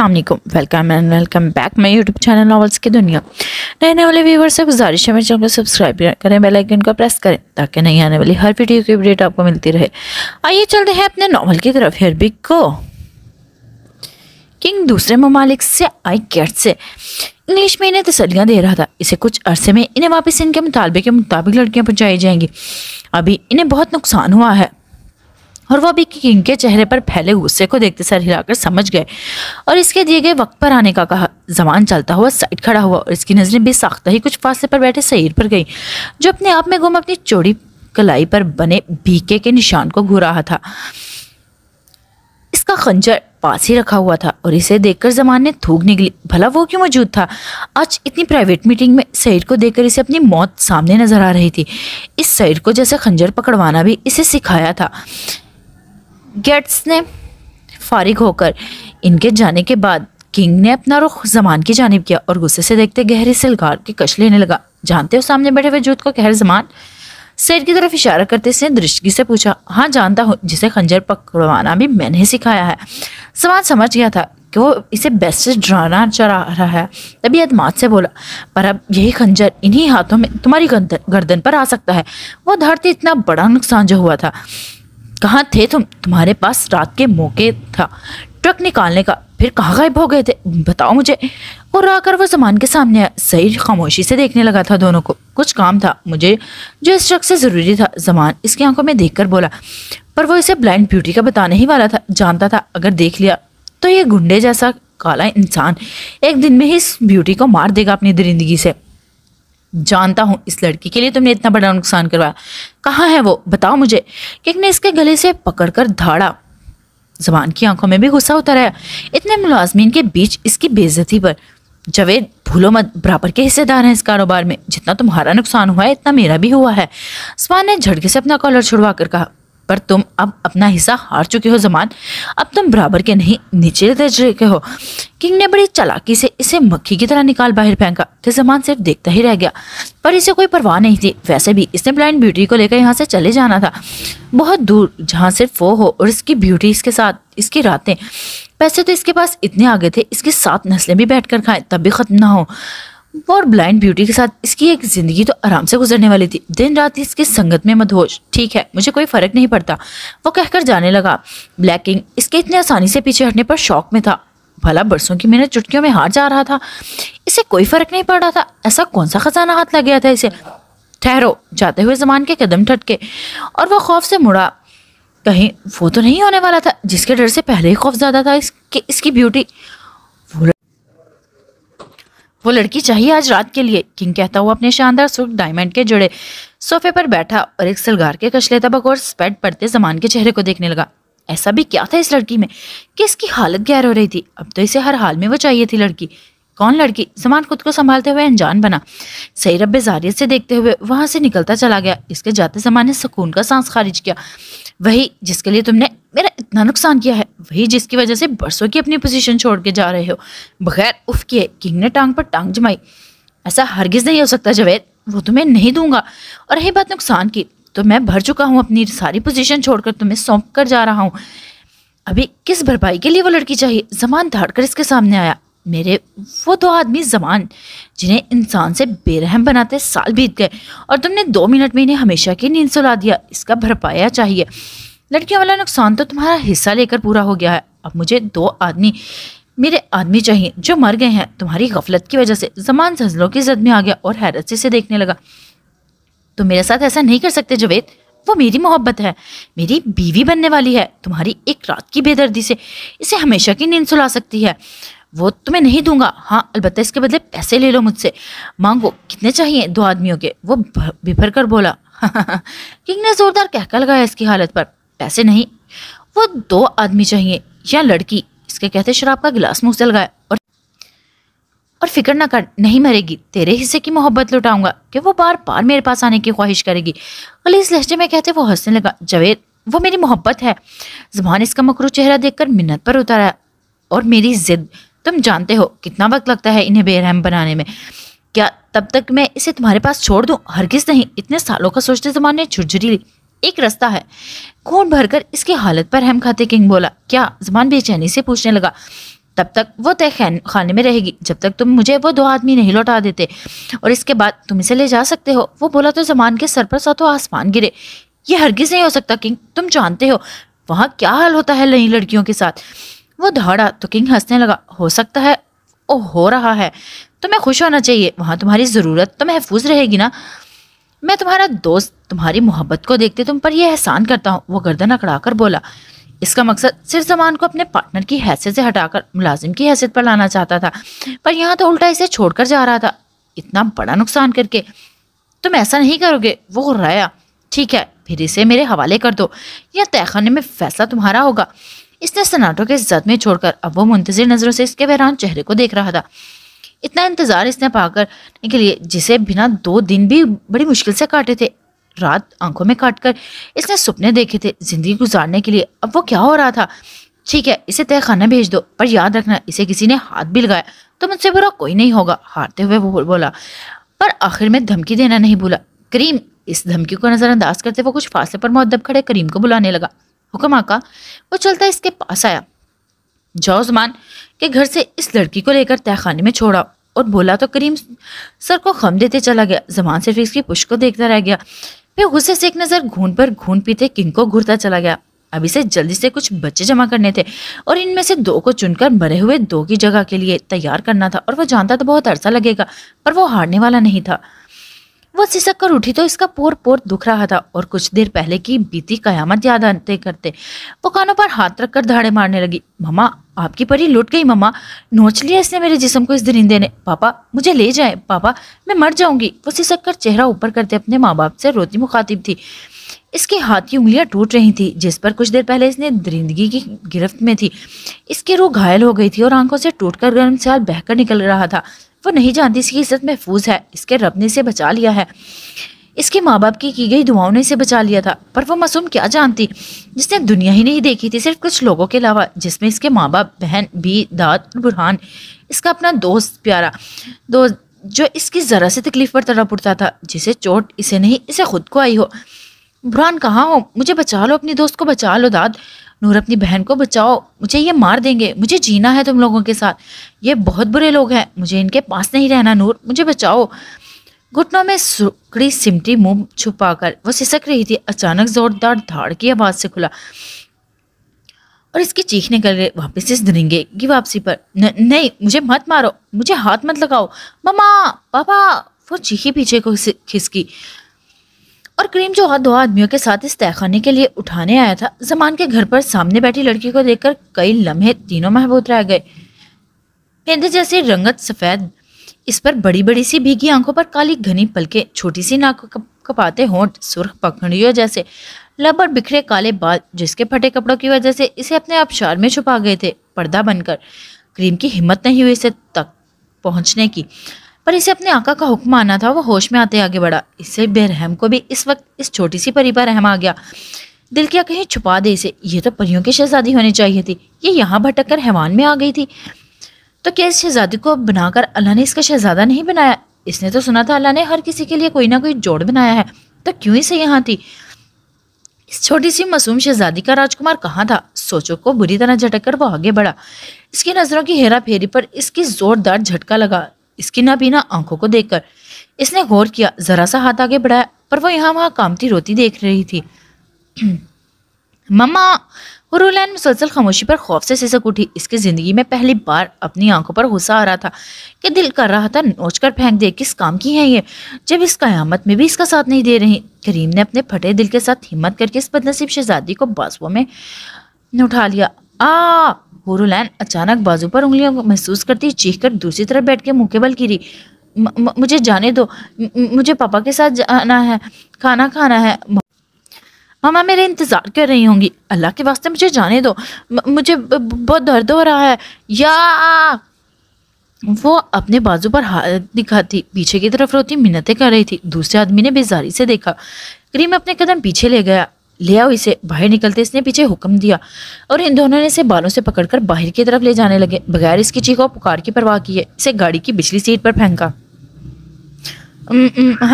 Aslam welcome and welcome back my YouTube channel novels की दुनिया नए नए वाले व्यूवर से गुजारिश है मेरे चैनल को सब्सक्राइब करें बेल आइकन को प्रेस करें ताकि नई आने वाली हर वीडियो की अपडेट आपको मिलती रहे आइए चलते हैं अपने नॉवल की तरफ हेयर बिग को किंग दूसरे ममालिक से आई कैट से इंग्लिश में इन्हें तसलियाँ दे रहा था इसे कुछ अरसे में इन्हें वापस इनके मुतालबे के मुताबिक लड़कियाँ पहुँचाई जाएंगी अभी इन्हें बहुत नुकसान हुआ है और वह भी किंग के चेहरे पर फैले गुस्से को देखते सर हिलाकर समझ गए और इसके दिए गए वक्त पर आने का कहा जमान चलता हुआ साइड खड़ा हुआ और इसकी नज़रें साख्ता ही कुछ फासले पर बैठे सईर पर गई जो अपने आप में गुम अपनी चोरी कलाई पर बने बीके के निशान को घू रहा था इसका खंजर पास ही रखा हुआ था और इसे देखकर जमान ने थूक निकली भला वो क्यों मौजूद था आज इतनी प्राइवेट मीटिंग में सईर को देखकर इसे अपनी मौत सामने नजर आ रही थी इस सईर को जैसे खंजर पकड़वाना भी इसे सिखाया था गेट्स ने फारिग होकर इनके जाने के बाद किंग ने अपना रुख जमान की जानब किया और गुस्से से देखते गहरी सिलगार के कश लेने लगा जानते हो सामने बैठे हुए जूत को गहर जमान सेठ की तरफ इशारा करते से दृष्टि से पूछा हाँ जानता हूँ जिसे खंजर पकड़वाना भी मैंने सिखाया है समान समझ गया था कि वो इसे बेस्ट से डराना चरा रहा है तभी अदमाद से बोला पर अब यही खंजर इन्हीं हाथों में तुम्हारी गर्दन पर आ सकता है वो धरती इतना बड़ा नुकसान जो हुआ था कहाँ थे तुम तुम्हारे पास रात के मौके था ट्रक निकालने का फिर कहाँ गायब हो गए थे बताओ मुझे और आकर वो जमान के सामने आया सही खामोशी से देखने लगा था दोनों को कुछ काम था मुझे जो इस ट्रक से ज़रूरी था जमान इसकी आंखों में देखकर बोला पर वो इसे ब्लाइंड ब्यूटी का बताने ही वाला था जानता था अगर देख लिया तो ये गुंडे जैसा काला इंसान एक दिन में ही इस ब्यूटी को मार देगा अपनी दरिंदगी से जानता हूँ इस लड़की के लिए तुमने इतना बड़ा नुकसान करवाया कहाँ है वो बताओ मुझे किक ने इसके गले से पकड़ कर धाड़ा जबान की आंखों में भी गुस्सा होता रहा इतने मुलाजमीन के बीच इसकी बेजती पर जवेद भूलो मत बराबर के हिस्सेदार हैं इस कारोबार में जितना तुम्हारा नुकसान हुआ है इतना मेरा भी हुआ है सुबह ने झटके से अपना कॉलर छुड़वा कर कहा पर तुम अब अपना हिस्सा हार चुके हो जमान अब तुम बराबर के नहीं नीचे दर्ज के हो किंग ने बड़ी चालाकी से इसे मक्खी की तरह निकाल बाहर फेंका तो जमान सिर्फ देखता ही रह गया पर इसे कोई परवाह नहीं थी वैसे भी इसने ब्लाइंड ब्यूटी को लेकर यहाँ से चले जाना था बहुत दूर जहाँ सिर्फ वो हो और इसकी ब्यूटी इसके साथ इसकी रातें पैसे तो इसके पास इतने आगे थे इसके सात नस्लें भी बैठ कर खाएं तब भी ख़त्म ना हो और ब्लाइंड ब्यूटी के साथ इसकी एक ज़िंदगी तो आराम से गुजरने वाली थी दिन रात इसकी संगत में मधोश ठीक है मुझे कोई फ़र्क नहीं पड़ता वो कहकर जाने लगा ब्लैक किंग इसके इतने आसानी से पीछे हटने पर शौक में था भला बरसों की मेहनत चुटकियों में हार जा रहा था इसे कोई फ़र्क नहीं पड़ रहा था ऐसा कौन सा ख़जाना हाथ लग गया था इसे ठहरो जाते हुए जमान के कदम ठटके और वह खौफ से मुड़ा कहीं वो तो नहीं होने वाला था जिसके डर से पहले ही खौफ ज़्यादा था इसकी ब्यूटी वो लड़की चाहिए आज रात के लिए किंग कहता हुआ अपने शानदार सुर्ख डायमंड के जुड़े सोफे पर बैठा और एक सलगार के कचलेता बगौर स्पेट पड़ते जमान के चेहरे को देखने लगा ऐसा भी क्या था इस लड़की में कि इसकी हालत गैर हो रही थी अब तो इसे हर हाल में वो चाहिए थी लड़की कौन लड़की जमान खुद को संभालते हुए अनजान बना सही रब जारियत से देखते हुए वहां से निकलता चला गया इसके जाते जमान ने सुकून का सांस खारिज किया वही जिसके लिए तुमने मेरा इतना नुकसान किया है वही जिसकी वजह से बरसों की अपनी पोजीशन छोड़ के जा रहे हो बगैर उफ किए किंग ने टांग पर टांग जमाई ऐसा हरगिज नहीं हो सकता जवेद वो तुम्हें नहीं दूंगा और रही बात नुकसान की तो मैं भर चुका हूँ अपनी सारी पोजीशन छोड़कर तुम्हें सौंप कर जा रहा हूँ अभी किस भरपाई के लिए वो लड़की चाहिए जमान धाड़ कर इसके सामने आया मेरे वो दो आदमी जमान जिन्हें इंसान से बेरहम बनाते साल बीत गए और तुमने दो मिनट में इन्हें हमेशा की नींद सुला दिया इसका भरपाया चाहिए लड़कियों वाला नुकसान तो तुम्हारा हिस्सा लेकर पूरा हो गया है अब मुझे दो आदमी मेरे आदमी चाहिए जो मर गए हैं तुम्हारी गफलत की वजह से जमान जजलों की जद में आ गया और हैरत से देखने लगा तुम मेरे साथ ऐसा नहीं कर सकते जवेद वो मेरी मोहब्बत है मेरी बीवी बनने वाली है तुम्हारी एक रात की बेदर्दी से इसे हमेशा की नींद सुला सकती है वो तुम्हें नहीं दूंगा हाँ अलबत्त इसके बदले पैसे ले लो मुझसे मांगो कितने चाहिए दो आदमियों के वो बिफर कर बोला किंग ने जोरदार कहका लगाया इसकी हालत पर पैसे नहीं वो दो आदमी चाहिए या लड़की इसके कहते शराब का गिलास मुंह से लगाए और और फिक्र ना कर नहीं मरेगी तेरे हिस्से की मोहब्बत लुटाऊंगा कि वो बार बार मेरे पास आने की ख्वाहिश करेगी गलीस लहजे में कहते वो हंसने लगा जवेद वो मेरी मोहब्बत है जबान इसका मकरू चेहरा देखकर मिन्नत पर उतर आया और मेरी जिद तुम जानते हो कितना वक्त लगता है इन्हें बेरहम बनाने में क्या तब तक मैं इसे तुम्हारे पास छोड़ दूँ हरगिज नहीं इतने सालों का सोचते जबान ने झुरझुरी ली एक रास्ता है खून भरकर इसकी हालत पर हम खाते किंग बोला क्या जमान बेचैनी से पूछने लगा तब तक वो तय खाने में रहेगी जब तक तुम मुझे वो दो आदमी नहीं लौटा देते और इसके बाद तुम इसे ले जा सकते हो वो बोला तो जमान के सर पर सातों आसमान गिरे ये हरगिज नहीं हो सकता किंग तुम जानते हो वहाँ क्या हाल होता है नई लड़कियों के साथ वो दौड़ा तो किंग हंसने लगा हो सकता है ओ हो रहा है तुम्हें खुश होना चाहिए वहाँ तुम्हारी ज़रूरत तो महफूज रहेगी ना मैं तुम्हारा दोस्त तुम्हारी मोहब्बत को देखते तुम पर यह एहसान करता हूँ वो गर्दन अकड़ा कर बोला इसका मकसद सिर्फ जमान को अपने पार्टनर की हैसियत से हटाकर मुलाजिम की हैसियत पर लाना चाहता था पर यहाँ तो उल्टा इसे छोड़कर जा रहा था इतना बड़ा नुकसान करके तुम ऐसा नहीं करोगे वो गुर्राया ठीक है फिर इसे मेरे हवाले कर दो या तहखाने में फैसला तुम्हारा होगा इसने सनाटों के जद में छोड़कर अब वो मुंतजिर नज़रों से इसके बहरान चेहरे को देख रहा था इतना इंतज़ार इसने पाकर के लिए जिसे बिना दो दिन भी बड़ी मुश्किल से काटे थे रात आंखों में काट कर इसने सपने देखे थे ज़िंदगी गुजारने के लिए अब वो क्या हो रहा था ठीक है इसे तय खाना भेज दो पर याद रखना इसे किसी ने हाथ भी लगाया तो मुझसे बुरा कोई नहीं होगा हारते हुए वो बोला पर आखिर में धमकी देना नहीं भूला करीम इस धमकी को नज़रअंदाज करते वो कुछ फासले पर मदब खड़े करीम को बुलाने लगा हुक्म आका वो चलता इसके पास आया जाओ के घर से इस लड़की को लेकर तहखाने में छोड़ा और बोला तो करीम सर को खम देते चला गया जबान सिर्फ इसकी पुश को देखता रह गया फिर गुस्से से एक नज़र घून पर घून पीते किंग को घूरता चला गया अभी से जल्दी से कुछ बच्चे जमा करने थे और इनमें से दो को चुनकर मरे हुए दो की जगह के लिए तैयार करना था और वो जानता तो बहुत अरसा लगेगा पर वो हारने वाला नहीं था वो सिसक कर उठी तो इसका पोर पोर दुख रहा था और कुछ देर पहले की बीती कयामत याद आते करते वो कानों पर हाथ रखकर धाड़े मारने लगी ममा आपकी परी लुट गई मम्मा नोच लिया इसने मेरे जिसम को इस दरिंदे ने पापा मुझे ले जाए पापा मैं मर जाऊंगी वो सिसक कर चेहरा ऊपर करते अपने माँ बाप से रोती मुखातिब थी इसके हाथ की उंगलियां टूट रही थी जिस पर कुछ देर पहले इसने दरिंदगी की गिरफ्त में थी इसकी रूह घायल हो गई थी और आंखों से टूटकर गर्म साल बहकर निकल रहा था वो नहीं जानती इसकी इज्जत महफूज है इसके रब ने इसे बचा लिया है इसके माँ बाप की की गई दुआओं ने इसे बचा लिया था पर वो मासूम क्या जानती जिसने दुनिया ही नहीं देखी थी सिर्फ कुछ लोगों के अलावा जिसमें इसके माँ बाप बहन भी दाद और बुरहान इसका अपना दोस्त प्यारा दोस्त जो इसकी ज़रा से तकलीफ पर तड़प उठता था जिसे चोट इसे नहीं इसे खुद को आई हो बुरहान कहाँ हो मुझे बचा लो अपनी दोस्त को बचा लो दाद नूर अपनी बहन को बचाओ मुझे ये मार देंगे मुझे जीना है तुम लोगों के साथ ये बहुत बुरे लोग हैं मुझे इनके पास नहीं रहना नूर मुझे बचाओ घुटनों में सुखड़ी सिमटी मुंह छुपाकर वो सिसक रही थी अचानक जोरदार धाड़ की आवाज से खुला और इसकी चीख निकल गए वापिस इस दरिंगे की वापसी पर न, नहीं मुझे मत मारो मुझे हाथ मत लगाओ ममा पापा वो चीखी पीछे को खिसकी और करीम जो हाथ दो आदमियों के साथ इस तहखाने के लिए उठाने आया था जमान के घर पर सामने बैठी लड़की को देखकर कई लम्हे तीनों महबूत रह गए हिंद जैसी रंगत सफ़ेद इस पर बड़ी बड़ी सी भीगी आंखों पर काली घनी पलके छोटी सी नाक कपाते होंठ सुर्ख पखड़ियों जैसे लब और बिखरे काले बाल जिसके फटे कपड़ों की वजह से इसे अपने आप शार में छुपा गए थे पर्दा बनकर क्रीम की हिम्मत नहीं हुई इसे तक पहुंचने की पर इसे अपने आका का हुक्म आना था वो होश में आते आगे बढ़ा इससे बेरहम को भी इस वक्त इस छोटी सी परी पर रहम आ गया दिल क्या कहीं छुपा दे इसे ये तो परियों की शहजादी होनी चाहिए थी ये यहाँ भटक कर हैवान में आ गई थी तो क्या इस शहजादी को अब बनाकर अल्लाह ने इसका शहजादा नहीं बनाया इसने तो सुना था अल्लाह ने हर किसी के लिए कोई ना कोई जोड़ बनाया है तो क्यों इसे यहाँ थी इस छोटी सी मासूम शहजादी का राजकुमार कहाँ था सोचो को बुरी तरह झटक कर वो आगे बढ़ा इसकी नज़रों की हेरा फेरी पर इसकी जोरदार झटका लगा इसकी नाबीना आंखों को देखकर इसने गौर किया जरा सा हाथ आगे बढ़ाया पर वो यहाँ वहाँ कामती रोती देख रही थी मम्मा और रुलैन मुसलसल खामोशी पर खौफ से सिसक उठी इसकी ज़िंदगी में पहली बार अपनी आंखों पर गुस्सा आ रहा था कि दिल कर रहा था नोच कर फेंक दे किस काम की है ये जब इस क़यामत में भी इसका साथ नहीं दे रही करीम ने अपने फटे दिल के साथ हिम्मत करके इस बदनसीब शहजादी को बाजुओं में उठा लिया आ हुरुलैन अचानक बाजू पर उंगलियों को महसूस करती चीख कर दूसरी तरफ बैठ के मुँह के बल गिरी मुझे जाने दो मुझे पापा के साथ जाना है खाना खाना है हाँ, मामा मेरे इंतज़ार कर रही होंगी अल्लाह के वास्ते मुझे जाने दो मुझे बहुत दर्द हो रहा है या वो अपने बाजू पर हाथ दिखाती पीछे की तरफ रोती मिन्नतें कर रही थी दूसरे आदमी ने बेजारी से देखा करीम अपने कदम पीछे ले गया ले आओ इसे बाहर निकलते इसने पीछे हुक्म दिया और इन दोनों ने इसे बालों से पकड़कर बाहर की तरफ ले जाने लगे बगैर इसकी चीखों पुकार की परवाह किए इसे गाड़ी की पिछली सीट पर फेंका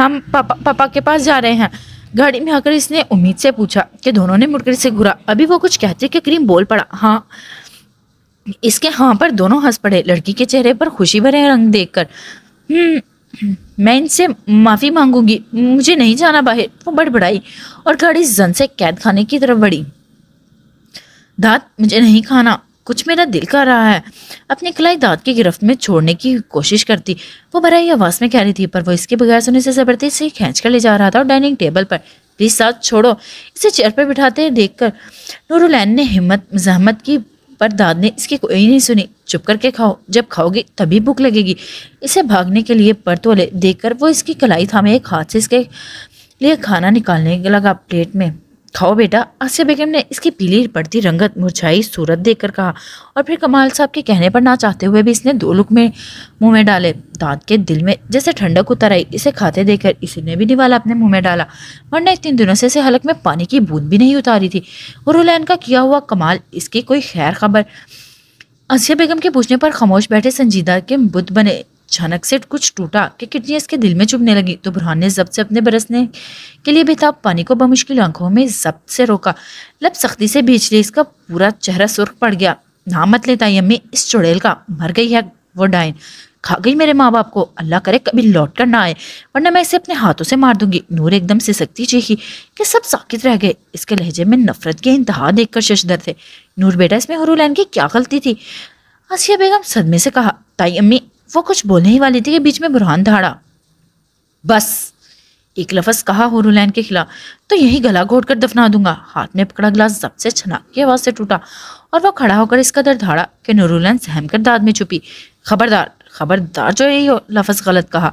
हम पापा पापा के पास जा रहे हैं गाड़ी में आकर इसने उम्मीद से पूछा कि दोनों ने मुड़कर से घुरा अभी वो कुछ कहते कि करीम बोल पड़ा हाँ इसके हाँ पर दोनों हंस पड़े लड़की के चेहरे पर खुशी भरे रंग देखकर हम्म, मैं इनसे माफ़ी मांगूंगी मुझे नहीं जाना बाहर वो बड़बड़ाई और गाड़ी जन से कैद खाने की तरफ बढ़ी दांत मुझे नहीं खाना कुछ मेरा दिल कर रहा है अपने कलाई दाद की गिरफ्त में छोड़ने की कोशिश करती वो भराई आवाज़ में कह रही थी पर वो इसके बगैर सुनने से ज़बरदस्ती से खींच कर ले जा रहा था और डाइनिंग टेबल पर प्लीज़ साथ छोड़ो इसे चेयर पर बिठाते देख कर नूरुलैन ने हिम्मत मजामत की पर दाद ने इसकी कोई नहीं सुनी चुप करके खाओ जब खाओगे तभी भूख लगेगी इसे भागने के लिए परतोले देखकर वो इसकी कलाई थामे एक हाथ से इसके लिए खाना निकालने लगा प्लेट में खाओ बेटा आसिया बेगम ने इसकी पीली पड़ती रंगत मुरझाई सूरत देखकर कहा और फिर कमाल साहब के कहने पर ना चाहते हुए भी इसने दो लुक में मुंह में डाले दांत के दिल में जैसे ठंडक उतर आई इसे खाते देखकर इसी ने भी निवाला अपने मुंह में डाला वरना इतने दिनों से इसे हलक में पानी की बूंद भी नहीं उतारी थी और का किया हुआ कमाल इसकी कोई खैर खबर आसिया बेगम के पूछने पर खामोश बैठे संजीदा के बुद्ध बने अचानक से कुछ टूटा कि किडनी इसके दिल में चुभने लगी तो बुरहान ने जब से अपने बरसने के लिए बेताब पानी को बमुश्किल आंखों में जब से रोका लब सख्ती से भींच लिए इसका पूरा चेहरा सुर्ख पड़ गया नाम मत लेता अम्मी इस चुड़ैल का मर गई है वो डाइन खा गई मेरे माँ बाप को अल्लाह करे कभी लौट कर ना आए वरना मैं इसे अपने हाथों से मार दूंगी नूर एकदम से सकती चीखी कि सब साकित रह गए इसके लहजे में नफरत के इंतहा देख कर शशधर थे नूर बेटा इसमें हरूलैन की क्या गलती थी आसिया बेगम सदमे से कहा ताई अम्मी वो कुछ बोलने ही वाली थी कि बीच में बुरहान धाड़ा बस एक लफज कहा होरूलैन के खिलाफ तो यही गला घोट कर दफना दूंगा हाथ में पकड़ा गिलास जब से छनाक की आवाज से टूटा और वह खड़ा होकर इसका दर धाड़ा कि नुरुलैन सहम कर दाद में छुपी खबरदार खबरदार जो यही लफज गलत कहा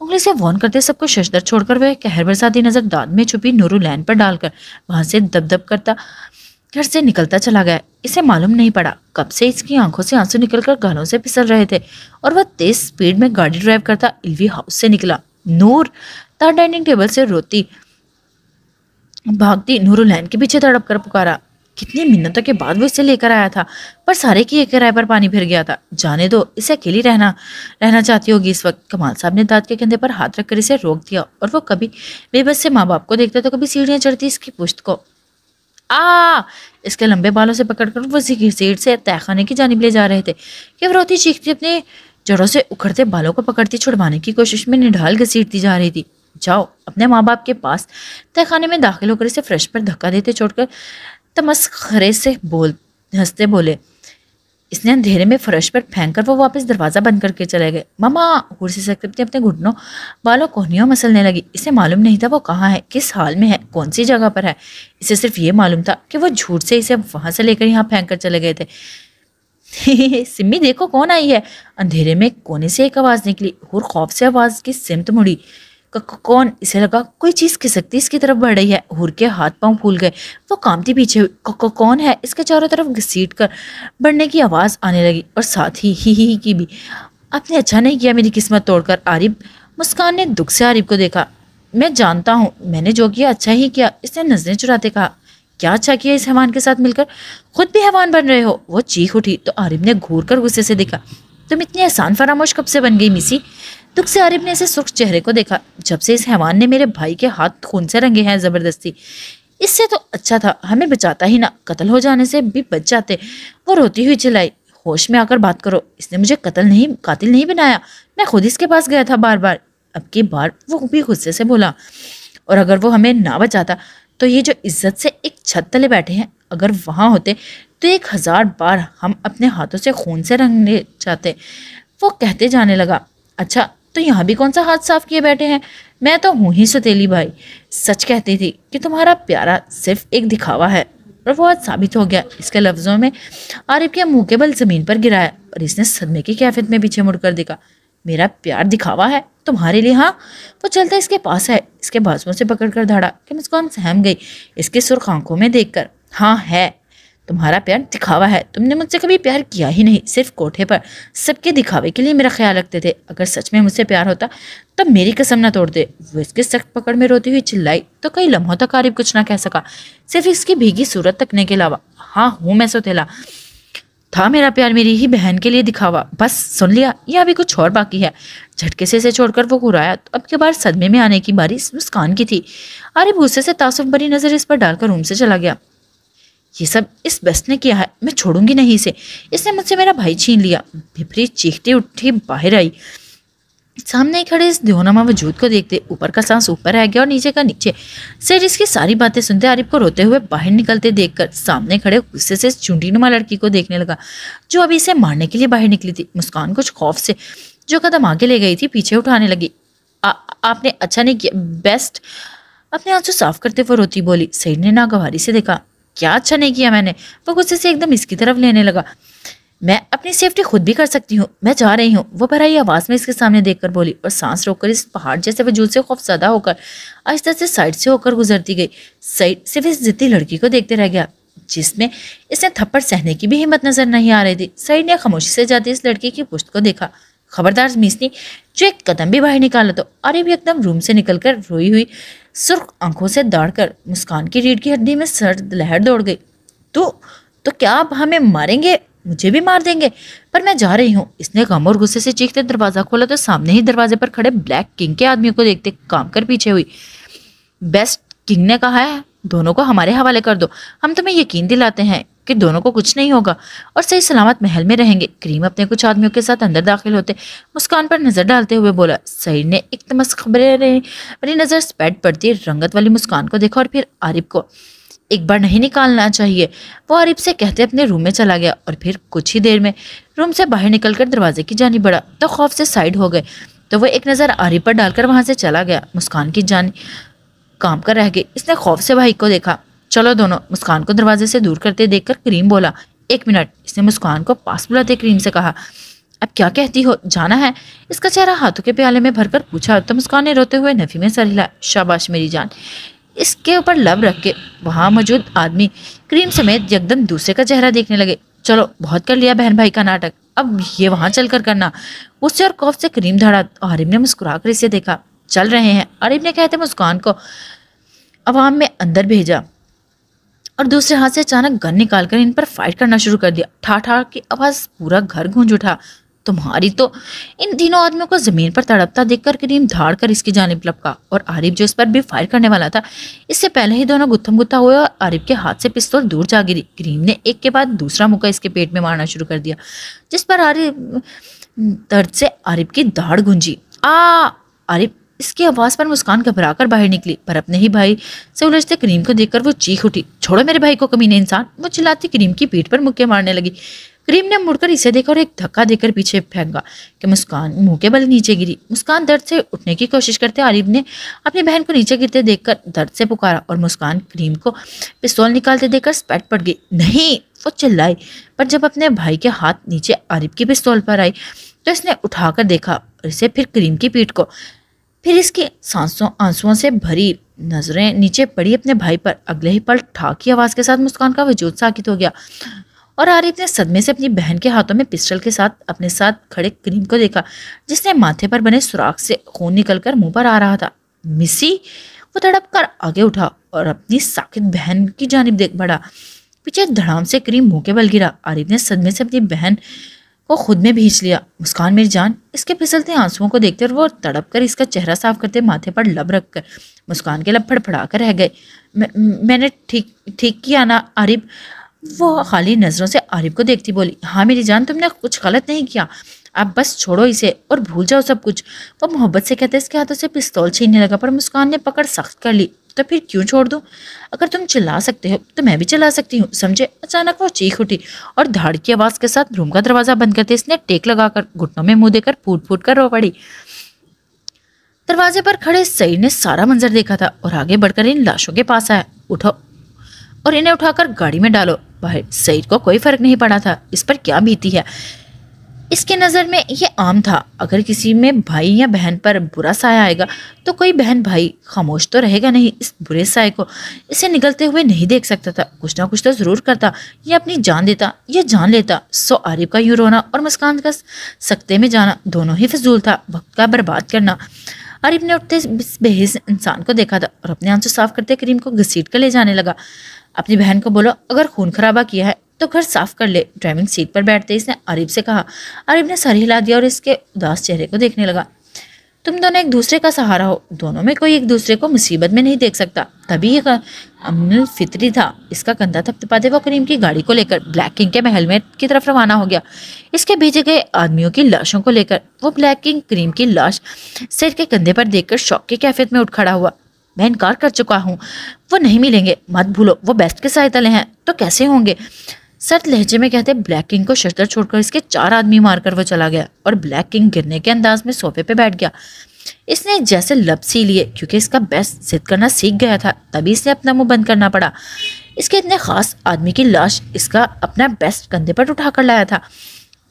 उंगली से वॉन करते सबको शशदर छोड़कर वह कहर बरसाती नजर दाद में छुपी नूरुलैन पर डालकर वहां से दबदब करता घर से निकलता चला गया इसे मालूम नहीं पड़ा कब से इसकी आंखों से आंसू निकलकर गालों से फिसल रहे थे और वह तेज स्पीड में गाड़ी ड्राइव करता इल्वी हाउस से निकला नूर तार डाइनिंग टेबल से रोती भागती नूरुलैन के पीछे तड़प कर पुकारा कितनी मिन्नतों के बाद वो इसे लेकर आया था पर सारे की एक किराए पर पानी फिर गया था जाने दो इसे अकेली रहना रहना चाहती होगी इस वक्त कमाल साहब ने दाद के कंधे पर हाथ रखकर इसे रोक दिया और वो कभी बेबस से माँ बाप को देखता तो कभी सीढ़ियाँ चढ़ती इसकी पुश्त को आ इसके लंबे बालों से पकड़कर वो जिकिर सीट से तहखाने की जानब ले जा रहे थे कि फरोती चीखती अपने जड़ों से उखड़ते बालों को पकड़ती छुड़वाने की कोशिश में निढाल घसीटती जा रही थी जाओ अपने माँ बाप के पास तहखाने में दाखिल होकर इसे फ्रेश पर धक्का देते छोड़कर तमस खरे से बोल हंसते बोले इसने अंधेरे में फर्श पर फेंक कर वो वापस दरवाज़ा बंद करके चले गए मामा कुर्सी से कृप्ति अपने घुटनों बालों कोहनियों मसलने लगी इसे मालूम नहीं था वो कहाँ है किस हाल में है कौन सी जगह पर है इसे सिर्फ ये मालूम था कि वो झूठ से इसे वहाँ से लेकर यहाँ फेंक कर चले गए थे सिमी देखो कौन आई है अंधेरे में कोने से एक आवाज़ निकली और खौफ से आवाज़ की सिमत मुड़ी कौन इसे लगा कोई चीज़ खिसकती इसकी तरफ बढ़ रही है हुर के हाथ पांव फूल गए वो कामती पीछे कौन है इसके चारों तरफ घसीट कर बढ़ने की आवाज़ आने लगी और साथ ही ही ही की भी आपने अच्छा नहीं किया मेरी किस्मत तोड़कर आरिफ मुस्कान ने दुख से आरिफ को देखा मैं जानता हूँ मैंने जो किया अच्छा ही किया इसने नजरें चुराते कहा क्या अच्छा किया इस हैवान के साथ मिलकर खुद भी हैवान बन रहे हो वो चीख उठी तो आरिफ ने घूर कर गुस्से से देखा तुम इतनी आसान फरामोश कब से बन गई मिसी दुख से आरिफ ने इसे सुर्ख चेहरे को देखा जब से इस हैवान ने मेरे भाई के हाथ खून से रंगे हैं ज़बरदस्ती इससे तो अच्छा था हमें बचाता ही ना कत्ल हो जाने से भी बच जाते वो रोती हुई चिल्लाई होश में आकर बात करो इसने मुझे कत्ल नहीं कातिल नहीं बनाया मैं खुद इसके पास गया था बार बार अब की बार वो भी गुस्से से बोला और अगर वो हमें ना बचाता तो ये जो इज्जत से एक छत तले बैठे हैं अगर वहाँ होते तो एक हज़ार बार हम अपने हाथों से खून से रंगने जाते वो कहते जाने लगा अच्छा तो यहाँ भी कौन सा हाथ साफ किए बैठे हैं मैं तो हूँ ही सतीली भाई सच कहती थी कि तुम्हारा प्यारा सिर्फ एक दिखावा है और वो आज साबित हो गया इसके लफ्ज़ों में आरिफ के मुँह के बल ज़मीन पर गिराया और इसने सदमे की कैफियत में पीछे मुड़कर देखा मेरा प्यार दिखावा है तुम्हारे लिए हाँ वो तो चलता इसके पास है इसके बाजुओं से पकड़ कर धाड़ा कि मुस्कान सहम गई इसके सुरख आंखों में कर हाँ है तुम्हारा प्यार दिखावा है तुमने मुझसे कभी प्यार किया ही नहीं सिर्फ कोठे पर सबके दिखावे के लिए मेरा ख्याल रखते थे अगर सच में मुझसे प्यार होता तब मेरी कसम ना दे वो इसके सख्त पकड़ में रोती हुई चिल्लाई तो कई लम्हों तक आरिफ कुछ ना कह सका सिर्फ इसकी भीगी सूरत तकने के अलावा हाँ हूँ मैं सोतेला था मेरा प्यार मेरी ही बहन के लिए दिखावा बस सुन लिया यह अभी कुछ और बाकी है झटके से इसे छोड़कर वो घुराया तो अब के बार सदमे में आने की बारी मुस्कान की थी अरे गुस्से से तासुफ भरी नज़र इस पर डालकर रूम से चला गया ये सब इस बस ने किया है मैं छोड़ूंगी नहीं इसे इसने मुझसे मेरा भाई छीन लिया भिपरी चीखते उठे बाहर आई सामने खड़े इस दिहोनमा वजूद को देखते ऊपर का सांस ऊपर रह गया और नीचे का नीचे सर इसकी सारी बातें सुनते आरिफ को रोते हुए बाहर निकलते देखकर सामने खड़े गुस्से से नुमा लड़की को देखने लगा जो अभी इसे मारने के लिए बाहर निकली थी मुस्कान कुछ खौफ से जो कदम आगे ले गई थी पीछे उठाने लगी आ, आपने अच्छा नहीं किया बेस्ट अपने आंसू साफ करते हुए रोती बोली सही ने नागवारी से देखा क्या अच्छा नहीं किया मैंने वो गुस्से से एकदम इसकी तरफ लेने लगा मैं अपनी सेफ्टी खुद भी कर सकती हूँ मैं जा रही हूँ वो भराई आवाज़ में इसके सामने देखकर बोली और सांस रोककर इस पहाड़ जैसे वजूद से खौफ ज़्यादा होकर आहिस्ता से साइड से होकर गुजरती गई साइड सिर्फ इस जिद्दी लड़की को देखते रह गया जिसमें इसने थप्पड़ सहने की भी हिम्मत नजर नहीं आ रही थी सईद ने खामोशी से जाती इस लड़की की पुश्त को देखा खबरदार मिसनी जो एक कदम भी बाहर निकाला तो अरे भी एकदम रूम से निकलकर रोई हुई सुर्ख आंखों से दौड़कर मुस्कान की रीढ़ की हड्डी में सर्द लहर दौड़ गई तो तो क्या आप हमें मारेंगे मुझे भी मार देंगे पर मैं जा रही हूँ इसने गम और गुस्से से चीखते दरवाज़ा खोला तो सामने ही दरवाजे पर खड़े ब्लैक किंग के आदमी को देखते काम कर पीछे हुई बेस्ट किंग ने कहा है दोनों को हमारे हवाले कर दो हम तुम्हें यकीन दिलाते हैं कि दोनों को कुछ नहीं होगा और सही सलामत महल में रहेंगे करीम अपने कुछ आदमियों के साथ अंदर दाखिल होते मुस्कान पर नज़र डालते हुए बोला सईद ने एक तमस खबरें अपनी नज़र स्पैड पड़ती रंगत वाली मुस्कान को देखा और फिर आरिफ को एक बार नहीं निकालना चाहिए वो आरिफ से कहते अपने रूम में चला गया और फिर कुछ ही देर में रूम से बाहर निकल दरवाजे की जानी बढ़ा तो खौफ से साइड हो गए तो वह एक नज़र आरिफ पर डालकर वहाँ से चला गया मुस्कान की जानी काम कर रह गए इसने खौफ से भाई को देखा चलो दोनों मुस्कान को दरवाजे से दूर करते देखकर करीम बोला एक मिनट इसने मुस्कान को पास बुलाते करीम से कहा अब क्या कहती हो जाना है इसका चेहरा हाथों के प्याले में भरकर पूछा तो मुस्कान ने रोते हुए नफी में सर हिला शाबाश मेरी जान इसके ऊपर लब रख के वहाँ मौजूद आदमी करीम समेत यकदम दूसरे का चेहरा देखने लगे चलो बहुत कर लिया बहन भाई का नाटक अब ये वहाँ चल कर करना उससे और खौफ से करीम धड़ा और ने मुस्कुरा कर इसे देखा चल रहे हैं अरब ने कहते मुस्कान को अवाम में अंदर भेजा और दूसरे हाथ से अचानक गन निकाल कर इन पर फाइट करना शुरू कर दिया ठा ठा की आवाज़ पूरा घर गूंज उठा तुम्हारी तो इन तीनों आदमियों को ज़मीन पर तड़पता देखकर करीम धाड़ कर इसकी जानब लपका और आरिफ जो इस पर भी फायर करने वाला था इससे पहले ही दोनों गुत्थम गुत्था हुए और आरिफ के हाथ से पिस्तौल दूर जा गिरी करीम ने एक के बाद दूसरा मुका इसके पेट में मारना शुरू कर दिया जिस पर आरिफ दर्द से आरिफ की दाढ़ गूंजी आ आरिफ इसकी आवाज़ पर मुस्कान घबरा कर बाहर निकली पर अपने ही भाई से उलझते करीम को देखकर वो चीख उठी छोड़ो मेरे भाई को कमी नहीं इंसान वो चिल्लाती करीम की पीठ पर मुक्के मारने लगी करीम ने मुड़कर इसे देखा और एक धक्का देकर पीछे फेंका कि मुस्कान मुंह के बल नीचे गिरी मुस्कान दर्द से उठने की कोशिश करते आरिफ ने अपनी बहन को नीचे गिरते देखकर दर्द से पुकारा और मुस्कान करीम को पिस्तौल निकालते देखकर स्पैट पड़ गई नहीं वो चिल्लाई पर जब अपने भाई के हाथ नीचे आरिफ की पिस्तौल पर आई तो इसने उठाकर देखा और इसे फिर करीम की पीठ को फिर इसके सांसों आंसुओं से भरी नज़रें नीचे पड़ी अपने भाई पर अगले ही पल ठाकी आवाज़ के साथ मुस्कान का वजूद साकित हो गया और आरिफ ने सदमे से अपनी बहन के हाथों में पिस्टल के साथ अपने साथ खड़े करीम को देखा जिसने माथे पर बने सुराख से खून निकलकर मुंह पर आ रहा था मिसी वो तड़प कर आगे उठा और अपनी साकित बहन की जानब देख बढ़ा पीछे धड़ाम से करीम मुंह के बल गिरा आरिफ ने सदमे से अपनी बहन वो खुद में भींच लिया मुस्कान मेरी जान इसके फिसलते आंसुओं को देखते और वो तड़प कर इसका चेहरा साफ करते माथे पर लब रख कर मुस्कान के लब फड़फड़ा कर रह गए मैंने ठीक ठीक किया ना आरिफ वो खाली नज़रों से आरिफ को देखती बोली हाँ मेरी जान तुमने कुछ गलत नहीं किया आप बस छोड़ो इसे और भूल जाओ सब कुछ वो मोहब्बत से कहते इसके हाथों से पिस्तौल छीनने लगा पर मुस्कान ने पकड़ सख्त कर ली तो फिर क्यों छोड़ दूँ अगर तुम चिल्ला सकते हो तो मैं भी चिल्ला सकती हूँ समझे अचानक वो चीख उठी और धाड़ की आवाज़ के साथ रूम का दरवाज़ा बंद करते इसने टेक लगाकर घुटनों में मुँह देकर फूट फूट कर रो पड़ी दरवाजे पर खड़े सईद ने सारा मंजर देखा था और आगे बढ़कर इन लाशों के पास आया उठो और इन्हें उठाकर गाड़ी में डालो भाई सईद को कोई फर्क नहीं पड़ा था इस पर क्या बीती है इसके नज़र में ये आम था अगर किसी में भाई या बहन पर बुरा साया आएगा तो कोई बहन भाई खामोश तो रहेगा नहीं इस बुरे साय को इसे निकलते हुए नहीं देख सकता था कुछ ना कुछ तो ज़रूर करता या अपनी जान देता या जान लेता सो आरिफ का यूँ रोना और मुस्कान का सकते में जाना दोनों ही फजूल था वक्त का बर्बाद करना आरिफ ने उठते बेहस इंसान को देखा था और अपने आंसू साफ करते करीम को घसीट कर ले जाने लगा अपनी बहन को बोलो अगर खून खराबा किया है तो घर साफ कर ले ड्राइविंग सीट पर बैठते इसने अरिब से कहा अरिब ने सर हिला दिया और इसके उदास चेहरे को देखने लगा तुम दोनों एक दूसरे का सहारा हो दोनों में कोई एक दूसरे को मुसीबत में नहीं देख सकता तभी यह अमल फितरी था इसका कंधा थपथपाते हुआ करीम की गाड़ी को लेकर ब्लैक किंग के महल में की तरफ रवाना हो गया इसके भेजे गए आदमियों की लाशों को लेकर वो ब्लैक किंग करीम की लाश सिर के कंधे पर देखकर शौक की कैफियत में उठ खड़ा हुआ मैं इनकार कर चुका हूँ वो नहीं मिलेंगे मत भूलो वो बेस्ट के सहायता ले हैं तो कैसे होंगे सर्द लहजे में कहते ब्लैक किंग को शटर छोड़कर इसके चार आदमी मारकर वो चला गया और ब्लैक किंग गिरने के अंदाज में सोफे पे बैठ गया इसने जैसे लब सी लिए क्योंकि इसका बेस्ट जिद करना सीख गया था तभी इसने अपना मुंह बंद करना पड़ा इसके इतने खास आदमी की लाश इसका अपना बेस्ट कंधे पर उठा कर लाया था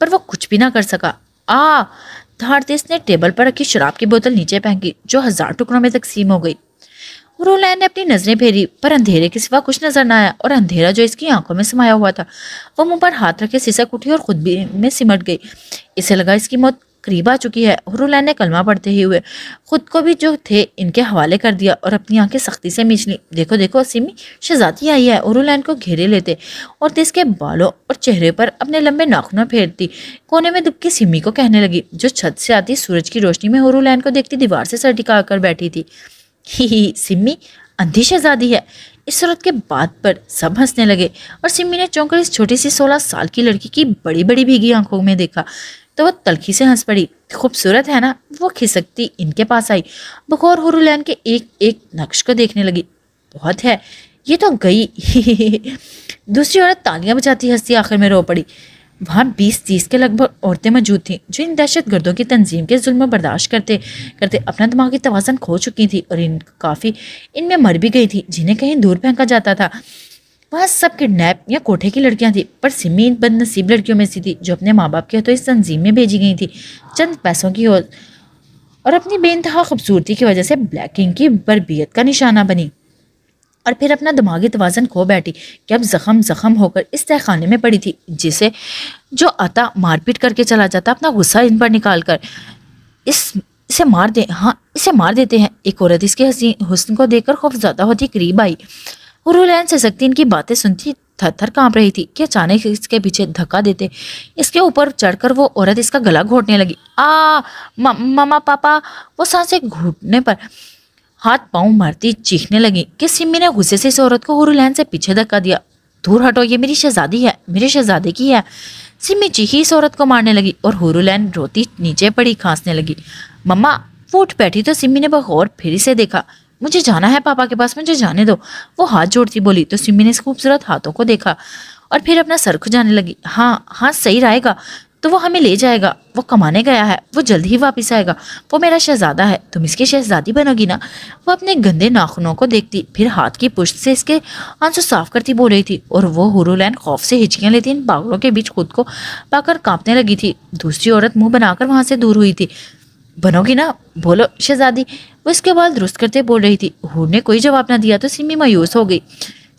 पर वो कुछ भी ना कर सका आ धारते इसने टेबल पर रखी शराब की बोतल नीचे फेंकी जो हजार टुकड़ों में तकसीम हो गई हुरोलैन ने अपनी नजरें फेरी पर अंधेरे के सिवा कुछ नजर ना आया और अंधेरा जो इसकी आंखों में समाया हुआ था वो मुंह पर हाथ रखे सिसक उठी और खुद भी में सिमट गई इसे लगा इसकी मौत करीब आ चुकी है हुरुलैन ने कलमा पढ़ते ही हुए खुद को भी जो थे इनके हवाले कर दिया और अपनी आंखें सख्ती से मीच ली देखो देखो सिमी शहजादी आई है हुरुलैन को घेरे लेते और तेज के बालों और चेहरे पर अपने लंबे नाखूनों फेरती कोने में दुबकी सिमी को कहने लगी जो छत से आती सूरज की रोशनी में हुरुलैन को देखती दीवार से सर टिका कर बैठी थी ही ही सिम्मी अंधी शहजादी है इस औरत के बात पर सब हंसने लगे और सिम्मी ने चौंककर इस छोटी सी सोलह साल की लड़की की बड़ी बड़ी भीगी आंखों में देखा तो वह तलखी से हंस पड़ी खूबसूरत है ना वो खिसकती इनके पास आई बखौर हुरुलैन के एक एक नक्श को देखने लगी बहुत है ये तो गई दूसरी औरत तालियां बजाती हंसती आखिर में रो पड़ी वहाँ बीस तीस के लगभग औरतें मौजूद थीं जो इन दहशत गर्दों की तंजीम के जुल्म बर्दाश्त करते करते अपना दिमागी तोज़न खो चुकी थी और इन काफ़ी इनमें मर भी गई थी जिन्हें कहीं दूर फेंका जाता था वह सब किडनैप या कोठे की लड़कियां थीं पर सिमी इन बदनसीब लड़कियों में से थी जो अपने माँ बाप के हाथों तो इस तंजीम में भेजी गई थी चंद पैसों की और अपनी बेानतहा खूबसूरती की वजह से ब्लैकिंग की बरबियत का निशाना बनी और फिर अपना दिमागी तोज़न खो बैठी कि अब ज़ख़म होकर इस तहखाने में पड़ी थी जिसे जो आता मारपीट करके चला जाता अपना गुस्सा इन पर निकाल कर इस इसे मार दे हाँ इसे मार देते हैं एक औरत इसके हसीन हुस्न को देखकर ज़्यादा होती करीब आई हुरैन से सकती इनकी बातें सुनती थर थर काँप रही थी कि अचानक इसके पीछे धक्का देते इसके ऊपर चढ़कर वो औरत इसका गला घोटने लगी आ मामा पापा वो सांसें घूटने पर हाथ पांव मारती चीखने लगी कि सिमी ने गुस्से से इस औरत को हुरुलैन से पीछे धक्का दिया दूर हटो ये मेरी शहजादी है मेरे शहजादे की है सिमी चीखी इस औरत को मारने लगी और हुरुलैन रोती नीचे पड़ी खांसने लगी मम्मा वो उठ बैठी तो सिमी ने बखौर फिर से देखा मुझे जाना है पापा के पास मुझे जाने दो वो हाथ जोड़ती बोली तो सिमी ने इस खूबसूरत हाथों को देखा और फिर अपना सर खुजाने लगी हाँ हाँ सही रहेगा तो वो हमें ले जाएगा वो कमाने गया है वो जल्द ही वापस आएगा वो मेरा शहजादा है तुम इसकी शहजादी बनोगी ना वो अपने गंदे नाखूनों को देखती फिर हाथ की पुश्त से इसके आंसू साफ करती बोल रही थी और वो हुरुलैन खौफ से हिचकियाँ लेती इन पागलों के बीच खुद को पाकर कांपने लगी थी दूसरी औरत मुंह बनाकर वहाँ से दूर हुई थी बनोगी ना बोलो शहजादी वो इसके बाल दुरुस्त करते बोल रही थी हुर ने कोई जवाब ना दिया तो सिमी मायूस हो गई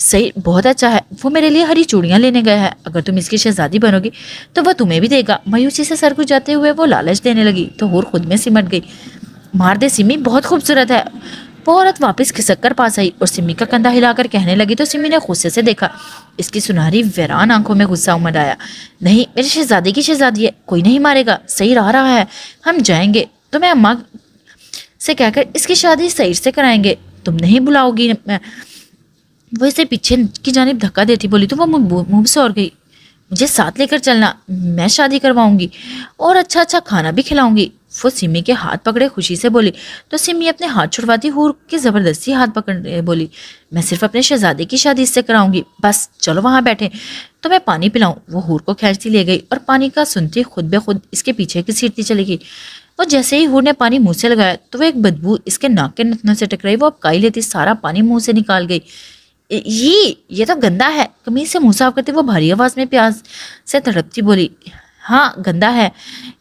सही बहुत अच्छा है वो मेरे लिए हरी चूड़ियाँ लेने गया है अगर तुम इसकी शहजादी बनोगी तो वह तुम्हें भी देगा मायूसी से सर जाते हुए वो लालच देने लगी तो हूर खुद में सिमट गई मार दे सिमी बहुत खूबसूरत है वो औरत वापस खिसक कर पास आई और सिमी का कंधा हिलाकर कहने लगी तो सिमी ने गुस्से से देखा इसकी सुनहरी वैरान आंखों में गुस्सा उमड़ आया नहीं मेरे शहजादी की शहजादी है कोई नहीं मारेगा सही रह रहा है हम जाएंगे तो मैं अम्मा से कहकर इसकी शादी सही से कराएंगे तुम नहीं बुलाओगी मैं वो इसे पीछे की जानब धक्का देती बोली तो वो मुँह से और गई मुझे साथ लेकर चलना मैं शादी करवाऊंगी और अच्छा अच्छा खाना भी खिलाऊंगी वो सिमी के हाथ पकड़े खुशी से बोली तो सिमी अपने हाथ छुड़वाती हूर की ज़बरदस्ती हाथ पकड़ बोली मैं सिर्फ अपने शहजादे की शादी इससे कराऊंगी बस चलो वहाँ बैठे तो मैं पानी पिलाऊं वो हूर को खींचती ले गई और पानी का सुनती खुद ब खुद इसके पीछे की सीटती चली गई और जैसे ही हूर ने पानी मुँह से लगाया तो वह एक बदबू इसके नाक के नथनों से टकराई वो अब काई लेती सारा पानी मुँह से निकाल गई ये ये तो गंदा है कमीज से मुँह साफ करते वो भारी आवाज़ में प्यास से तड़पती बोली हाँ गंदा है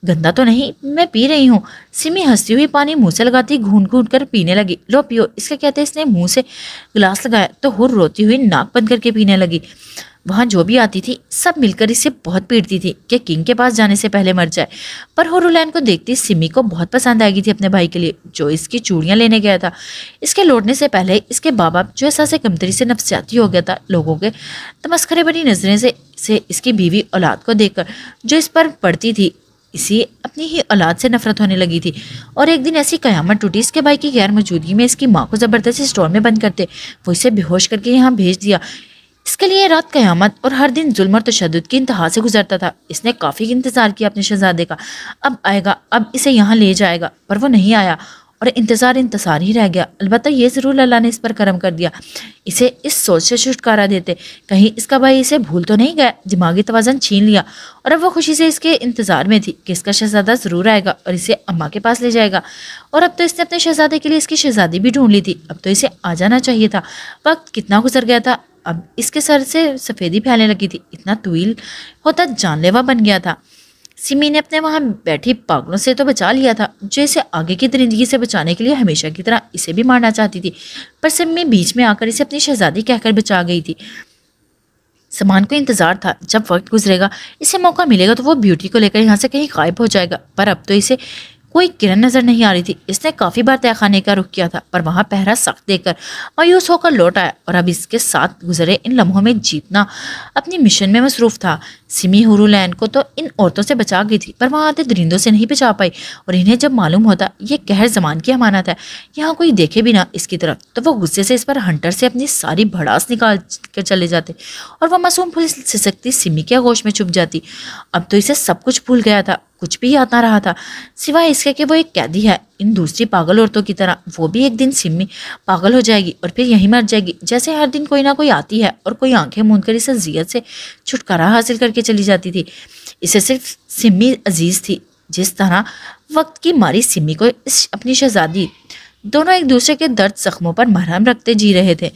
गंदा तो नहीं मैं पी रही हूँ सिमी हंसती हुई पानी मुंह से लगाती घूंट घूंट कर पीने लगी लो पियो इसका कहते इसने मुंह से गिलास लगाया तो हुर रोती हुई नाक बंद करके पीने लगी वहाँ जो भी आती थी सब मिलकर इसे बहुत पीटती थी कि किंग के पास जाने से पहले मर जाए पर होरोलैन को देखती सिमी को बहुत पसंद आ गई थी अपने भाई के लिए जो इसकी चूड़ियाँ लेने गया था इसके लौटने से पहले इसके माँ बाप जो ऐसा से कमतरी से नफसियाती हो गया था लोगों के तमस्खरे बनी नज़रें से से इसकी बीवी औलाद को कर जो इस पर पड़ती थी इसी अपनी ही औलाद से नफरत होने लगी थी और एक दिन ऐसी कयामत टूटी इसके भाई की गैर मौजूदगी में इसकी माँ को ज़बरदस्ती स्टोर में बंद करते वो इसे बेहोश करके यहाँ भेज दिया इसके लिए रात क़यामत और हर दिन जुल्म और तशद की इंतहा से गुजरता था इसने काफ़ी इंतज़ार किया अपने शहजादे का अब आएगा अब इसे यहाँ ले जाएगा पर वो नहीं आया और इंतज़ार इंतज़ार ही रह गया अलबत्त ये ज़रूर अल्लाह ने इस पर करम कर दिया इसे इस सोच से छुटकारा देते कहीं इसका भाई इसे भूल तो नहीं गया दिमागी तोज़न छीन लिया और अब वह खुशी से इसके इंतज़ार में थी कि इसका शहज़ादा ज़रूर आएगा और इसे अम्मा के पास ले जाएगा और अब तो इसने अपने शहज़ादे के लिए इसकी शहज़ादी भी ढूंढ ली थी अब तो इसे आ जाना चाहिए था वक्त कितना गुजर गया था अब इसके सर से सफ़ेदी फैलने लगी थी इतना तुईल होता जानलेवा बन गया था सिमी ने अपने वहाँ बैठी पागलों से तो बचा लिया था जो इसे आगे की दरिंदगी से बचाने के लिए हमेशा की तरह इसे भी मारना चाहती थी पर सिमी बीच में आकर इसे अपनी शहजादी कहकर बचा गई थी समान को इंतज़ार था जब वक्त गुजरेगा इसे मौका मिलेगा तो वो ब्यूटी को लेकर यहाँ से कहीं गायब हो जाएगा पर अब तो इसे कोई किरण नजर नहीं आ रही थी इसने काफ़ी बार खाने का रुख किया था पर वहाँ पहरा सख्त देकर मायूस होकर लौट आया और अब इसके साथ गुजरे इन लम्हों में जीतना अपनी मिशन में मसरूफ था सिमी हुरूलैन को तो इन औरतों से बचा गई थी पर वहाँ आते दरिंदों से नहीं बचा पाई और इन्हें जब मालूम होता ये कहर जमान की अमानत है यहाँ कोई देखे भी ना इसकी तरफ तो वो गुस्से से इस पर हंटर से अपनी सारी भड़ास निकाल कर चले जाते और वह मासूम फुल सिसकती सिमी के आगोश में छुप जाती अब तो इसे सब कुछ भूल गया था कुछ भी याद ना रहा था सिवाय इसके कि वो एक कैदी है इन दूसरी पागल औरतों की तरह वो भी एक दिन सिम्मी पागल हो जाएगी और फिर यहीं मर जाएगी जैसे हर दिन कोई ना कोई आती है और कोई आंखें मूंद कर इसे जीत से छुटकारा हासिल करके चली जाती थी इसे सिर्फ सिम्मी अजीज़ थी जिस तरह वक्त की मारी सिम्मी को इस अपनी शहजादी दोनों एक दूसरे के दर्द जख्मों पर मरहम रखते जी रहे थे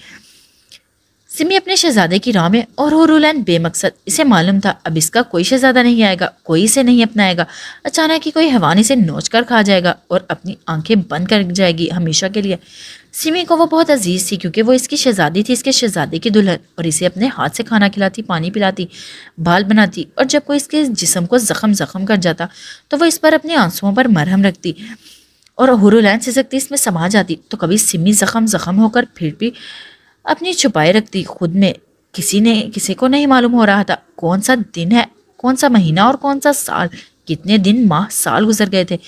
सिमी अपने शहजादे की राह में और हो रोलैन बेमकसद इसे मालूम था अब इसका कोई शहजादा नहीं आएगा कोई इसे नहीं अपनाएगा अचानक ही कोई हवानी इसे नोच कर खा जाएगा और अपनी आंखें बंद कर जाएगी हमेशा के लिए सिमी को वो बहुत अजीज थी क्योंकि वो इसकी शहजादी थी इसके शहजादे की दुल्हन और इसे अपने हाथ से खाना खिलाती पानी पिलाती बाल बनाती और जब कोई इसके जिसम को ज़ख़म ज़ख़म कर जाता तो वह इस पर अपने आंसुओं पर मरहम रखती और हुरुलैन सकती इसमें समा जाती तो कभी सिमी ज़ख़म ज़ख़म होकर फिर भी अपनी छुपाए रखती खुद में किसी ने किसी को नहीं मालूम हो रहा था कौन सा दिन है कौन सा महीना और कौन सा साल कितने दिन माह साल गुजर गए थे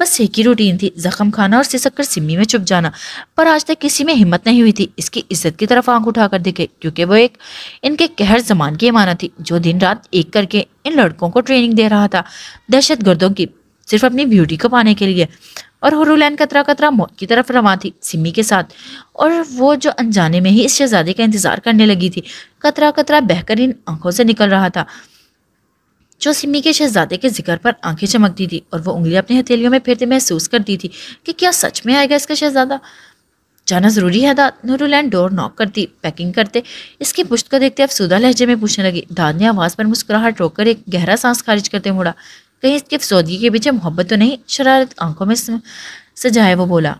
बस एक ही रूटीन थी जख्म खाना और सिसक कर सिमी में छुप जाना पर आज तक किसी में हिम्मत नहीं हुई थी इसकी इज्जत की तरफ आंख उठाकर देखे क्योंकि वो एक इनके कहर जमान की इमानत थी जो दिन रात एक करके इन लड़कों को ट्रेनिंग दे रहा था दहशत गर्दों की सिर्फ अपनी ब्यूटी को पाने के लिए और हुरुलैन कतरा कतरा मौत की तरफ रवा थी सिमी के साथ और वो जो अनजाने में ही इस शहजादे का इंतज़ार करने लगी थी कतरा कतरा बहकर इन आंखों से निकल रहा था जो सिमी के शहजादे के जिक्र पर आंखें चमकती थी और वो उंगलियां अपनी हथेलियों में फिरते महसूस करती थी कि क्या सच में आएगा इसका शहजादा जाना ज़रूरी है दाद नूरुलैन डोर नॉक करती पैकिंग करते इसकी पुष्ट को देखते सुधा लहजे में पूछने लगी दाद ने आवाज़ पर मुस्कुराहट रोककर एक गहरा सांस खारिज करते मुड़ा कहीं इसके सौदी के पीछे मोहब्बत तो नहीं शरारत आंखों में सजाए वो बोला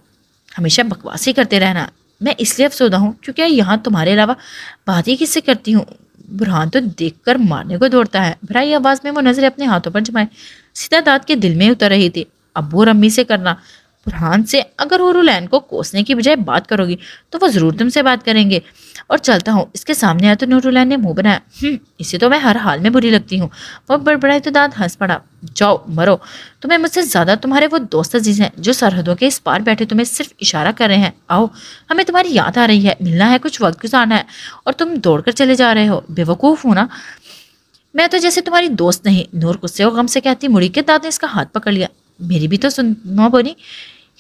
हमेशा बकवासी करते रहना मैं इसलिए अफसोदा हूँ क्योंकि यहाँ तुम्हारे अलावा बात ही किससे करती हूँ बुरहान तो देख कर मारने को दौड़ता है भराई आवाज़ में वो नज़रें अपने हाथों पर जमाए सीधा दाद के दिल में उतर रही थी अबू और अम्मी से करना बुरहान से अगर वो रुलैन को कोसने की बजाय बात करोगी तो वो ज़रूर तुमसे बात करेंगे और चलता हूँ इसके सामने आया तो नूरुलैन ने मुंह बनाया हम्म, इसे तो मैं हर हाल में बुरी लगती हूँ वो बड़बड़ाई तो दांत हंस पड़ा जाओ मरो तुम्हें मुझसे ज़्यादा तुम्हारे वो दोस्त अजीज़ हैं जो सरहदों के इस पार बैठे तुम्हें सिर्फ इशारा कर रहे हैं आओ हमें तुम्हारी याद आ रही है मिलना है कुछ वक्त गुजारना है और तुम दौड़कर चले जा रहे हो बेवकूफ़ हो ना मैं तो जैसे तुम्हारी दोस्त नहीं नूर गुस्से और गम से कहती मुड़ी के दाद ने इसका हाथ पकड़ लिया मेरी भी तो सुन नो बोनी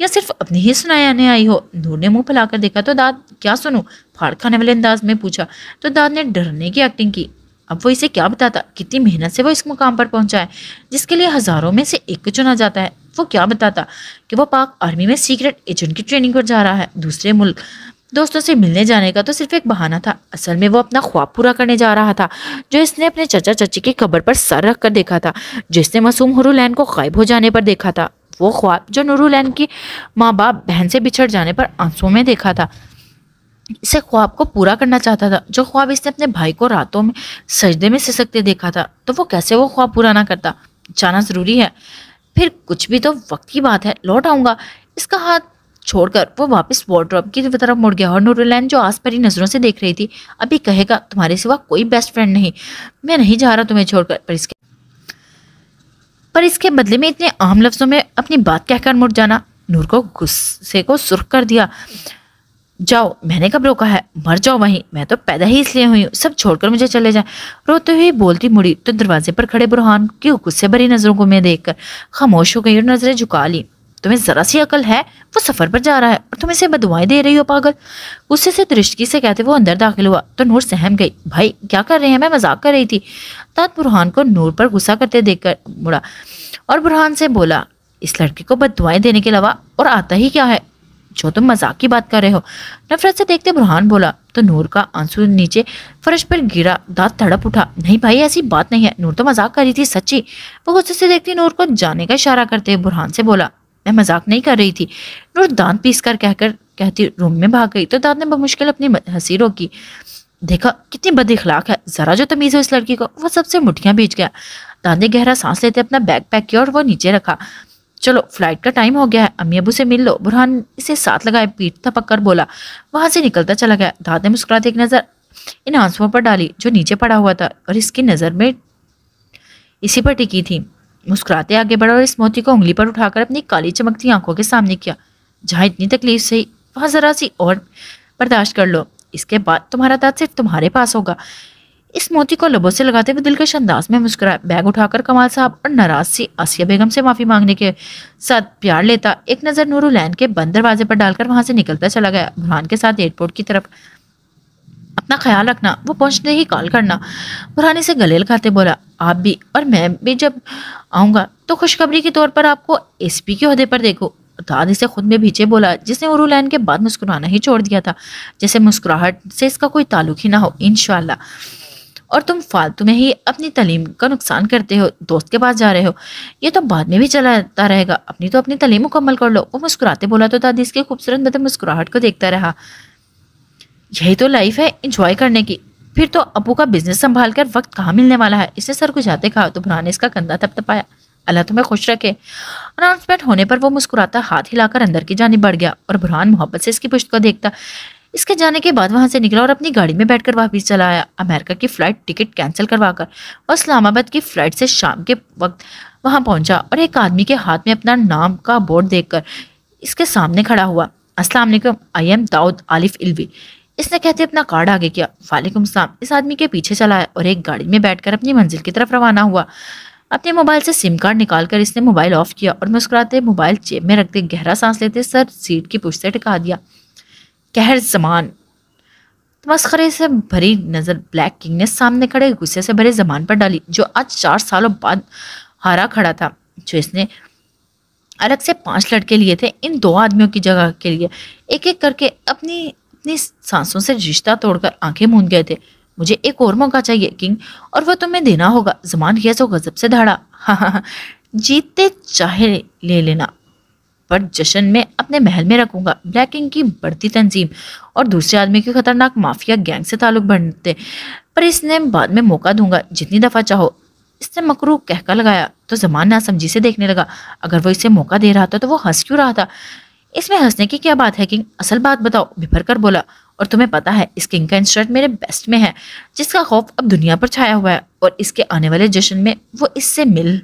या सिर्फ अपने ही सुनायाने आई हो नूर ने मुंह फैलाकर देखा तो दाद क्या सुनू फाड़ खाने वाले अंदाज में पूछा तो दाद ने डरने की एक्टिंग की अब वो इसे क्या बताता कितनी मेहनत से वो इस मुकाम पर पहुंचा है जिसके लिए हज़ारों में से एक को चुना जाता है वो क्या बताता कि वो पाक आर्मी में सीक्रेट एजेंट की ट्रेनिंग पर जा रहा है दूसरे मुल्क दोस्तों से मिलने जाने का तो सिर्फ एक बहाना था असल में वो अपना ख्वाब पूरा करने जा रहा था जो इसने अपने चचा चची की कब्र पर सर रख कर देखा था जिसने मासूम हरुलैन को गायब हो जाने पर देखा था वो ख्वाब जो नूरुलैन की माँ बाप बहन से बिछड़ जाने पर आंसू में देखा था इसे ख्वाब को पूरा करना चाहता था जो ख्वाब इसने अपने भाई को रातों में सजदे में सिसकते देखा था तो वो कैसे वो ख्वाब पूरा ना करता जाना ज़रूरी है फिर कुछ भी तो वक्त की बात है लौट आऊंगा इसका हाथ छोड़कर वो वापस वार्ड्रॉप की तरफ मुड़ गया और नूरुलैन जो आस भरी नज़रों से देख रही थी अभी कहेगा तुम्हारे सिवा कोई बेस्ट फ्रेंड नहीं मैं नहीं जा रहा तुम्हें छोड़कर पर इसके पर इसके बदले में इतने आम लफ्ज़ों में अपनी बात कहकर मुड़ जाना नूर को गुस्से को सुर्ख कर दिया जाओ मैंने कब रोका है मर जाओ वहीं मैं तो पैदा ही इसलिए हुई हूँ सब छोड़कर मुझे चले जाए रोते हुए बोलती मुड़ी तो दरवाजे पर खड़े बुरहान की गुस्से भरी नज़रों को मैं देखकर खामोश हो गई और नज़रें झुका ली तुम्हें ज़रा सी अकल है वो सफ़र पर जा रहा है और तुम इसे बदवाएं दे रही हो पागल गुस्से से दृष्टि से कहते वो अंदर दाखिल हुआ तो नूर सहम गई भाई क्या कर रहे हैं मैं मजाक कर रही थी तात बुरहान को नूर पर गुस्सा करते देख कर मुड़ा और बुरहान से बोला इस लड़के को बदवाएं देने के अलावा और आता ही क्या है जो तुम मजाक की बात कर रहे हो नफरत से देखते बुरहान बोला तो नूर का आंसू नीचे फर्श पर गिरा दांत तड़प उठा नहीं भाई ऐसी बात नहीं है नूर तो मजाक कर रही थी सच्ची वो गुस्से से देखती नूर को जाने का इशारा करते बुरहान से बोला मैं मजाक नहीं कर रही थी नूर दांत पीस कर कहकर कहती रूम में भाग गई तो दांत ने बमुश्किल अपनी हंसी रोकी देखा कितनी बद इखलाक है ज़रा जो तमीज़ हो इस लड़की को वह सबसे मुठियाँ बीच गया दांत ने गहरा सांस लेते अपना बैग पैक किया और वह नीचे रखा चलो फ्लाइट का टाइम हो गया है अम्मी अबू से मिल लो बुरहान इसे साथ लगाए पीठ थपक कर बोला वहाँ से निकलता चला गया दांत ने मुस्कुराते एक नज़र इन आंसुओं पर डाली जो नीचे पड़ा हुआ था और इसकी नज़र में इसी पर टिकी थी मुस्कुराते आगे बढ़ा और इस मोती को उंगली पर उठाकर अपनी काली चमकती आंखों के सामने किया जहाँ इतनी तकलीफ सही वहाँ ज़रा सी और बर्दाश्त कर लो इसके बाद तुम्हारा दांत सिर्फ तुम्हारे पास होगा इस मोती को लबों से लगाते हुए दिलकश अंदाज में मुस्कुराया बैग उठाकर कमाल साहब और नाराज सी आसिया बेगम से माफ़ी मांगने के साथ प्यार लेता एक नज़र नूरुलैन के बंद दरवाजे पर डालकर वहां से निकलता चला गया बुरहान के साथ एयरपोर्ट की तरफ अपना ख्याल रखना वो पहुंचते ही कॉल करना बुरहान से गले लगाते बोला आप भी और मैं भी जब आऊँगा तो खुशखबरी के तौर पर आपको एसपी के अहदे पर देखो दादी से खुद में भीचे बोला जिसने उरू लाइन के बाद मुस्कुराना ही छोड़ दिया था जैसे मुस्कुराहट से इसका कोई ताल्लुक ही ना हो इन और तुम फालतू में ही अपनी तलीम का नुकसान करते हो दोस्त के पास जा रहे हो ये तो बाद में भी चलाता रहेगा अपनी तो अपनी तलीम मुकम्मल कर लो वो मुस्कुराते बोला तो दादी इसके खूबसूरत मतलब मुस्कुराहट को देखता रहा यही तो लाइफ है इंजॉय करने की फिर तो अबू का बिजनेस संभाल कर वक्त कहाँ मिलने वाला है इसने सर को जाते कहा तो बुरहान ने इसका कंधा थपथपाया अल्लाह तुम्हें खुश रखे अनाउंसमेंट होने पर वो मुस्कुराता हाथ हिलाकर अंदर की जानी बढ़ गया और बुरहान मोहब्बत से इसकी पुश्त को देखता इसके जाने के बाद वहाँ से निकला और अपनी गाड़ी में बैठकर वापस चला आया अमेरिका की फ़्लाइट टिकट कैंसिल करवाकर और इस्लामाबाद की फ़्लाइट से शाम के वक्त वहाँ पहुंचा और एक आदमी के हाथ में अपना नाम का बोर्ड देखकर इसके सामने खड़ा हुआ अस्सलाम वालेकुम आई एम दाऊद आलिफ इलवी इसने कहते अपना कार्ड आगे किया वालेकुम साहब इस आदमी के पीछे चला और एक गाड़ी में बैठकर अपनी मंजिल की तरफ रवाना हुआ अपने मोबाइल से सिम कार्ड निकालकर इसने मोबाइल ऑफ किया और मुस्कुराते मोबाइल जेब में रखते गहरा सांस लेते सर सीट की पुछ से टिका दिया कहर जमान मस्खरे से भरी नज़र ब्लैक किंग ने सामने खड़े गुस्से से भरे जमान पर डाली जो आज चार सालों बाद हारा खड़ा था जो इसने अलग से पांच लड़के लिए थे इन दो आदमियों की जगह के लिए एक एक करके अपनी अपनी सांसों से रिश्ता तोड़कर आंखें मूंद गए थे मुझे एक और मौका चाहिए किंग और वह तुम्हें देना होगा जमान किया सो गजब से धाड़ा हाँ, हाँ, हाँ। जीतते चाहे ले लेना पर जश्न में अपने महल में रखूंगा ब्लैक किंग की बढ़ती तंजीम और दूसरे आदमी के खतरनाक माफिया गैंग से ताल्लुक बढ़ते पर इसने बाद में मौका दूंगा जितनी दफ़ा चाहो इसने मकरू कहका लगाया तो जमान नासमझी से देखने लगा अगर वो इसे मौका दे रहा था तो वो हंस क्यों रहा था इसमें हंसने की क्या बात है किंग असल बात बताओ बिभर कर बोला और तुम्हें पता है इस किंग का इंस्टर्ट मेरे बेस्ट में है जिसका खौफ अब दुनिया पर छाया हुआ है और इसके आने वाले जश्न में वो इससे मिल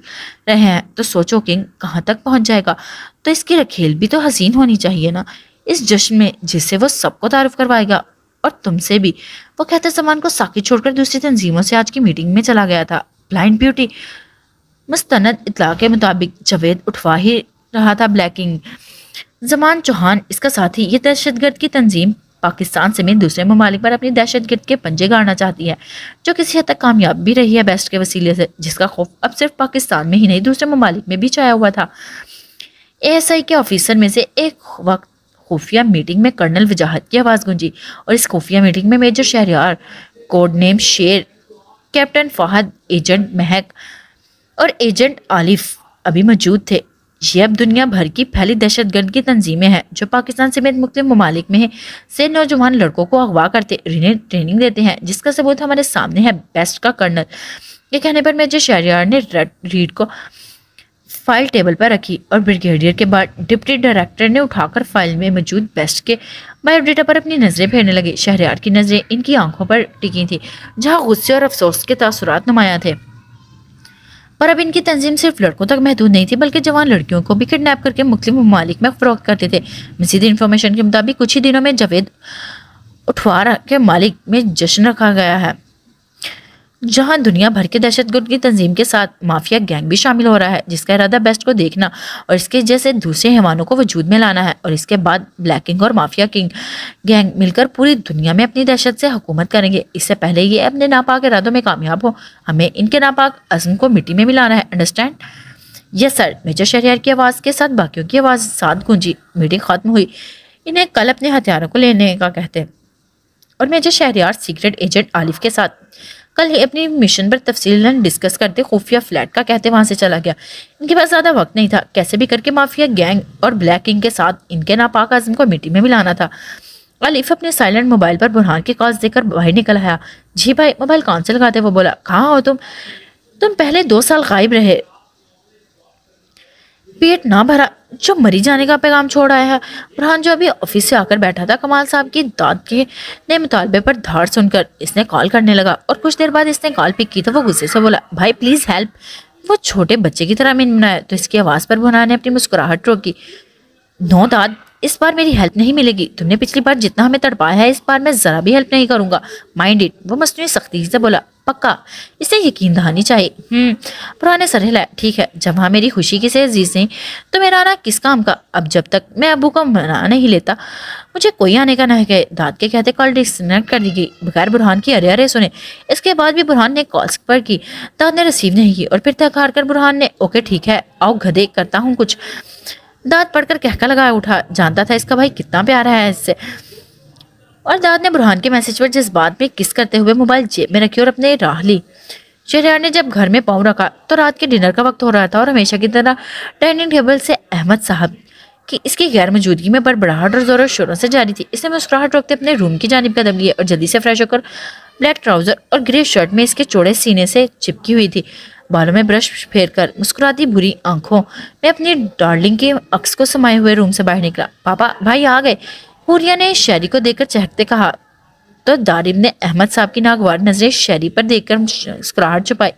रहे हैं तो सोचो किंग कहाँ तक पहुँच जाएगा तो इसकी रखेल भी तो हसीन होनी चाहिए ना इस जश्न में जिससे वो सबको तारुफ करवाएगा और तुमसे भी वो कहते सामान को साकी छोड़कर दूसरी तंजीमों से आज की मीटिंग में चला गया था ब्लाइंड ब्यूटी मुस्तनद इतला के मुताबिक जवेद उठवा ही रहा था ब्लैकिंग जमान चौहान इसका साथ ही ये दहशतगर्द की तंजीम पाकिस्तान समेत दूसरे ममालिक पर अपनी दहशत गर्द के पंजे गाड़ना चाहती है जो किसी हद तक कामयाब भी रही है बेस्ट के वसीले से जिसका खौफ अब सिर्फ पाकिस्तान में ही नहीं दूसरे ममालिक में भी छाया हुआ था एस आई के ऑफिसर में से एक वक्त खुफिया मीटिंग में कर्नल वजाहत की आवाज़ गूंजी और इस खुफिया मीटिंग में major Shahryar code name Sher captain Fahad agent Mehak और एजेंट आलिफ अभी मौजूद थे ये अब दुनिया भर की फैली दहशतगर्द की तंजीमें हैं जो पाकिस्तान समेत मुख्त ममालिक में हैं से नौजवान लड़कों को अगवा करते ट्रेनिंग देते हैं जिसका सबूत हमारे सामने है बेस्ट का कर्नल के कहने पर मेजर शहरियार ने रीड को फाइल टेबल पर रखी और ब्रिगेडियर के बाद डिप्टी डायरेक्टर ने उठाकर फाइल में मौजूद बेस्ट के बायोडेटा पर अपनी नज़रें फेरने लगी शहरियार की नज़रें इनकी आंखों पर टिकी थी जहाँ गुस्से और अफसोस के तसरत नुमाया थे और अब इनकी तंजीम सिर्फ लड़कों तक महदूद नहीं थी बल्कि जवान लड़कियों को भी किडनैप करके मुख्त ममालिक में फरोख करते थे मजीद इन्फॉर्मेशन के मुताबिक कुछ ही दिनों में जवेद उठवारा के मालिक में जश्न रखा गया है जहां दुनिया भर के दहशतगर्द की तंजीम के साथ माफिया गैंग भी शामिल हो रहा है जिसका इरादा बेस्ट को देखना और इसके जैसे दूसरे हेवानों को वजूद में लाना है और इसके बाद ब्लैक किंग और माफिया किंग गैंग मिलकर पूरी दुनिया में अपनी दहशत से हुकूमत करेंगे इससे पहले ये अपने नापाक इरादों में कामयाब हो हमें इनके नापाक अजम को मिट्टी में मिलाना है understand yes sir major Shahryar की आवाज़ के साथ बाकियों की आवाज़ साथ गूंजी मीटिंग खत्म हुई इन्हें कल अपने हथियारों को लेने का कहते और major Shahryar secret agent Alif के साथ कल ही अपनी मिशन पर तफसीला डिस्कस करते खुफिया फ्लैट का कहते वहाँ से चला गया इनके पास ज़्यादा वक्त नहीं था कैसे भी करके माफिया गैंग और ब्लैक किंग के साथ इनके नापाक आजम को मिट्टी में मिलाना था अलिफ अपने साइलेंट मोबाइल पर बुरहान के कॉल्स देकर बाहर निकल आया जी भाई मोबाइल कौन से लगाते वो बोला कहाँ हो तुम तुम पहले दो साल गायब रहे पेट ना भरा जब मरी जाने का पैगाम छोड़ आया है बुरहान जो अभी ऑफिस से आकर बैठा था कमाल साहब की दाद के नए मुतालबे पर धार सुनकर इसने कॉल करने लगा और कुछ देर बाद इसने कॉल पिक की तो वो गुस्से से बोला भाई प्लीज़ हेल्प वो छोटे बच्चे की तरह बनाया तो इसकी आवाज़ पर बुरहान ने अपनी मुस्कुराहट रोकी नो दाद इस बार मेरी हेल्प नहीं मिलेगी तुमने पिछली बार जितना हमें तड़पाया है इस बार मैं ज़रा भी हेल्प नहीं करूँगा माइंड इट वो मस्तुई सख्ती से बोला पक्का इसे यकीन दहानी चाहिए हम्म, पुराने सर हिलाए ठीक है जब हाँ मेरी खुशी की से जीत तो मेरा आना किस काम का अब जब तक मैं अबू का मना नहीं लेता मुझे कोई आने का ना है दाद के कहते कॉल डिस्कनेक्ट कर दी गई बगैर बुरहान की अरे अरे सुने इसके बाद भी बुरहान ने कॉल्स पर की दाद ने रिसीव नहीं की और फिर थक हार कर बुरहान ने ओके ठीक है आओ गधे करता हूँ कुछ दाद पढ़कर कहका लगा उठा जानता था इसका भाई कितना प्यारा है इससे और दाद ने बुरहान के मैसेज पर जिस बात में किस करते हुए मोबाइल जेब में रखी और अपने राह ली शहरियार ने जब घर में पाँव रखा तो रात के डिनर का वक्त हो रहा था और हमेशा की तरह डाइनिंग टेबल से अहमद साहब कि इसकी गैर मौजूदगी में बड़बड़ाहट और जोरों शोरों से जारी थी इसने मुस्कुराहट रोकते अपने रूम की जानब कदम लिए और जल्दी से फ्रेश होकर ब्लैक ट्राउजर और ग्रे शर्ट में इसके चौड़े सीने से चिपकी हुई थी बालों में ब्रश फेर कर मुस्कुराती बुरी आंखों में अपनी डार्लिंग के अक्स को समाये हुए रूम से बाहर निकला पापा भाई आ गए हुरिया ने शहरी को देखकर चहकते कहा तो दारिब ने अहमद साहब की नागवार नजरें शहरी पर देखकर मुस्कुराहट छुपाई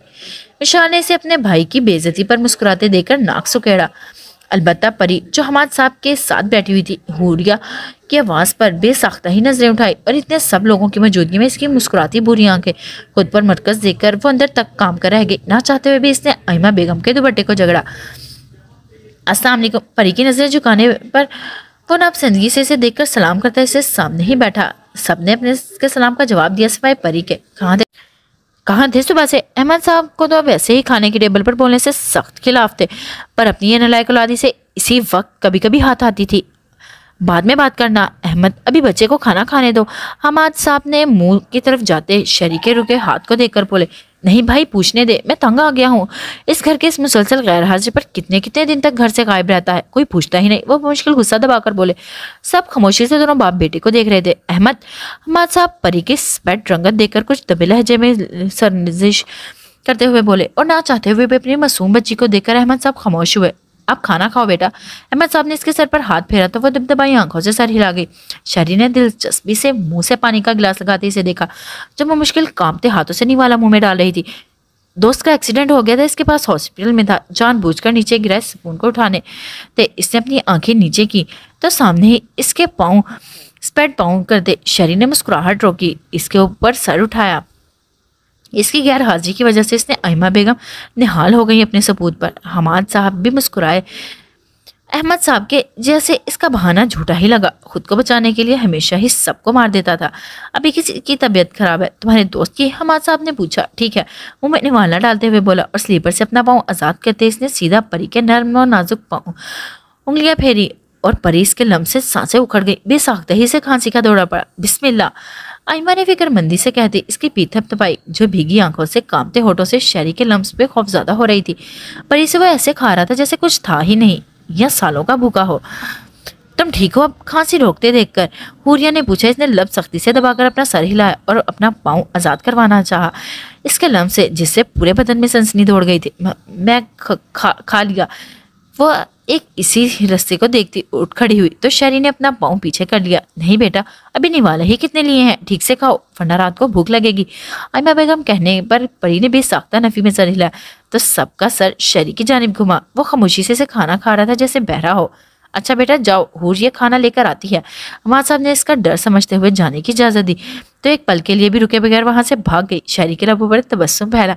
मिशाल ने इसे अपने भाई की बेजती पर मुस्कुराते देखकर नाक सुखेड़ा अलबत्ता परी जो हमाद साहब के साथ बैठी हुई थी हुरिया की आवाज़ पर बेसाख्ता ही नजरें उठाई और इतने सब लोगों की मौजूदगी में इसकी मुस्कुराती बुरी आंखें खुद पर मरकज देखकर वो अंदर तक काम कर रह गई ना चाहते हुए भी इसने अहिमा बेगम के दुबट्टे को झगड़ा असलम परी की नजरें झुकाने पर वो नाब संदगी से इसे देखकर सलाम करते इसे सामने ही बैठा सबने अपने इसके सलाम का जवाब दिया सिवाय परी के कहाँ थे कहाँ थे सुबह से अहमद साहब को तो अब ऐसे ही खाने की टेबल पर बोलने से सख्त खिलाफ थे पर अपनी ये नलायक उलादी से इसी वक्त कभी कभी हाथ आती थी बाद में बात करना अहमद अभी बच्चे को खाना खाने दो हमाद साहब ने मुंह की तरफ जाते शरीके रुके हाथ को देखकर बोले नहीं भाई पूछने दे मैं तंग आ गया हूँ इस घर के इस मुसलसल गैर हाजिर पर कितने कितने दिन तक घर से गायब रहता है कोई पूछता ही नहीं वो मुश्किल गुस्सा दबाकर बोले सब खामोशी से दोनों बाप बेटे को देख रहे थे अहमद अहमद साहब परी की स्पेट रंगत देखकर कुछ दबे लहजे में सरनिजिश करते हुए बोले और ना चाहते हुए भी अपनी मासूम बच्ची को देखकर अहमद साहब खामोश हुए अब खाना खाओ बेटा अहमद साहब ने इसके सर पर हाथ फेरा तो वह दबदबाई आंखों से सर हिला गई शहरी ने दिलचस्पी से मुंह से पानी का गिलास लगाते इसे देखा जब वो मुश्किल कांपते हाथों से निवाला मुंह में डाल रही थी दोस्त का एक्सीडेंट हो गया था इसके पास हॉस्पिटल में था जानबूझकर नीचे गिरा सुकून को उठाने ते इसने अपनी आंखें नीचे की तो सामने ही इसके पाँव स्पेड कर दे शरी ने मुस्कुराहट रोकी इसके ऊपर सर उठाया इसकी गैर हाजिरी की वजह से इसने अहिमा बेगम निहाल हो गई अपने सपूत पर हमाद साहब भी मुस्कुराए अहमद साहब के जैसे इसका बहाना झूठा ही लगा खुद को बचाने के लिए हमेशा ही सबको मार देता था अभी किसी की तबीयत खराब है तुम्हारे दोस्त की हमाद साहब ने पूछा ठीक है वो मैंने वाला डालते हुए बोला और स्लीपर से अपना पाँव आज़ाद करते इसने सीधा परी के नरम और नाजुक पाँव उंगलियाँ फेरी और परी इसके लम्ब से सांसें उखड़ गई बेसाखते ही से खांसी का दौड़ा पड़ा बिस्मिल्ला आयमा ने फिक्रमंदी से कह दी इसकी पीथप तपाई जो भीगी आंखों से कामते होठों से शहरी के लम्स पे खौफ ज्यादा हो रही थी पर इसे वह ऐसे खा रहा था जैसे कुछ था ही नहीं या सालों का भूखा हो तुम ठीक हो अब खांसी रोकते देखकर हुरिया ने पूछा इसने लब सख्ती से दबाकर अपना सर हिलाया और अपना पाँव आज़ाद करवाना चाहा इसके लम्ब से जिससे पूरे बदन में सनसनी दौड़ गई थी मैं खा खा लिया वह एक इसी रस्ते को देखती उठ खड़ी हुई तो शरी ने अपना पाँव पीछे कर लिया नहीं बेटा अभी निवाले ही कितने लिए हैं ठीक से खाओ फंडा रात को भूख लगेगी आयमा बेगम कहने पर परी ने भी साख्ता नफी में सर हिलाया तो सबका सर शरी की जानब घुमा वो खामोशी से, से खाना खा रहा था जैसे बहरा हो अच्छा बेटा जाओ हूर ये खाना लेकर आती है हमाद साहब ने इसका डर समझते हुए जाने की इजाज़त दी तो एक पल के लिए भी रुके बगैर वहाँ से भाग गई शहरी के लबों पर तबस्म फैला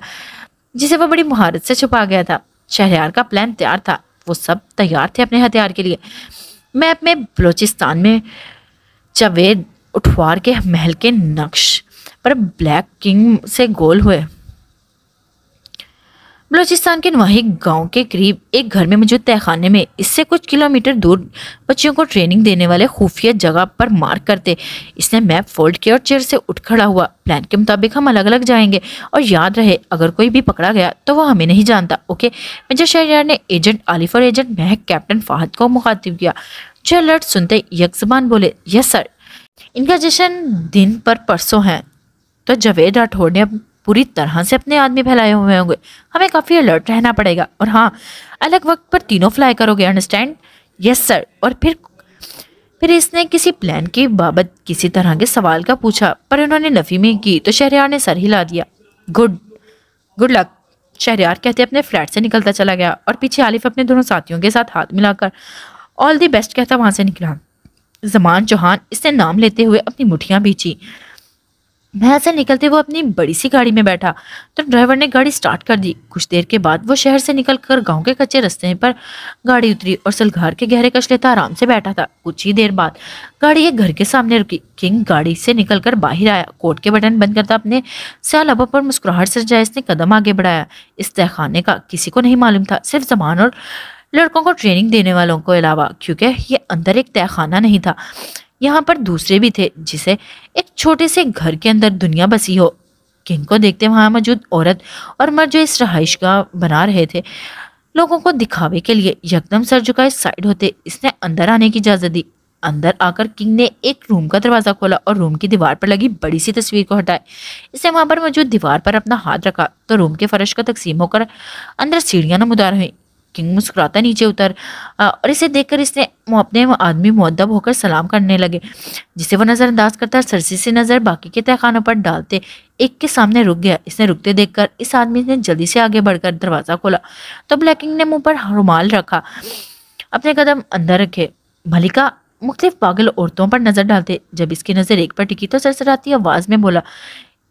जिसे वह बड़ी महारत से छुपा गया था शहरियार का प्लान तैयार था वो सब तैयार थे अपने हथियार के लिए मैप में बलूचिस्तान में चवेद उठवार के महल के नक्श पर ब्लैक किंग से गोल हुए बलोचिस्तान के नवाही गांव के करीब एक घर में मौजूद तहखाने में इससे कुछ किलोमीटर दूर बच्चियों को ट्रेनिंग देने वाले खुफिया जगह पर मार करते इसने मैप फोल्ड किया और चेयर से उठ खड़ा हुआ प्लान के मुताबिक हम अलग अलग जाएंगे और याद रहे अगर कोई भी पकड़ा गया तो वह हमें नहीं जानता ओके मेजर शहरियार ने एजेंट आलिफ और एजेंट महक कैप्टन फाहद को मुखातिब किया जो अलर्ट सुनते यकजबान बोले यस सर इनका जश्न दिन पर परसों है तो जवेद राठौर ने पूरी तरह से अपने आदमी फैलाए हुए होंगे हमें काफ़ी अलर्ट रहना पड़ेगा और हाँ अलग वक्त पर तीनों फ्लाई करोगे अंडरस्टैंड यस सर और फिर फिर इसने किसी प्लान के बाबत किसी तरह के सवाल का पूछा पर उन्होंने नफ़ी में की तो शहरियार ने सर हिला दिया गुड गुड लक शहरियार कहते अपने फ्लैट से निकलता चला गया और पीछे आलिफ अपने दोनों साथियों के साथ हाथ मिलाकर ऑल दी बेस्ट कहता वहाँ से निकला जमान चौहान इसने नाम लेते हुए अपनी मुठियाँ बीची महल से निकलते वो अपनी बड़ी सी गाड़ी में बैठा तो ड्राइवर ने गाड़ी स्टार्ट कर दी कुछ देर के बाद वो शहर से निकलकर गांव के कच्चे रास्ते पर गाड़ी उतरी और सलघार के गहरे कश लेता आराम से बैठा था कुछ ही देर बाद गाड़ी एक घर के सामने रुकी किंग गाड़ी से निकलकर बाहर आया कोट के बटन बंद करता अपने सयाल लबों पर मुस्कुराहट से जाए इसने कदम आगे बढ़ाया इस तहखाने का किसी को नहीं मालूम था सिर्फ जमान और लड़कों को ट्रेनिंग देने वालों को अलावा क्योंकि ये अंदर एक तहखाना नहीं था यहाँ पर दूसरे भी थे जिसे एक छोटे से घर के अंदर दुनिया बसी हो को देखते वहाँ मौजूद औरत और मर्द जो इस रहाइश का बना रहे थे लोगों को दिखावे के लिए यकदम सर झुकाए साइड होते इसने अंदर आने की इजाज़त दी अंदर आकर किंग ने एक रूम का दरवाज़ा खोला और रूम की दीवार पर लगी बड़ी सी तस्वीर को हटाए इसने वहाँ पर मौजूद दीवार पर अपना हाथ रखा तो रूम के फर्श का तकसीम होकर अंदर सीढ़ियाँ नमदार हुई किंग मुस्कुराता नीचे उतर और इसे देखकर इसने अपने आदमी मुद्दब होकर सलाम करने लगे जिसे वो नज़रअंदाज करता सरसी से नज़र बाकी के तहखानों पर डालते एक के सामने रुक गया इसने रुकते देखकर इस आदमी ने जल्दी से आगे बढ़कर दरवाज़ा खोला तो ब्लैकिंग ने मुँह पर रुमाल रखा अपने कदम अंदर रखे मलिका मुख्तलिफ पागल औरतों पर नज़र डालते जब इसकी नज़र एक पर टिकी तो सरसराती आवाज़ में बोला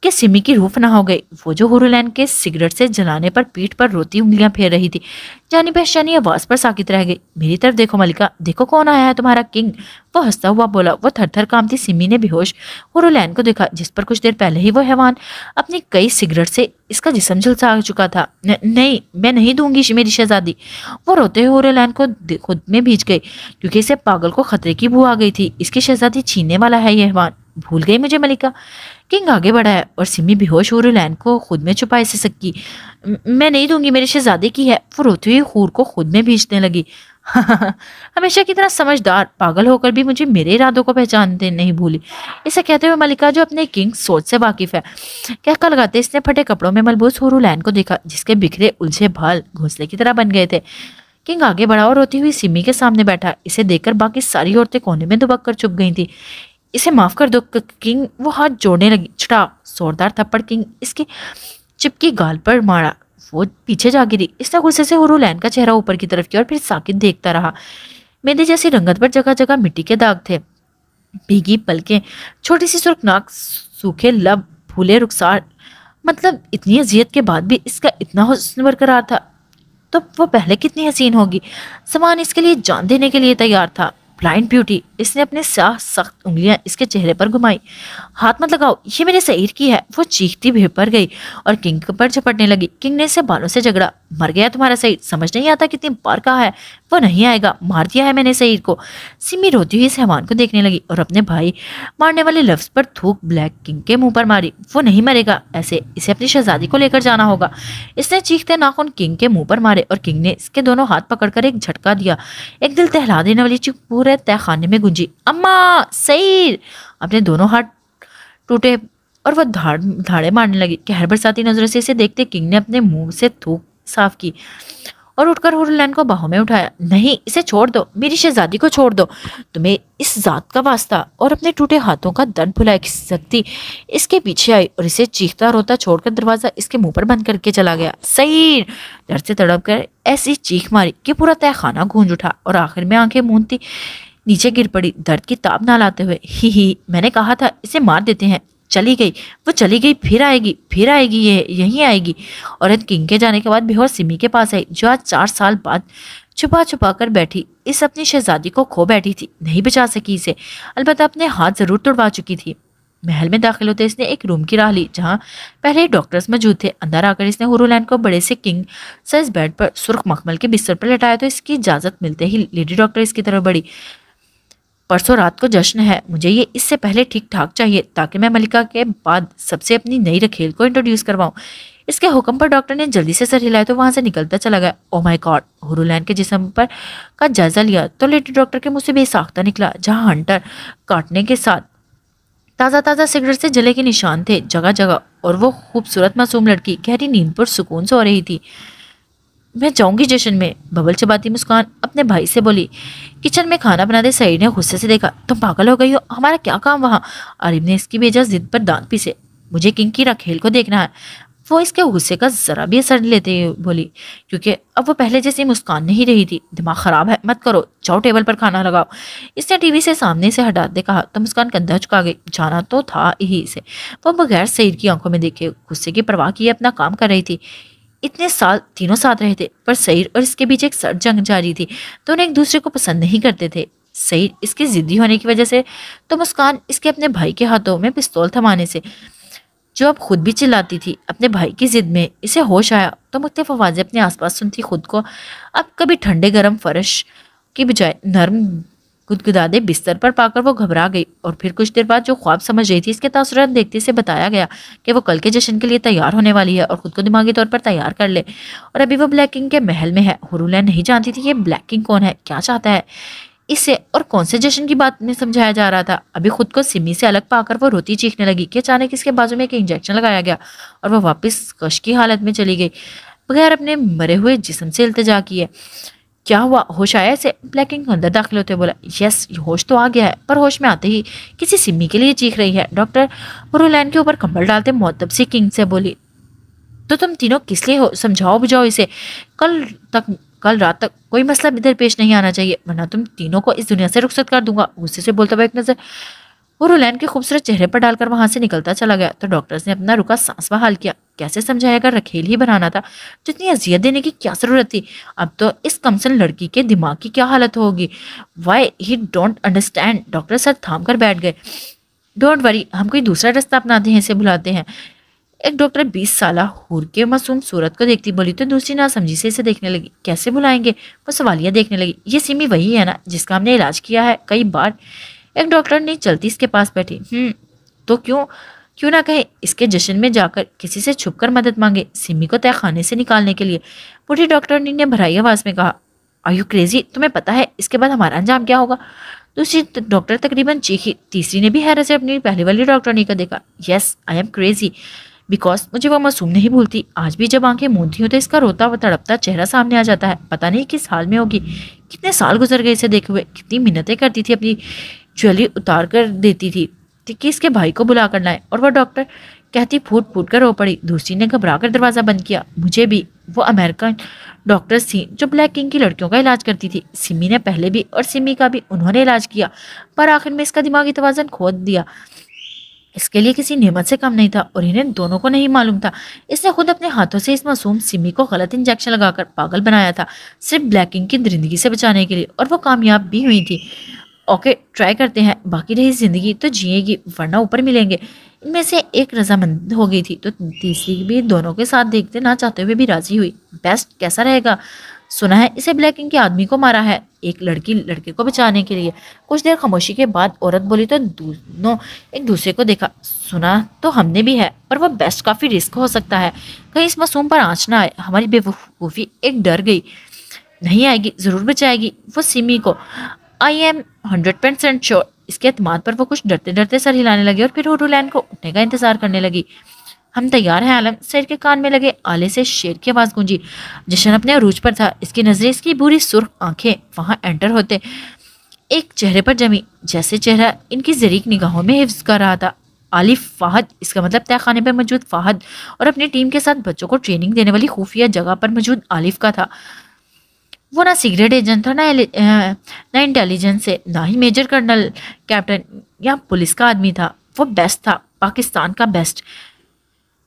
कि सिमी की रूफ ना हो गई वो जो हुरुलैन के सिगरेट से जलाने पर पीठ पर रोती उंगलियां फेर रही थी जानी पहचानी आवाज़ पर साकित रह गई मेरी तरफ देखो मलिका देखो कौन आया है तुम्हारा किंग वो हंसता हुआ बोला वो थर थर काम थी सिमी ने बेहोश हुरुलैन को देखा जिस पर कुछ देर पहले ही वो हैवान अपनी कई सिगरेट से इसका जिसम झुलसा चुका था नहीं मैं नहीं दूंगी मेरी शहजादी वो रोते हुए हुरुलैन को खुद में भीज गई क्योंकि इसे पागल को खतरे की भू आ गई थी इसकी शहजादी छीनने वाला है ये हैवान भूल गई मुझे मलिका किंग आगे बढ़ा है और सिमी बेहोश हो रुलैन को खुद में छुपाए से सकी मैं नहीं दूंगी मेरे शहजादे की है वो रोती हुई खूर को खुद में भीजने लगी हमेशा की तरह समझदार पागल होकर भी मुझे मेरे इरादों को पहचानते नहीं भूली इसे कहते हुए मलिका जो अपने किंग सोच से वाकिफ है कहकर लगाते इसने फटे कपड़ों में मलबूस लैन को देखा जिसके बिखरे उलझे भाल घोंसले की तरह बन गए थे किंग आगे बढ़ा और रोती हुई सिमी के सामने बैठा इसे देखकर बाकी सारी औरतें कोने में दुबक कर चुप गई थी इसे माफ़ कर दो किंग वो हाथ जोड़ने लगी छुटा जोरदार थप्पड़ किंग इसके चिपकी गाल पर मारा वो पीछे जा गिरी इसने गुस्से से हुरलैन का चेहरा ऊपर की तरफ किया और फिर साकिब देखता रहा मेरे जैसी रंगत पर जगह जगह मिट्टी के दाग थे भीगी पलकें छोटी सी सुर्खनाक सूखे लब फूले रुखसार मतलब इतनी अजियत के बाद भी इसका इतना हुस्न बरकरार था तो वो पहले कितनी हसीन होगी सामान इसके लिए जान देने के लिए तैयार था ब्लाइंड ब्यूटी इसने अपने साह सख्त उंगलियां इसके चेहरे पर घुमाई हाथ मत लगाओ ये मेरे शरीर की है वो चीखती भी पड़ गई और किंग पर झपटने लगी किंग ने इसे बालों से झगड़ा मर गया तुम्हारा सईद समझ नहीं आता कितनी बार कहा है वो नहीं आएगा मार दिया है मैंने सईद को सिमी रोती हुई सहमान को देखने लगी और अपने भाई मारने वाले लफ्ज़ पर थूक ब्लैक किंग के मुंह पर मारी वो नहीं मरेगा ऐसे इसे अपनी शहजादी को लेकर जाना होगा इसने चीखते नाखून किंग के मुंह पर मारे और किंग ने इसके दोनों हाथ पकड़कर एक झटका दिया एक दिल तहला देने वाली चीख पूरे तहखाने में गुंजी अम्मा सईद अपने दोनों हाथ टूटे और वह धाड़ धाड़े मारने लगी कहर बरसाती नजरों से इसे देखते किंग ने अपने मुंह से थूक साफ की और उठकर हुरलैन को बाहों में उठाया नहीं इसे छोड़ दो मेरी शहजादी को छोड़ दो तुम्हें इस जात का वास्ता और अपने टूटे हाथों का दर्द भुला सकती इसके पीछे आई और इसे चीखता रोता छोड़कर दरवाज़ा इसके मुंह पर बंद करके चला गया सही डर से तड़प कर ऐसी चीख मारी कि पूरा तय खाना गूंज उठा और आखिर में आंखें मूंदती नीचे गिर पड़ी दर्द की ताप ना लाते हुए ही ही मैंने कहा था इसे मार देते हैं चली गई वो चली गई फिर आएगी फिर आएगी ये यहीं आएगी औरत किंग के जाने के बाद बेहोर सिमी के पास आई जो आज चार साल बाद छुपा छुपा कर बैठी इस अपनी शहजादी को खो बैठी थी नहीं बचा सकी इसे अलबत्त अपने हाथ ज़रूर तोड़वा चुकी थी महल में दाखिल होते इसने एक रूम की राह ली जहाँ पहले डॉक्टर्स मौजूद थे अंदर आकर इसने हुरोलैंड को बड़े से किंग साइज बेड पर सुर्ख मखमल के बिस्तर पर लटाया तो इसकी इजाज़त मिलते ही लेडी डॉक्टर इसकी तरफ बढ़ी परसों रात को जश्न है मुझे ये इससे पहले ठीक ठाक चाहिए ताकि मैं मलिका के बाद सबसे अपनी नई रखेल को इंट्रोड्यूस करवाऊँ इसके हुक्म पर डॉक्टर ने जल्दी से सर हिलाया तो वहाँ से निकलता चला गया oh oh my God Hoorulain के जिसम पर का जायजा लिया तो लेटी डॉक्टर के मुँह से बेसाख्ता निकला जहाँ हंटर काटने के साथ ताज़ा ताज़ा सिगरेट से जले के निशान थे जगह जगह और वो खूबसूरत मासूम लड़की गहरी नींद पर सुकून सो रही थी मैं जाऊंगी जश्न में बबल चबाती मुस्कान अपने भाई से बोली किचन में खाना बनाते सईद ने गुस्से से देखा तुम पागल हो गई हो हमारा क्या काम वहाँ अरिब ने इसकी बेजा जिद पर दांत पीसे मुझे किंग की रखेल को देखना है वो इसके गुस्से का ज़रा भी असर लेते बोली क्योंकि अब वो पहले जैसी मुस्कान नहीं रही थी दिमाग ख़राब है मत करो जाओ टेबल पर खाना लगाओ इसने टीवी से सामने से हटाते कहा तो मुस्कान कंधा चुका गई जाना तो था ही इसे वो बगैर सईद की आंखों में देखे गुस्से की परवाह किए अपना काम कर रही थी इतने साल तीनों साथ रहे थे पर सईर और इसके बीच एक सर जंग जारी थी दोनों तो एक दूसरे को पसंद नहीं करते थे सईर इसके ज़िद्दी होने की वजह से तो मुस्कान इसके अपने भाई के हाथों में पिस्तौल थमाने से जो अब खुद भी चिल्लाती थी अपने भाई की ज़िद में इसे होश आया तो मुख्तफ आवाज़ें अपने आसपास सुनती खुद को अब कभी ठंडे गर्म फर्श की बजाय नर्म गुदगुदादे बिस्तर पर पाकर वो घबरा गई और फिर कुछ देर बाद जो ख्वाब समझ रही थी इसके तासरत देखते से बताया गया कि वो कल के जश्न के लिए तैयार होने वाली है और ख़ुद को दिमागी तौर पर तैयार कर ले और अभी वो ब्लैक किंग के महल में है हुरूलैन नहीं जानती थी ये ब्लैक किंग कौन है क्या चाहता है इसे और कौन से जश्न की बात में समझाया जा रहा था अभी खुद को सिमी से अलग पाकर वो रोती चीखने लगी कि अचानक इसके बाजू में एक इंजेक्शन लगाया गया और वह वापस कश की हालत में चली गई बगैर अपने मरे हुए जिसम से इल्तजा किए क्या हुआ होश आया से ब्लैकिंग अंदर दाखिल होते बोला यस होश तो आ गया है पर होश में आते ही किसी सिम्मी के लिए चीख रही है डॉक्टर बुरुलैन के ऊपर कंबल डालते मोहतब सी किंग से बोली तो तुम तीनों किस लिए हो समझाओ बुझाओ इसे कल तक कल रात तक कोई मसला इधर पेश नहीं आना चाहिए वरना तुम तीनों को इस दुनिया से रुख्सत कर दूंगा गुस्से से बोलता हुआ एक नज़र वो रोलैन के खूबसूरत चेहरे पर डालकर वहां से निकलता चला गया तो डॉक्टर्स ने अपना रुका सांस बहाल किया कैसे समझाया अगर रखेल ही बनाना था तो इतनी अजियत देने की क्या ज़रूरत थी अब तो इस कमसन लड़की के दिमाग की क्या हालत होगी why he don't understand doctor sir थाम कर बैठ गए डोंट वरी हम कोई दूसरा रास्ता अपनाते हैं इसे बुलाते हैं एक डॉक्टर बीस साल हूर के मासूम सूरत को देखती बोली तो दूसरी ना समझी से इसे देखने लगी कैसे बुलाएंगे वो सवालियाँ देखने लगी ये सिमी वही है ना जिसका हमने इलाज किया है कई बार एक डॉक्टर ने चलती इसके पास बैठी हम्म, तो क्यों क्यों ना कहे इसके जश्न में जाकर किसी से छुपकर मदद मांगे सिमी को तय खाने से निकालने के लिए बूढ़ी डॉक्टर ने भराई आवाज़ में कहा आर यू क्रेजी तुम्हें पता है इसके बाद हमारा अंजाम क्या होगा दूसरी डॉक्टर तकरीबन चीखी तीसरी ने भी हैरत से अपनी पहली वाली डॉक्टरनी को देखा yes I am crazy because मुझे वह मासूम नहीं भूलती आज भी जब आंखें मूंदती हूँ तो इसका रोता व तड़पता चेहरा सामने आ जाता है पता नहीं किस हाल में होगी कितने साल गुजर गए इसे देखे हुए कितनी मिन्नतें करती थी अपनी ज्वेलरी उतार कर देती थी कि इसके भाई को बुला कर लाए और वह डॉक्टर कहती फूट फूट कर रो पड़ी दूसरी ने घबरा कर दरवाज़ा बंद किया मुझे भी वो अमेरिकन डॉक्टर सी जो ब्लैक किंग की लड़कियों का इलाज करती थी सिमी ने पहले भी और सिमी का भी उन्होंने इलाज किया पर आखिर में इसका दिमागी तोज़न खो दिया इसके लिए किसी नियमत से कम नहीं था और इन्हें दोनों को नहीं मालूम था इसने खुद अपने हाथों से इस मासूम सिमी को गलत इंजेक्शन लगाकर पागल बनाया था सिर्फ ब्लैकिंग की दरिंदगी से बचाने के लिए और वो कामयाब भी हुई थी ओके ट्राई करते हैं बाकी रही ज़िंदगी तो जिएगी वरना ऊपर मिलेंगे इनमें से एक रजामंद हो गई थी तो तीसरी भी दोनों के साथ देखते ना चाहते हुए भी राज़ी हुई बेस्ट कैसा रहेगा सुना है इसे ब्लैक इंग के आदमी को मारा है एक लड़की लड़के को बचाने के लिए कुछ देर खामोशी के बाद औरत बोली तो दोनों एक दूसरे को देखा सुना तो हमने भी है पर वह बेस्ट काफ़ी रिस्क हो सकता है कहीं इस मासूम पर आँच ना आए हमारी बेवकूफ़ी एक डर गई नहीं आएगी ज़रूर बचाएगी वो सिमी को I am hundred percent sure इसके अतमाद पर वो कुछ डरते डरते सर हिलाने लगे और फिर हुडुलैन को उठने का इंतजार करने लगी हम तैयार हैं आलम शेर के कान में लगे आले से शेर की आवाज़ गूंजी जशन अपने अरूज पर था इसकी नज़रें इसकी बुरी सुर्ख आंखें वहाँ एंटर होते एक चेहरे पर जमी जैसे चेहरा इनकी जरीक निगाहों में हिफ्ज कर रहा था आलिफ फाहद इसका मतलब तहखाने पर मौजूद फाहद और अपनी टीम के साथ बच्चों को ट्रेनिंग देने वाली खुफिया जगह पर मौजूद आलिफ का था वो ना सीक्रेट एजेंट था ना ना इंटेलिजेंस से ना ही मेजर कर्नल कैप्टन या पुलिस का आदमी था वो बेस्ट था पाकिस्तान का बेस्ट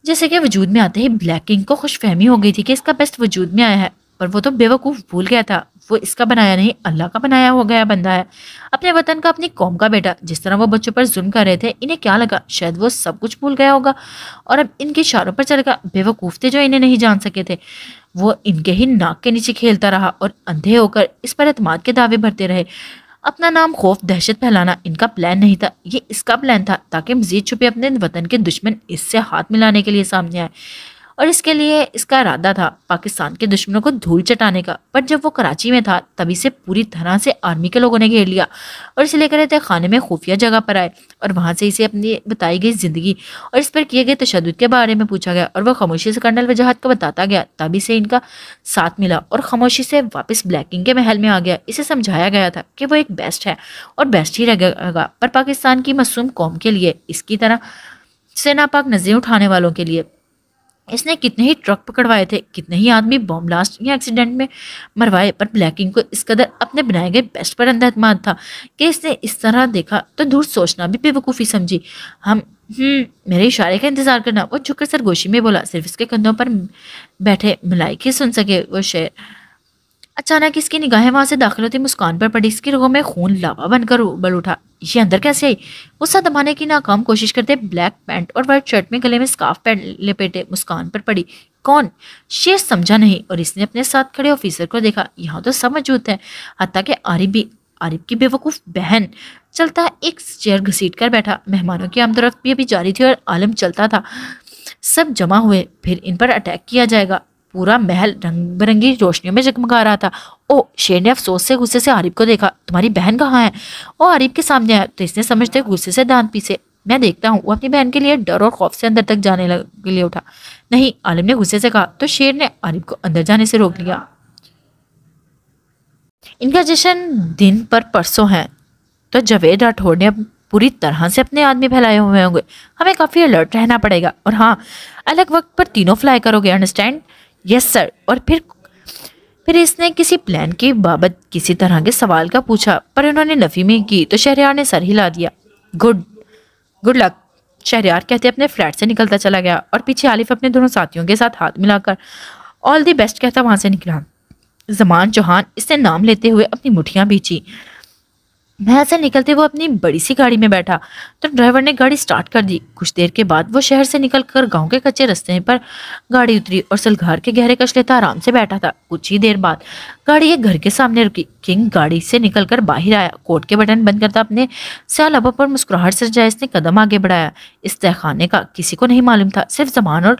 जैसे कि वजूद में आते ही ब्लैक किंग को खुशफहमी हो गई थी कि इसका बेस्ट वजूद में आया है पर वो तो बेवकूफ़ भूल गया था वो इसका बनाया नहीं अल्लाह का बनाया हो गया बंदा है अपने वतन का अपनी कौम का बेटा जिस तरह वो बच्चों पर जुल्म कर रहे थे इन्हें क्या लगा शायद वो सब कुछ भूल गया होगा और अब इनके इशारों पर चलेगा गया बेवकूफ़ थे जो इन्हें नहीं जान सके थे वो इनके ही नाक के नीचे खेलता रहा और अंधे होकर इस पर अतमाद के दावे भरते रहे अपना नाम खौफ दहशत फैलाना इनका प्लान नहीं था ये इसका प्लान था ताकि मजीद छुपे अपने वतन के दुश्मन इससे हाथ मिलाने के लिए सामने आए और इसके लिए इसका इरादा था पाकिस्तान के दुश्मनों को धूल चटाने का पर जब वो कराची में था तभी से पूरी तरह से आर्मी के लोगों ने घेर लिया और इसे लेकर रहते खाने में खुफिया जगह पर आए और वहाँ से इसे अपनी बताई गई ज़िंदगी और इस पर किए गए तशद के बारे में पूछा गया और वह खामोशी से कर्नल वजाहत को बताता गया तभी से इनका साथ मिला और खामोशी से वापस ब्लैकिंग के महल में आ गया इसे समझाया गया था कि वो एक बेस्ट है और बेस्ट ही रहेगा पर पाकिस्तान की मासूम कौम के लिए इसकी तरह से नापाक नज़रें उठाने वालों के लिए इसने कितने ही ट्रक पकड़वाए थे कितने ही आदमी बॉम्ब ब्लास्ट या एक्सीडेंट में मरवाए पर ब्लैकिंग को इस कदर अपने बनाए गए बेस्ट पर अंधा था कि इसने इस तरह देखा तो दूर सोचना भी बेवकूफ़ी समझी हम हम्म, मेरे इशारे का इंतज़ार करना वो झुककर सरगोशी में बोला सिर्फ इसके कंधों पर बैठे मलाइके सुन सके वो शेर अचानक इसकी निगाहें वहां से दाखिल होती मुस्कान पर पड़ी इसकी रोगों में खून लावा बनकर उबल उठा ये अंदर कैसे आई गुस्सा दबाने की नाकाम कोशिश करते ब्लैक पैंट और व्हाइट शर्ट में गले में स्काफ लपेटे मुस्कान पर पड़ी कौन शेर समझा नहीं और इसने अपने साथ खड़े ऑफिसर को देखा यहाँ तो सब मौजूद है हत्या के आरिब भी आरिब की बेवकूफ़ बहन चलता एक चेयर घसीट कर बैठा मेहमानों की आमदरफ्त भी अभी जारी थी और आलम चलता था सब जमा हुए फिर इन पर अटैक किया जाएगा पूरा महल रंग बिरंगी रोशनियों में जगमगा रहा था ओ शेर ने अफसोस से गुस्से से आरिफ को देखा तुम्हारी बहन कहाँ है ओ आरिफ के सामने आया तो इसने समझते गुस्से से दांत पीसे मैं देखता हूँ वो अपनी बहन के लिए डर और खौफ से अंदर तक जाने के लिए उठा नहीं आलिम ने गुस्से से कहा तो शेर ने आरिफ को अंदर जाने से रोक लिया इनका जश्न दिन पर परसों है तो जवेद राठौर ने पूरी तरह से अपने आदमी फैलाए हुए होंगे हमें काफ़ी अलर्ट रहना पड़ेगा और हाँ अलग वक्त पर तीनों फ्लाई करोगे अंडरस्टैंड यस सर और फिर फिर इसने किसी प्लान के बाबत किसी तरह के सवाल का पूछा पर उन्होंने नफ़ी में की तो शहरयार ने सर हिला दिया गुड गुड लक शहरयार कहते अपने फ्लैट से निकलता चला गया और पीछे आलिफ अपने दोनों साथियों के साथ हाथ मिलाकर ऑल दी बेस्ट कहता वहाँ से निकला जमान चौहान इसने नाम लेते हुए अपनी मुठियाँ बेची महल से निकलते वो अपनी बड़ी सी गाड़ी में बैठा तो ड्राइवर ने गाड़ी स्टार्ट कर दी कुछ देर के बाद वो शहर से निकलकर गांव के कच्चे रास्ते पर गाड़ी उतरी और सलघार के गहरे कश लेता आराम से बैठा था कुछ ही देर बाद गाड़ी एक घर के सामने रुकी किंग गाड़ी से निकलकर बाहर आया कोट के बटन बंद करता अपने स्याल अबों पर मुस्कुराहट से जायज ने कदम आगे बढ़ाया इस तहखाने का किसी को नहीं मालूम था सिर्फ जमान और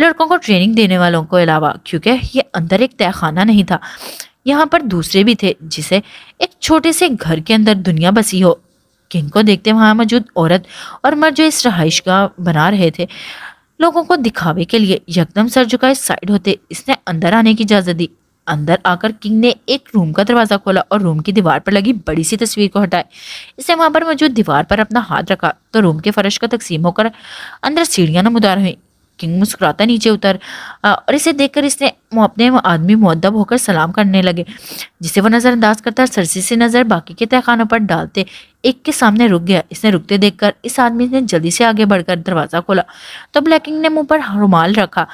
लड़कों को ट्रेनिंग देने वालों को अलावा क्योंकि ये अंदर एक तहखाना नहीं था यहाँ पर दूसरे भी थे जिसे एक छोटे से घर के अंदर दुनिया बसी हो किंग को देखते वहाँ मौजूद औरत और मर्द जो इस रहाइश बना रहे थे लोगों को दिखावे के लिए यकदम सर झुकाए साइड होते इसने अंदर आने की इजाज़त दी अंदर आकर किंग ने एक रूम का दरवाज़ा खोला और रूम की दीवार पर लगी बड़ी सी तस्वीर को हटाए इसने वहाँ पर मौजूद दीवार पर अपना हाथ रखा तो रूम के फर्श का तकसीम होकर अंदर सीढ़ियाँ नमदार हुई किंग मुस्कुराता नीचे उतर और इसे देखकर इसने अपने आदमी मुद्दब होकर सलाम करने लगे जिसे वह नज़रअंदाज करता सरसी से नज़र बाकी के तहखानों पर डालते एक के सामने रुक गया इसने रुकते देखकर इस आदमी ने जल्दी से आगे बढ़कर दरवाज़ा खोला तो ब्लैक किंग ने मुँह पर रुमाल रखा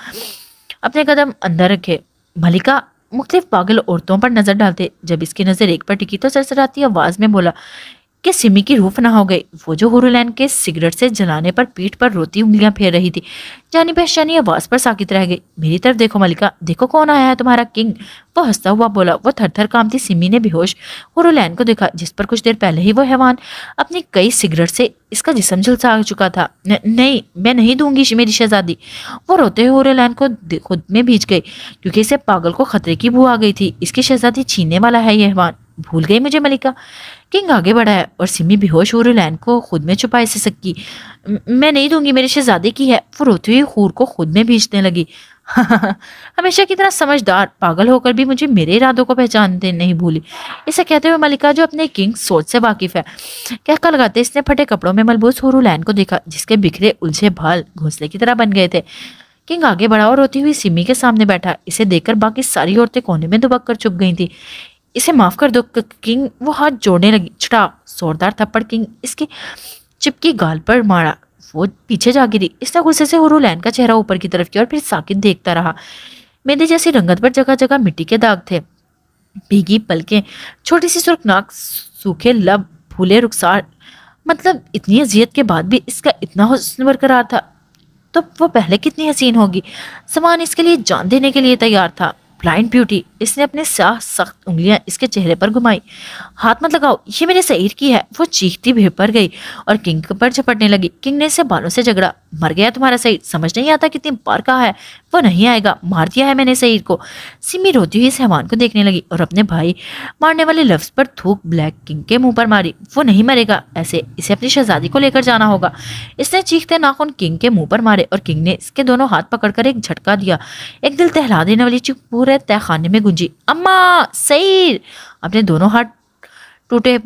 अपने कदम अंदर रखे मलिका मुख्तफ पागल औरतों पर नज़र डालते जब इसकी नज़र एक पर टिकी तो सरसराती आवाज़ में बोला कि सिमी की रूफ ना हो गई वो जो हुरुलैन के सिगरेट से जलाने पर पीठ पर रोती उंगलियां फेर रही थी जानी पहचानी आवाज पर साकित रह गई मेरी तरफ देखो मलिका देखो कौन आया है तुम्हारा किंग वो हंसता हुआ बोला वो थर थर कामती सिमी ने बेहोश हुरुलैन को देखा जिस पर कुछ देर पहले ही वो हैवान अपनी कई सिगरेट से इसका जिसम झुलसा चुका था न, नहीं मैं नहीं दूंगी मेरी शहजादी वो रोते हुए हुरुलैन को खुद में भीज गई क्योंकि इसे पागल को खतरे की भू आ गई थी इसकी शहजादी छीनने वाला है ये हैवान भूल गई मुझे मलिका किंग आगे बढ़ा है और सिमी बेहोश हो रुलैन को खुद में छुपाए से सकी मैं नहीं दूंगी मेरे शहजादे की है वो रोती हुई खूर को खुद में भीजने लगी हमेशा की तरह समझदार पागल होकर भी मुझे मेरे इरादों को पहचानते नहीं भूली इसे कहते हुए मलिका जो अपने किंग सोच से वाकिफ है क्या कल लगाते इसने फटे कपड़ों में मलबूस हुरुलैन को देखा जिसके बिखरे उलझे भाल घोंसले की तरह बन गए थे किंग आगे बढ़ा और रोती हुई सिमी के सामने बैठा इसे देखकर बाकी सारी औरतें कोने में दुबक कर चुप गई थी इसे माफ़ कर दो किंग वो हाथ जोड़ने लगी छुटा जोरदार थप्पड़ किंग इसके चिपकी गाल पर मारा वो पीछे जा गिरी इसने गुस्से से हुरुलैन का चेहरा ऊपर की तरफ किया और फिर साकित देखता रहा मेदे जैसी रंगत पर जगह जगह मिट्टी के दाग थे भीगी पलकें छोटी सी सुर्खनाक सूखे लब भूले रुखसार मतलब इतनी अजियत के बाद भी इसका इतना हुस्न बरकरार था तो वो पहले कितनी हसीन होगी सामान इसके लिए जान देने के लिए तैयार था ब्लाइंड ब्यूटी इसने अपने साह सख्त उंगलियां इसके चेहरे पर घुमाई हाथ मत लगाओ ये मेरे शरीर की है वो चीखती पर गई और किंग पर झपटने लगी किंग ने इसे बालों से झगड़ा मर गया तुम्हारा सईद समझ नहीं आता कितनी बार कहा है वो नहीं आएगा मार दिया है मैंने सईद को सिमी रोती हुई सहमान को देखने लगी और अपने भाई मारने वाले लफ्ज़ पर थूक ब्लैक किंग के मुंह पर मारी वो नहीं मरेगा ऐसे इसे अपनी शहजादी को लेकर जाना होगा इसने चीखते नाखून किंग के मुंह पर मारे और किंग ने इसके दोनों हाथ पकड़कर एक झटका दिया एक दिल तहला देने वाली चीख पूरे तहखाने में गुंजी अम्मा सईद अपने दोनों हाथ टूटे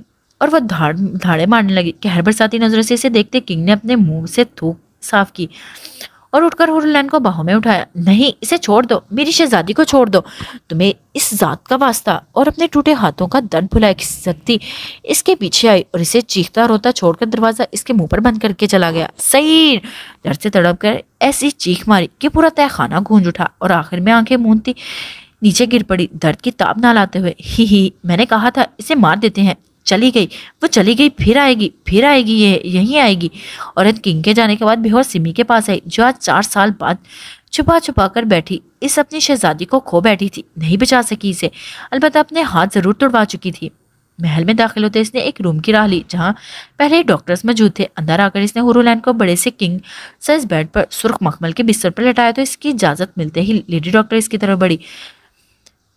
और वह धाड़ धाड़े मारने लगी कहर बरसाती नज़रों से इसे देखते किंग ने अपने मुंह से थूक साफ की और उठकर हुरलैन को बाहों में उठाया नहीं इसे छोड़ दो मेरी शहजादी को छोड़ दो तुम्हें इस जात का वास्ता और अपने टूटे हाथों का दर्द भुला सकती इसके पीछे आई और इसे चीखता रोता छोड़कर दरवाज़ा इसके मुंह पर बंद करके चला गया सही डर से तड़प कर ऐसी चीख मारी कि पूरा तहखाना गूंज उठा और आखिर में आंखें मूंदती नीचे गिर पड़ी दर्द की ताप ना लाते हुए ही ही मैंने कहा था इसे मार देते हैं चली गई वो चली गई फिर आएगी फिर आएगी ये यहीं आएगी औरत किंग के जाने के बाद बेहोश सिमी के पास आई जो आज चार साल बाद छुपा छुपा कर बैठी इस अपनी शहजादी को खो बैठी थी नहीं बचा सकी इसे अलबत्त अपने हाथ ज़रूर तोड़वा चुकी थी महल में दाखिल होते इसने एक रूम की राह ली जहाँ पहले डॉक्टर्स मौजूद थे अंदर आकर इसने हुरोलैन को बड़े से किंग साइज बेड पर सुर्ख मखमल के बिस्तर पर लटाया तो इसकी इजाज़त मिलते ही लेडी डॉक्टर इसकी तरफ बढ़ी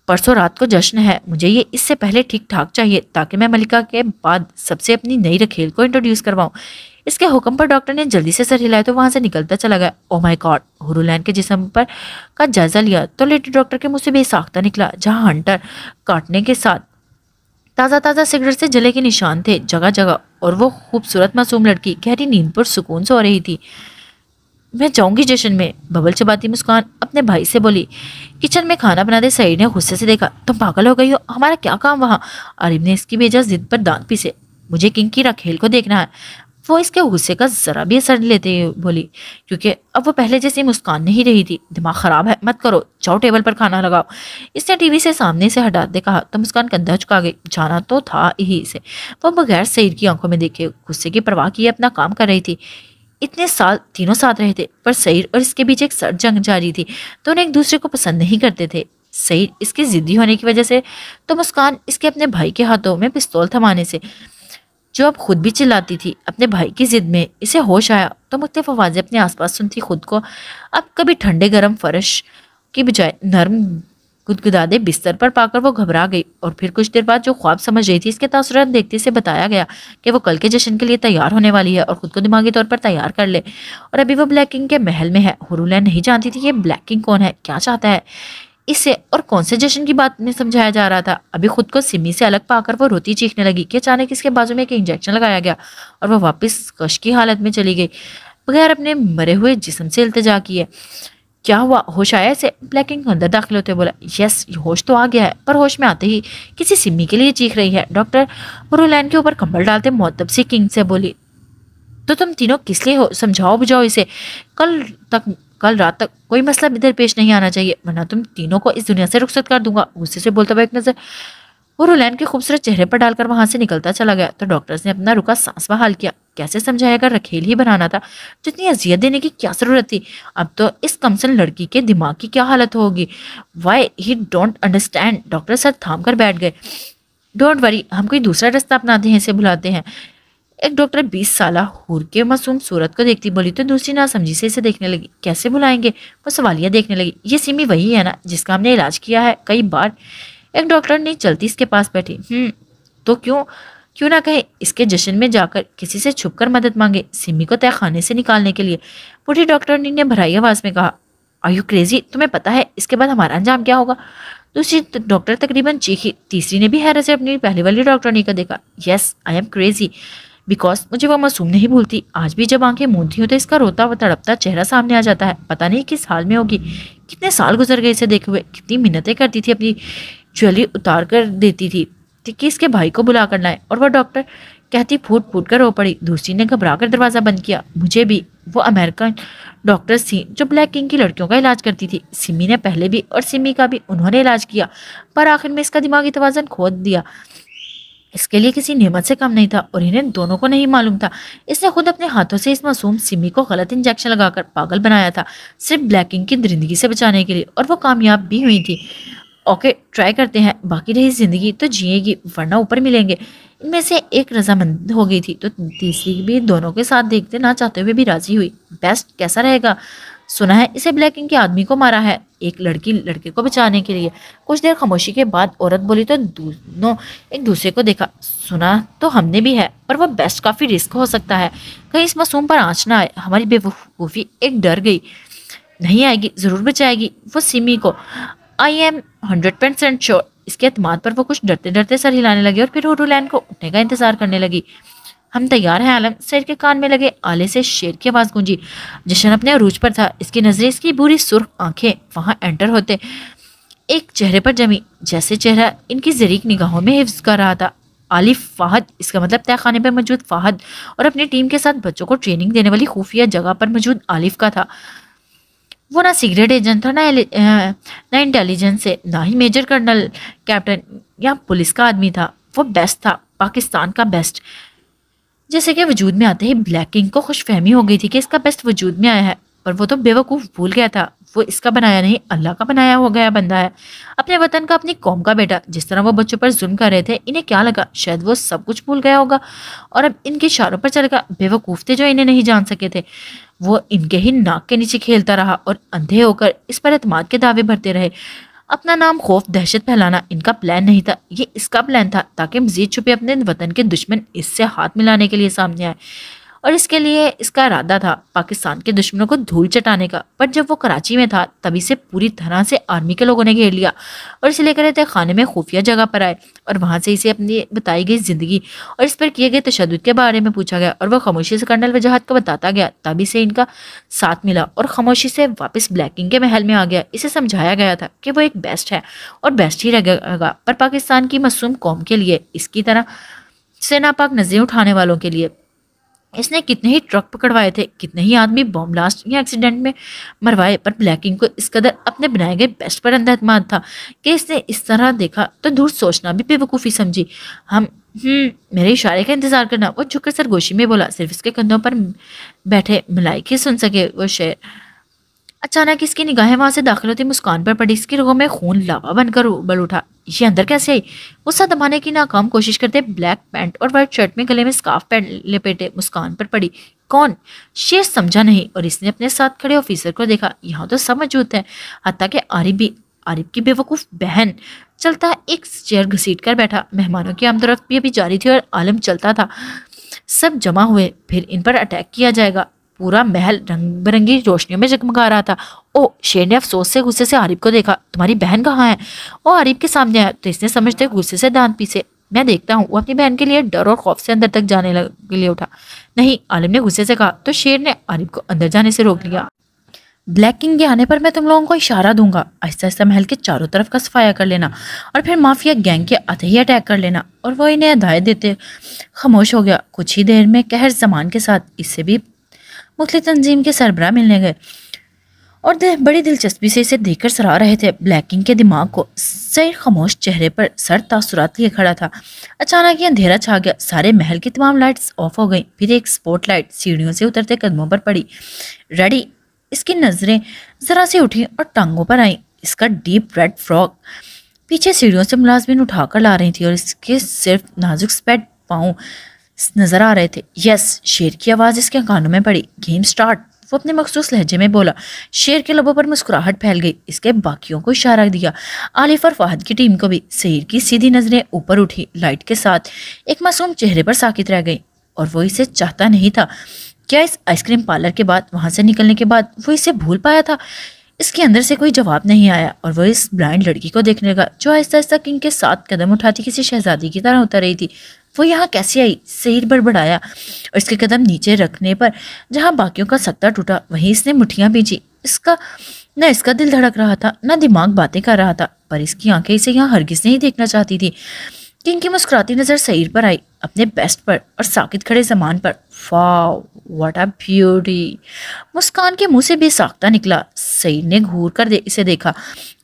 परसों रात को जश्न है मुझे ये इससे पहले ठीक ठाक चाहिए ताकि मैं मलिका के बाद सबसे अपनी नई रखेल को इंट्रोड्यूस करवाऊँ इसके हुक्म पर डॉक्टर ने जल्दी से सर हिलाया तो वहाँ से निकलता चला गया ओ माय गॉड हुरुलैन के जिसम पर का जायजा लिया तो लेटी डॉक्टर के मुँह से बेसाख्ता निकला जहाँ हंटर काटने के साथ ताज़ा ताज़ा सिगरेट से जले के निशान थे जगह जगह और वो खूबसूरत मासूम लड़की गहरी नींद पर सुकून से हो रही थी मैं जाऊंगी जश्न में बबल चबाती मुस्कान अपने भाई से बोली किचन में खाना बनाते सईद ने गुस्से से देखा तुम पागल हो गई हो हमारा क्या काम वहाँ अरिब ने इसकी भेजा जिद पर दांत पीसे मुझे किंग की रखेल को देखना है वो इसके गुस्से का ज़रा भी असर लेते बोली क्योंकि अब वो पहले जैसी मुस्कान नहीं रही थी दिमाग ख़राब है मत करो जाओ टेबल पर खाना लगाओ इसने टीवी से सामने से हटाते कहा तो मुस्कान कंधा झुका गई जाना तो था ही इसे वो बगैर सईद की आंखों में देखे गुस्से की परवाह किए अपना काम कर रही थी इतने साल तीनों साथ रहे थे पर सईर और इसके बीच एक जंग जारी थी दोनों तो एक दूसरे को पसंद नहीं करते थे सईर इसके ज़िद्दी होने की वजह से तो मुस्कान इसके अपने भाई के हाथों में पिस्तौल थमाने से जो अब खुद भी चिल्लाती थी अपने भाई की ज़िद में इसे होश आया तो मुख्तफ आवाज़ें अपने आसपास सुनती खुद को अब कभी ठंडे गर्म फर्श की बजाय नर्म गुदगुदादे बिस्तर पर पाकर वो घबरा गई और फिर कुछ देर बाद जो ख्वाब समझ रही थी इसके तासरत देखते से बताया गया कि वो कल के जश्न के लिए तैयार होने वाली है और ख़ुद को दिमागी तौर पर तैयार कर ले और अभी वो ब्लैक किंग के महल में है हुरुलैन नहीं जानती थी ये ब्लैकिंग कौन है क्या चाहता है इसे और कौन से जश्न की बात में समझाया जा रहा था अभी खुद को सिमी से अलग पाकर वो रोती चीखने लगी कि अचानक इसके बाजू में एक इंजेक्शन लगाया गया और वह वापस कश की हालत में चली गई बगैर अपने मरे हुए जिसम से इल्तजा किए क्या हुआ होश आया से ब्लैकिंग को अंदर दाखिल होते बोला यस होश तो आ गया है पर होश में आते ही किसी सिमी के लिए चीख रही है डॉक्टर बुरुलैन के ऊपर कंबल डालते मोहतब से किंग से बोली तो तुम तीनों किस लिए हो समझाओ बुझाओ इसे कल तक कल रात तक कोई मसला इधर पेश नहीं आना चाहिए वरना तुम तीनों को इस दुनिया से रुख्सत कर दूंगा गुस्से से बोलता हुआ एक नज़र वो रोलैन के खूबसूरत चेहरे पर डालकर वहां से निकलता चला गया तो डॉक्टर्स ने अपना रुका सांस बहाल किया कैसे समझाएगा रखेल ही बनाना था जितनी अजियत देने की क्या ज़रूरत थी अब तो इस कमसन लड़की के दिमाग की क्या हालत होगी why he don't understand doctor sir थाम कर बैठ गए डोंट वरी हम कोई दूसरा रास्ता अपनाते हैं इसे बुलाते हैं एक डॉक्टर बीस साल हूर के मासूम सूरत को देखती बोली तो दूसरी ना समझी से इसे देखने लगी कैसे बुलाएंगे वो सवालियाँ देखने लगी ये सिमी वही है ना जिसका हमने इलाज किया है कई बार एक डॉक्टर ने जल्दी इसके पास बैठी हम्म तो क्यों क्यों ना कहे इसके जश्न में जाकर किसी से छुपकर मदद मांगे सिमी को तय खाने से निकालने के लिए बूढ़ी डॉक्टर ने भराई आवाज़ में कहा आर यू क्रेजी तुम्हें पता है इसके बाद हमारा अंजाम क्या होगा दूसरी डॉक्टर तकरीबन चीखी तीसरी ने भी हैरत से अपनी पहली वाली डॉक्टरनी का देखा yes I am crazy because मुझे वह मासूम नहीं भूलती आज भी जब आंखें मूंदती हो तो इसका रोता व तड़पता चेहरा सामने आ जाता है पता नहीं किस हाल में होगी कितने साल गुजर गए इसे देखे हुए कितनी मिन्नतें करती थी अपनी ज्वेलरी उतार कर देती थी कि इसके भाई को बुला कर लाए और वह डॉक्टर कहती फूट फूट कर रो पड़ी दूसरी ने घबरा कर दरवाज़ा बंद किया मुझे भी वो अमेरिकन डॉक्टर थी जो ब्लैक किंग की लड़कियों का इलाज करती थी सिमी ने पहले भी और सिमी का भी उन्होंने इलाज किया पर आखिर में इसका दिमागी तोज़न खो दिया इसके लिए किसी नेमत से कम नहीं था और इन्हें दोनों को नहीं मालूम था इसने खुद अपने हाथों से इस मासूम सिमी को गलत इंजेक्शन लगाकर पागल बनाया था सिर्फ ब्लैकिंग की दरिंदगी से बचाने के लिए और वो कामयाब भी हुई थी ओके ट्राई करते हैं बाकी रही ज़िंदगी तो जिएगी वरना ऊपर मिलेंगे इनमें से एक रजामंद हो गई थी तो तीसरी भी दोनों के साथ देखते ना चाहते हुए भी राज़ी हुई बेस्ट कैसा रहेगा सुना है इसे ब्लैक के आदमी को मारा है एक लड़की लड़के को बचाने के लिए कुछ देर खामोशी के बाद औरत बोली तो दोनों एक दूसरे को देखा सुना तो हमने भी है पर वह बेस्ट काफ़ी रिस्क हो सकता है कहीं इस मासूम पर आँच ना आए हमारी बेवकूफ़ी एक डर गई नहीं आएगी ज़रूर बचाएगी वो सिमी को I am hundred percent sure इसके अतमाद पर वो कुछ डरते डरते सर हिलाने लगे और फिर हुरूलैन को उठने का इंतजार करने लगी हम तैयार हैं आलम सर के कान में लगे आले से शेर की आवाज़ गूंजी जशन अपने अरूज पर था इसकी नजरें इसकी बुरी सुर्ख आंखें वहाँ एंटर होते एक चेहरे पर जमी जैसे चेहरा इनकी जरीक निगाहों में हिफ्ज कर रहा था आलिफ फाहद इसका मतलब तय खाने पर मौजूद फाहद और अपनी टीम के साथ बच्चों को ट्रेनिंग देने वाली खुफिया जगह पर मौजूद आलिफ का था वो ना सीक्रेट एजेंट था ना ना इंटेलिजेंस है ना ही मेजर कर्नल कैप्टन या पुलिस का आदमी था वो बेस्ट था पाकिस्तान का बेस्ट जैसे कि वजूद में आते ही ब्लैक किंग को खुश फहमी हो गई थी कि इसका बेस्ट वजूद में आया है पर वो तो बेवकूफ़ भूल गया था वो इसका बनाया नहीं अल्लाह का बनाया हो गया बंदा है अपने वतन का अपनी कौम का बेटा जिस तरह वो बच्चों पर जुल्म कर रहे थे इन्हें क्या लगा शायद वो सब कुछ भूल गया होगा और अब इनके इशारों पर चल गया बेवकूफ़ थे जो इन्हें नहीं जान सके थे वो इनके ही नाक के नीचे खेलता रहा और अंधे होकर इस पर अतमाद के दावे भरते रहे अपना नाम खौफ दहशत फैलाना इनका प्लान नहीं था ये इसका प्लान था ताकि मजीद छुपे अपने वतन के दुश्मन इससे हाथ मिलाने के लिए सामने आए और इसके लिए इसका इरादा था पाकिस्तान के दुश्मनों को धूल चटाने का बट जब वो कराची में था तभी से पूरी तरह से आर्मी के लोगों ने घेर लिया और इसे लेकर रहते खाने में खुफिया जगह पर आए और वहाँ से इसे अपनी बताई गई ज़िंदगी और इस पर किए गए तशद के बारे में पूछा गया और वह खामोशी से कर्नल वजाहत को बताता गया तभी से इनका साथ मिला और खामोशी से वापस ब्लैकिंग के महल में आ गया इसे समझाया गया था कि वो एक बेस्ट है और बेस्ट ही रहेगा पर पाकिस्तान की मासूम कौम के लिए इसकी तरह से नापाक नज़रें उठाने वालों के लिए इसने कितने ही ट्रक पकड़वाए थे कितने ही आदमी बॉम्ब ब्लास्ट या एक्सीडेंट में मरवाए पर ब्लैकिंग को इस कदर अपने बनाए गए बेस्ट पर अंधा था कि इसने इस तरह देखा तो दूर सोचना भी बेवकूफ़ी समझी हम हम्म, मेरे इशारे का इंतज़ार करना वो झुककर सरगोशी में बोला सिर्फ इसके कंधों पर बैठे मलाई के सुन सके वो शेर अचानक इसकी निगाहें वहां से दाखिल होती मुस्कान पर पड़ी इसकी रोगों में खून लावा बनकर उबल उठा ये अंदर कैसे आई गुस्सा दबाने की नाकाम कोशिश करते ब्लैक पैंट और व्हाइट शर्ट में गले में स्काफ लपेटे मुस्कान पर पड़ी कौन शेर समझा नहीं और इसने अपने साथ खड़े ऑफिसर को देखा यहाँ तो सब मौजूद है हत्या के आरिफ भी आरिफ की बेवकूफ़ बहन चलता एक चेयर घसीट कर बैठा मेहमानों की आमदरफ्त भी अभी जारी थी और आलम चलता था सब जमा हुए फिर इन पर अटैक किया जाएगा पूरा महल रंग बिरंगी रोशनियों में जगमगा रहा था ओ शेर ने अफसोस से गुस्से से आरिफ को देखा तुम्हारी बहन कहाँ है वो आरिफ के सामने आया तो इसने समझते गुस्से से दान पीसे मैं देखता हूँ वो अपनी बहन के लिए डर और खौफ से अंदर तक जाने के लिए उठा नहीं आलिम ने गुस्से से कहा तो शेर ने आरिफ को अंदर जाने से रोक लिया ब्लैक किंग के आने पर मैं तुम लोगों को इशारा दूंगा आहिस्ता आहिस्ता महल के चारों तरफ का सफाया कर लेना और फिर माफिया गैंग के आते ही अटैक कर लेना और वो इन्हें हदायत देते खामोश हो गया कुछ ही देर में कहर जमान के साथ इससे भी मुख्तलि तंजीम के सरबरा मिलने गए और दे बड़ी दिलचस्पी से इसे देखकर सराह रहे थे ब्लैकिंग के दिमाग को सही खामोश चेहरे पर सर तासुरात लिए खड़ा था अचानक ही अंधेरा छा गया सारे महल की तमाम लाइट्स ऑफ हो गई फिर एक स्पॉट लाइट सीढ़ियों से उतरते कदमों पर पड़ी रेडी इसकी नज़रें ज़रा सी उठी और टांगों पर आई इसका डीप रेड फ्रॉक पीछे सीढ़ियों से मुलाजमिन उठाकर ला रही थी और इसके सिर्फ नाजुक स्पैट पाऊँ नजर आ रहे थे यस शेर की आवाज़ इसके कानों में पड़ी गेम स्टार्ट वो अपने मखसूस लहजे में बोला शेर के लबों पर मुस्कुराहट फैल गई इसके बाकियों को इशारा दिया आलिफ और फाहद की टीम को भी शेर की सीधी नज़रें ऊपर उठी लाइट के साथ एक मासूम चेहरे पर साकित रह गई और वो इसे चाहता नहीं था क्या इस आइसक्रीम पार्लर के बाद वहाँ से निकलने के बाद वो इसे भूल पाया था इसके अंदर से कोई जवाब नहीं आया और वह इस ब्लाइंड लड़की को देखने लगा जो आहिस्ता आहिस्ता किंग के साथ कदम उठाती किसी शहजादी की तरह उतर रही थी वो यहाँ कैसे आई सिर बड़बड़ाया और इसके कदम नीचे रखने पर जहाँ बाकियों का सत्ता टूटा वहीं इसने मुठियाँ बीजी इसका न इसका दिल धड़क रहा था न दिमाग बातें कर रहा था पर इसकी आंखें इसे यहाँ हरगिज नहीं देखना चाहती थी किंग की मुस्कुराती नज़र सईर पर आई अपने बेस्ट पर और साकित खड़े जमान पर फा वट अ ब्यूटी मुस्कान के मुंह से बेसाख्ता निकला सईर ने घूर कर दे, इसे देखा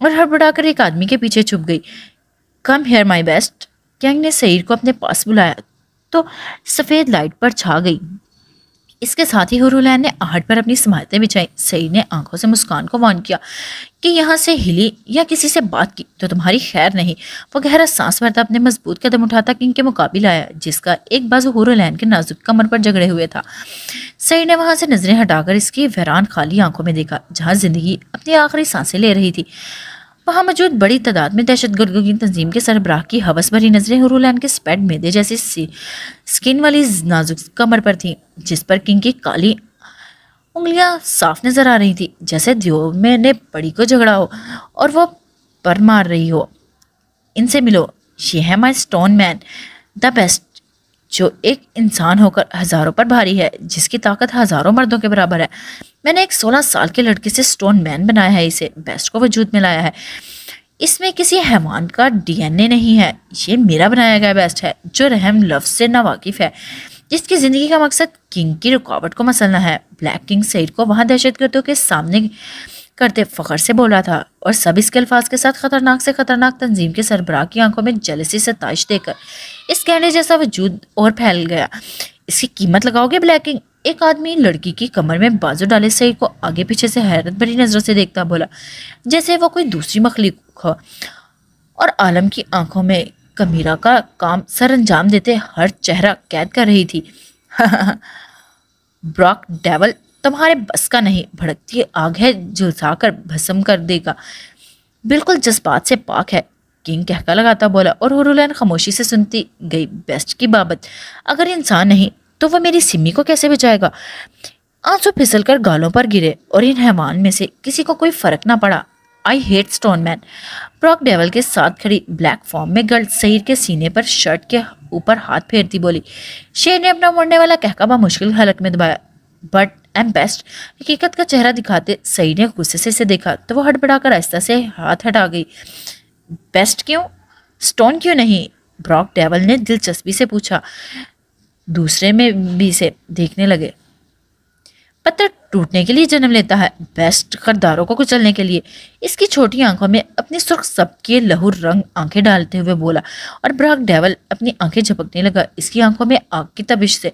और हड़बड़ाकर एक आदमी के पीछे छुप गई come here my best gang ने सईर को अपने पास बुलाया तो सफ़ेद लाइट पर छा गई इसके साथ ही हुरुलैन ने आहट पर अपनी समायतें बिछाई सईर ने आंखों से मुस्कान को वान किया कि यहाँ से हिली या किसी से बात की तो तुम्हारी खैर नहीं वो गहरा सांस भरता अपने मजबूत कदम उठाता किंग के मुकाबले आया जिसका एक बाजू हुरुलैन के नाजुक कमर पर जगड़े हुए था सईर ने वहाँ से नजरें हटाकर इसकी वहरान खाली आंखों में देखा जहाँ जिंदगी अपनी आखिरी सांसें ले रही थी वहाँ मौजूद बड़ी तादाद में दहशत गर्दों की तंजीम के सरबराह की हवस भरी नजरें हरूलैन के स्पेड मेदे जैसी स्किन वाली नाजुक कमर पर थी जिस पर किंग की काली उंगलियां साफ नजर आ रही थी जैसे दियो में ने पड़ी को झगड़ा हो और वह पर मार रही हो इनसे मिलो शी है my stone man the best जो एक इंसान होकर हज़ारों पर भारी है जिसकी ताकत हज़ारों मर्दों के बराबर है मैंने एक सोलह साल के लड़के से स्टोन मैन बनाया है इसे बेस्ट को वजूद में लाया है इसमें किसी हैवान का डीएनए नहीं है ये मेरा बनाया गया बेस्ट है जो रहम लफ से नावाकिफ है जिसकी ज़िंदगी का मकसद किंग की रुकावट को मसलना है ब्लैक किंग सईद को वहाँ दहशतगर्दों के सामने करते फ़ख्र से बोला था और सब इसके अल्फाज के साथ ख़तरनाक से ख़तरनाक तंजीम के सरबराह की आंखों में जलसी सताइश देकर इस कहने जैसा वजूद और फैल गया इसकी कीमत लगाओगे ब्लैकिंग एक आदमी लड़की की कमर में बाजू डाले सही को आगे पीछे से हैरत भरी नज़रों से देखता बोला जैसे वो कोई दूसरी मखली हो और आलम की आंखों में कमीरा का काम सर अंजाम देते हर चेहरा कैद कर रही थी ब्रॉक डेवल तुम्हारे बस का नहीं भड़कती आग है झुलसा कर भस्म कर देगा बिल्कुल जज्बात से पाक है किंग कहका लगाता बोला और हुरुलैन खामोशी से सुनती गई बेस्ट की बाबत अगर इंसान नहीं तो वह मेरी सिमी को कैसे बचाएगा आंसू फिसल कर गालों पर गिरे और इन हैवान में से किसी को कोई फ़र्क ना पड़ा I hate stone man Brock devil के साथ खड़ी ब्लैक फॉर्म में गर्ल सहीर के सीने पर शर्ट के ऊपर हाथ फेरती बोली शेर ने अपना मुड़ने वाला कहकाबा मुश्किल हालत में दबाया बट एम बेस्ट हकीकत का चेहरा दिखाते सही ने गुस्से से इसे देखा तो वह हटबड़ा कर आहिस्ता से हाथ हटा गई बेस्ट क्यों स्टोन क्यों नहीं ब्रॉक डेवल ने दिलचस्पी से पूछा दूसरे में भी से देखने लगे पत्थर टूटने के लिए जन्म लेता है बेस्ट करदारों को कुचलने के लिए इसकी छोटी आंखों में अपनी सुर्ख सबके लहू रंग आंखें डालते हुए बोला और ब्रॉक डेवल अपनी आंखें झपकने लगा इसकी आंखों में आग की तबिश से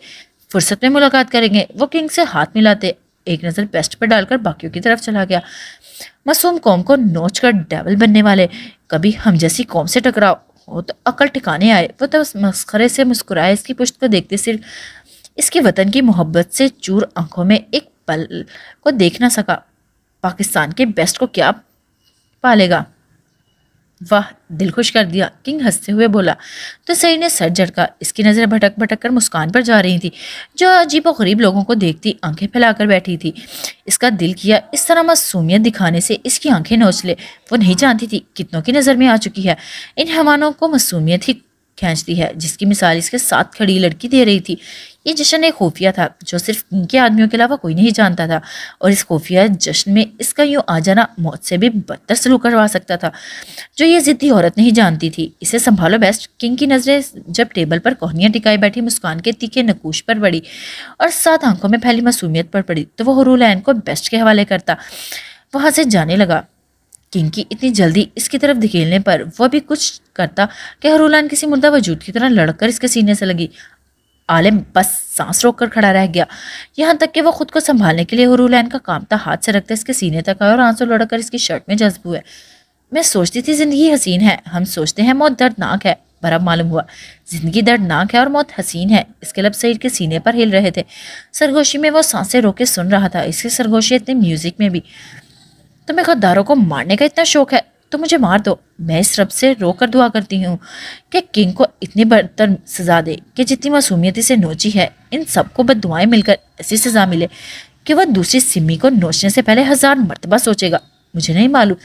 फुर्सत में मुलाकात करेंगे वो किंग से हाथ मिलाते एक नज़र बेस्ट पर डालकर बाकियों की तरफ चला गया मासूम कौम को नोच कर डेवल बनने वाले कभी हम जैसी कौम से टकराव हो तो अकल ठिकाने आए वह तो मस्खरे से मुस्कुराए इसकी पुष्ट को देखते सिर इसके वतन की मोहब्बत से चूर आंखों में एक पल को देख ना सका पाकिस्तान के बेस्ट को क्या पालेगा वाह दिल खुश कर दिया किंग हंसते हुए बोला तो सई ने सर झटका इसकी नज़र भटक भटक कर मुस्कान पर जा रही थी जो अजीब गरीब लोगों को देखती आंखें फैलाकर बैठी थी इसका दिल किया इस तरह मासूमियत दिखाने से इसकी आंखें नोच ले वो नहीं जानती थी कितनों की नज़र में आ चुकी है इन हवानों को मासूमियत ही खींचती है जिसकी मिसाल इसके साथ खड़ी लड़की दे रही थी ये जश्न एक खुफिया था जो सिर्फ इनके आदमियों के अलावा कोई नहीं जानता था और इस खुफिया जश्न में इसका यूँ आ जाना मौत से भी बदतर सलूक करवा सकता था जो ये ज़िद्दी औरत नहीं जानती थी इसे संभालो बेस्ट किंग की नज़रें जब टेबल पर कोहनियाँ टिकाई बैठी मुस्कान के तीखे नकूश पर पड़ी और सात आंखों में फैली मासूमियत पर पड़ी तो वह हरूलैन को बेस्ट के हवाले करता वहाँ से जाने लगा किंकी इतनी जल्दी इसकी तरफ धकेलने पर वह भी कुछ करता कि हरुलान किसी मुर्दा वजूद की तरह लड़कर इसके सीने से लगी आलिम बस सांस रोक कर खड़ा रह गया यहाँ तक कि वह खुद को संभालने के लिए हरूलान का काम था हाथ से रखते इसके सीने तक आया और आंसू लड़कर इसकी शर्ट में जज्ब हुए मैं सोचती थी ज़िंदगी हसीन है हम सोचते हैं मौत दर्दनाक है पर मालूम हुआ ज़िंदगी दर्दनाक है और मौत हसीन है इसके लब सईद के सीने पर हिल रहे थे सरगोशी में वो सांसें रोके सुन रहा था इसकी सरगोशी इतने म्यूज़िक में भी तुम्हें तो गद्दारों को मारने का इतना शौक है तो मुझे मार दो मैं इस रब से रो कर दुआ करती हूँ कि किंग को इतनी बदतर सज़ा दे कि जितनी मासूमियत से नोची है इन सबको बद दुआएँ मिलकर ऐसी सज़ा मिले कि वह दूसरी सिमी को नोचने से पहले हज़ार मरतबा सोचेगा मुझे नहीं मालूम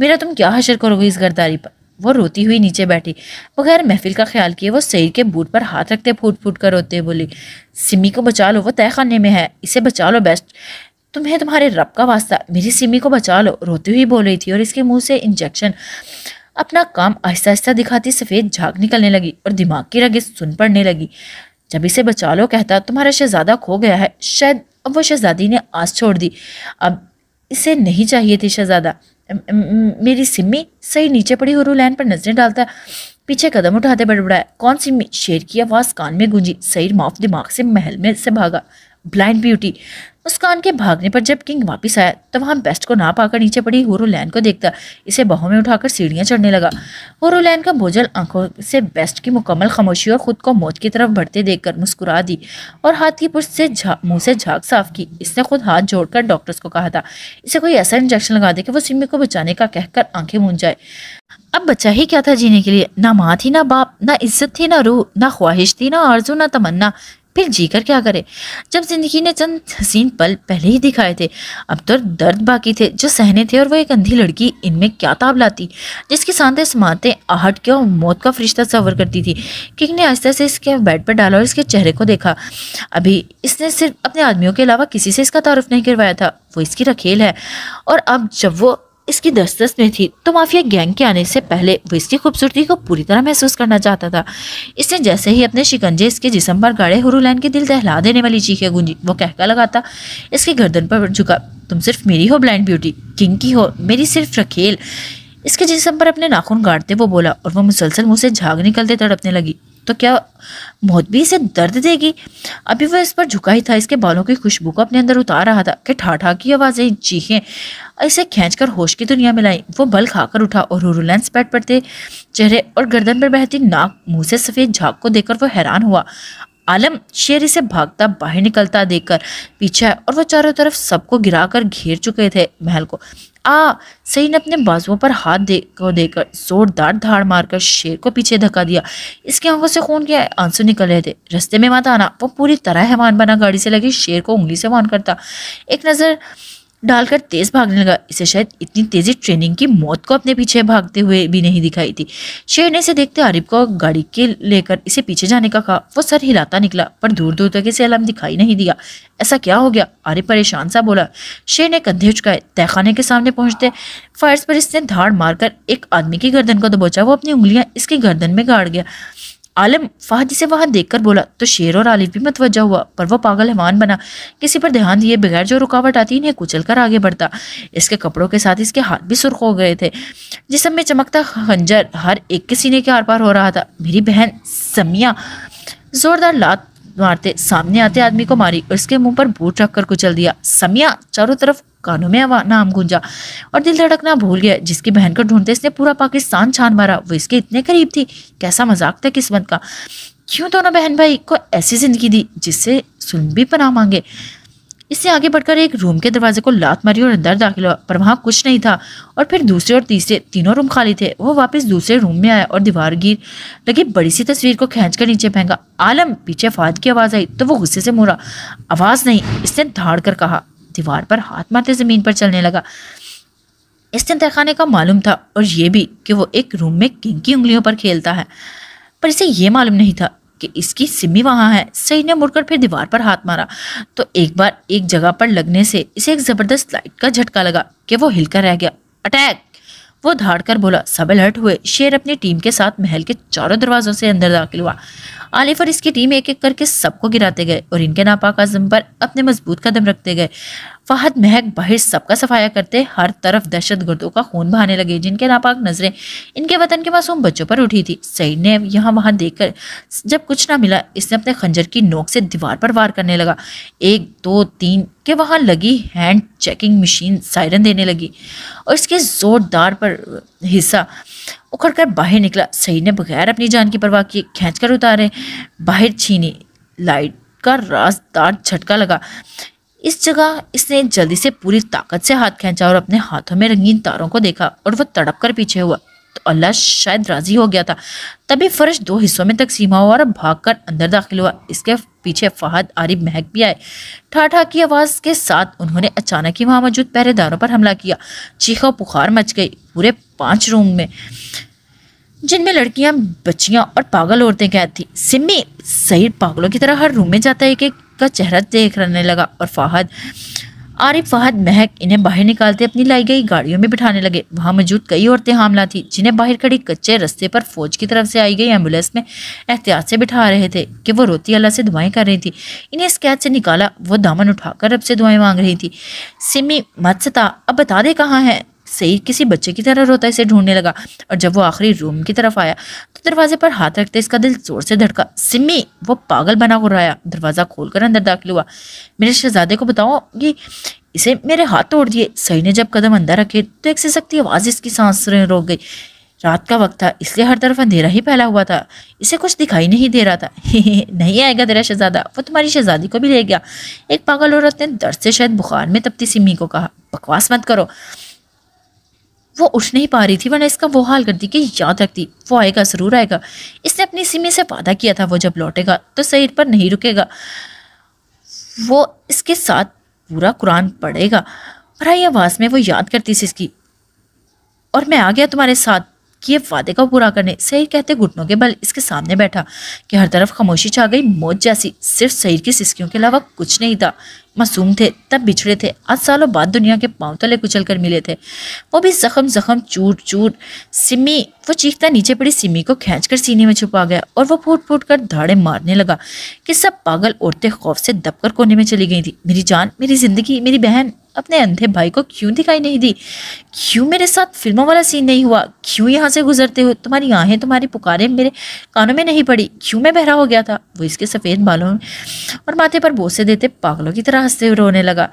मेरा तुम क्या हशर करोगे इस गर्दारी पर वो रोती हुई नीचे बैठी बगैर महफिल का ख्याल किए वो सईद के बूट पर हाथ रखते फूट फूट कर रोते बोली सिमी को बचा लो वो तय खाने में है इसे बचा लो बेस्ट तुम्हें तुम्हारे रब का वास्ता मेरी सिमी को बचा लो रोती हुई बोल रही थी और इसके मुंह से इंजेक्शन अपना काम आहिस्ता आहिस्ता दिखाती सफ़ेद झाग निकलने लगी और दिमाग की रगे सुन पड़ने लगी जब इसे बचा लो कहता तुम्हारा शहजादा खो गया है शायद अब वो शहजादी ने आस छोड़ दी अब इसे नहीं चाहिए थी शहजादा मेरी सिम्मी सही नीचे पड़ी हुरू लैन पर नजरें डालता पीछे कदम उठाते बड़बड़ाया कौन सिम्मी शेर की आवाज़ कान में गूंजी सही माफ दिमाग से महल में से भागा ब्लाइंड ब्यूटी मुस्कान के भागने पर जब किंग वापस आया तो वहाँ बेस्ट को ना पाकर नीचे पड़ी होरोलैन को देखता इसे बहों में उठाकर सीढ़ियाँ चढ़ने लगा होरोलैन का भोजल आंखों से बेस्ट की मुकम्मल खामोशी और खुद को मौत की तरफ बढ़ते देखकर मुस्कुरा दी और हाथ की पुष्ट से मुंह से झाग साफ की इसने खुद हाथ जोड़कर डॉक्टर्स को कहा था इसे कोई ऐसा इंजेक्शन लगा दे कि वो सिमी को बचाने का कहकर आंखें मूंझ जाए अब बच्चा ही क्या था जीने के लिए ना माँ थी ना बाप ना इज्जत थी ना रूह ना ख्वाहिश थी ना आरजू ना तमन्ना फिर जी कर क्या करे जब जिंदगी ने चंद हसीन पल पहले ही दिखाए थे अब तो दर्द बाकी थे जो सहने थे और वो एक अंधी लड़की इनमें क्या ताब लाती जिसकी सांते समाते आहट के और मौत का फरिश्ता सवर करती थी किंग ने आहिस्ता से इसके बेड पर डाला और इसके चेहरे को देखा अभी इसने सिर्फ अपने आदमियों के अलावा किसी से इसका तारफ़ नहीं करवाया था वो इसकी रखेल है और अब जब वो इसकी दस्तरस में थी तो माफिया गैंग के आने से पहले वो इसकी खूबसूरती को पूरी तरह महसूस करना चाहता था इसने जैसे ही अपने शिकंजे इसके जिसम पर गाड़े हुरुलैन के दिल दहला देने वाली चीखें गूंजी वो कहका लगाता इसके गर्दन पर झुका तुम सिर्फ मेरी हो ब्लाइंड ब्यूटी किंग की हो मेरी सिर्फ रखेल इसके जिसम पर अपने नाखून गाड़ते वो बोला और वो मुसलसल मुँह से झाग निकलते तड़पने लगी तो क्या मौत भी इसे दर्द देगी अभी वह इस पर झुका ही था इसके बालों की खुशबू को अपने अंदर उतार रहा था कि ठाठा की आवाज़ें चीखें इसे खींचकर होश की दुनिया में लाई वो बल खाकर उठा और रूरुलेंस बैठ पड़ते चेहरे और गर्दन पर बहती नाक मुंह से सफ़ेद झाग को देखकर वह हैरान हुआ आलम शेर इसे भागता बाहर निकलता देखकर पीछा और वह चारों तरफ सबको गिराकर घेर चुके थे महल को आ सही ने अपने बाजुओं पर हाथ दे को देकर जोरदार धाड़ मारकर शेर को पीछे धक्का दिया इसकी आंखों से खून के आंसू निकल रहे थे रस्ते में मत आना वो पूरी तरह हैवान बना गाड़ी से लगी शेर को उंगली से वान करता एक नज़र डालकर तेज भागने लगा इसे शायद इतनी तेजी ट्रेनिंग की मौत को अपने पीछे भागते हुए भी नहीं दिखाई थी शेर ने इसे देखते आरिफ को गाड़ी के लेकर इसे पीछे जाने का कहा वो सर हिलाता निकला पर दूर दूर तक इसे अलम दिखाई नहीं दिया ऐसा क्या हो गया आरिफ परेशान सा बोला शेर ने कंधे उचकाए तहखाने के सामने पहुंचते फर्श पर इसने धाड़ मारकर एक आदमी की गर्दन को दबोचा वो अपनी उंगलियां इसकी गर्दन में गाड़ गया आलम फाह जिसे वहाँ देखकर बोला तो शेर और आलिफ भी मतवजा हुआ पर वह पागल हैवान बना किसी पर ध्यान दिए बगैर जो रुकावट आती इन्हें कुचल कर आगे बढ़ता इसके कपड़ों के साथ इसके हाथ भी सुर्ख हो गए थे जिसम में चमकता खंजर हर एक के सीने के आर पार हो रहा था मेरी बहन समिया जोरदार लात मारते सामने आते आदमी को मारी और उसके मुंह पर बूट रखकर कुचल दिया समिया चारों तरफ कानों में नाम गूंजा और दिल धड़कना भूल गया जिसकी बहन को ढूंढते इसने पूरा पाकिस्तान छान मारा वो इसके इतने करीब थी कैसा मजाक था किस्मत का क्यों दोनों बहन भाई को ऐसी जिंदगी दी जिससे सुन भी पना मांगे इससे आगे बढ़कर एक रूम के दरवाजे को लात मारी और अंदर दाखिल हुआ पर वहाँ कुछ नहीं था और फिर दूसरे और तीसरे तीनों रूम खाली थे वो वापस दूसरे रूम में आया और दीवार गिर लगी बड़ी सी तस्वीर को खींच नीचे फेंका आलम पीछे फाद की आवाज़ आई तो वो गुस्से से मुड़ा आवाज़ नहीं इसने धाड़ कर कहा दीवार पर हाथ मारते ज़मीन पर चलने लगा इसने तहखाने का मालूम था और ये भी कि वो एक रूम में किंग की उंगलियों पर खेलता है पर इसे ये मालूम नहीं था कि इसकी सिमी वहाँ है सही ने मुड़कर फिर दीवार पर हाथ मारा तो एक बार एक जगह पर लगने से इसे एक ज़बरदस्त लाइट का झटका लगा कि वो हिलकर रह गया अटैक वो धाड़ कर बोला सब अलर्ट हुए शेर अपनी टीम के साथ महल के चारों दरवाजों से अंदर दाखिल हुआ आलिफ और इसकी टीम एक एक करके सबको गिराते गए और इनके नापाक आजम पर अपने मजबूत कदम रखते गए फहद महक बाहिर सबका सफाया करते हर तरफ दहशत गर्दों का खून बहाने लगे जिनके नापाक नजरें इनके वतन के मासूम बच्चों पर उठी थी सईद ने यहाँ वहाँ देखकर जब कुछ ना मिला इसने अपने खंजर की नोक से दीवार पर वार करने लगा एक दो तीन के वहाँ लगी हैंड चेकिंग मशीन सायरन देने लगी और इसके ज़ोरदार पर हिस्सा उखड़ कर बाहर निकला सही ने बगैर अपनी जान की परवाह किए खींच कर उतारे बाहर छीनी लाइट का राजदार झटका लगा इस जगह इसने जल्दी से पूरी ताकत से हाथ खींचा और अपने हाथों में रंगीन तारों को देखा और वह तड़प कर पीछे हुआ तो अल्लाह शायद राजी हो गया था तभी फर्श दो हिस्सों में तकसीम हुआ और भाग कर अंदर दाखिल हुआ इसके पीछे फहद आरिफ महक भी आए ठाठा की आवाज़ के साथ उन्होंने अचानक ही वहाँ मौजूद पहरेदारों पर हमला किया चीखा पुखार मच गई पूरे पांच रूम में जिनमें लड़कियां बच्चियां और पागल औरतें कैद थी सिमी सही पागलों की तरह हर रूम में जाता है एक एक का चेहरा देख रहने लगा और फाहद आरिफ फहद महक इन्हें बाहर निकालते अपनी लाई गई गाड़ियों में बिठाने लगे वहां मौजूद कई औरतें हामला थी जिन्हें बाहर खड़ी कच्चे रस्ते पर फौज की तरफ से आई गई एम्बुलेंस में एहतियात से बिठा रहे थे कि वो रोती अल्लाह से दुआएं कर रही थी इन्हें इस कैद से निकाला वो दामन उठाकर रब से दुआएं मांग रही थी सिमी मत सता अब बता दे कहाँ है सईद किसी बच्चे की तरह रोता इसे ढूंढने लगा और जब वो आखिरी रूम की तरफ आया तो दरवाजे पर हाथ रखते इसका दिल जोर से धड़का सिमी वो पागल बना हो रहा दरवाज़ा कर अंदर दाखिल हुआ मेरे शहजादे को बताओ कि इसे मेरे हाथ तोड़ दिए सही ने जब कदम अंदर रखे तो एक से सकती आवाज़ इसकी सांस रोक गई रात का वक्त था इसलिए हर तरफ अंधेरा ही फैला हुआ था इसे कुछ दिखाई नहीं दे रहा था नहीं आएगा तेरा शहजादा वो तुम्हारी शहजादी को भी ले गया एक पागल औरत ने दर्द से शायद बुखार में तपती सिमी को कहा बकवास मत करो वो उठ नहीं पा रही थी वरना इसका वो हाल करती कि याद रखती वो आएगा ज़रूर आएगा इसने अपनी सिमी से वादा किया था वो जब लौटेगा तो सईद पर नहीं रुकेगा वो इसके साथ पूरा कुरान पढ़ेगा भराई आवाज़ में वो याद करती थी इसकी और मैं आ गया तुम्हारे साथ कि ये वादे को पूरा करने सही कहते घुटनों के बल इसके सामने बैठा कि हर तरफ खामोशी छा गई मौत जैसी सिर्फ सईद की सिस्कियों के अलावा कुछ नहीं था मासूम थे तब बिछड़े थे आज सालों बाद दुनिया के पाँव तले कुचल कर मिले थे वो भी जख्म जख्म चूट चूट सिमी वो चीखता नीचे पड़ी सिमी को खींच कर सीने में छुपा गया और वो फूट फूट कर धाड़े मारने लगा कि सब पागल औरतें खौफ से दबकर कोने में चली गई थी मेरी जान मेरी जिंदगी मेरी बहन अपने अंधे भाई को क्यों दिखाई नहीं दी क्यों मेरे साथ फिल्मों वाला सीन नहीं हुआ क्यों यहाँ से गुजरते हुए तुम्हारी आहें तुम्हारी पुकारे मेरे कानों में नहीं पड़ी क्यों मैं बहरा हो गया था वो इसके सफ़ेद बालों और माथे पर बोसे देते पागलों की तरह हंसते रोने लगा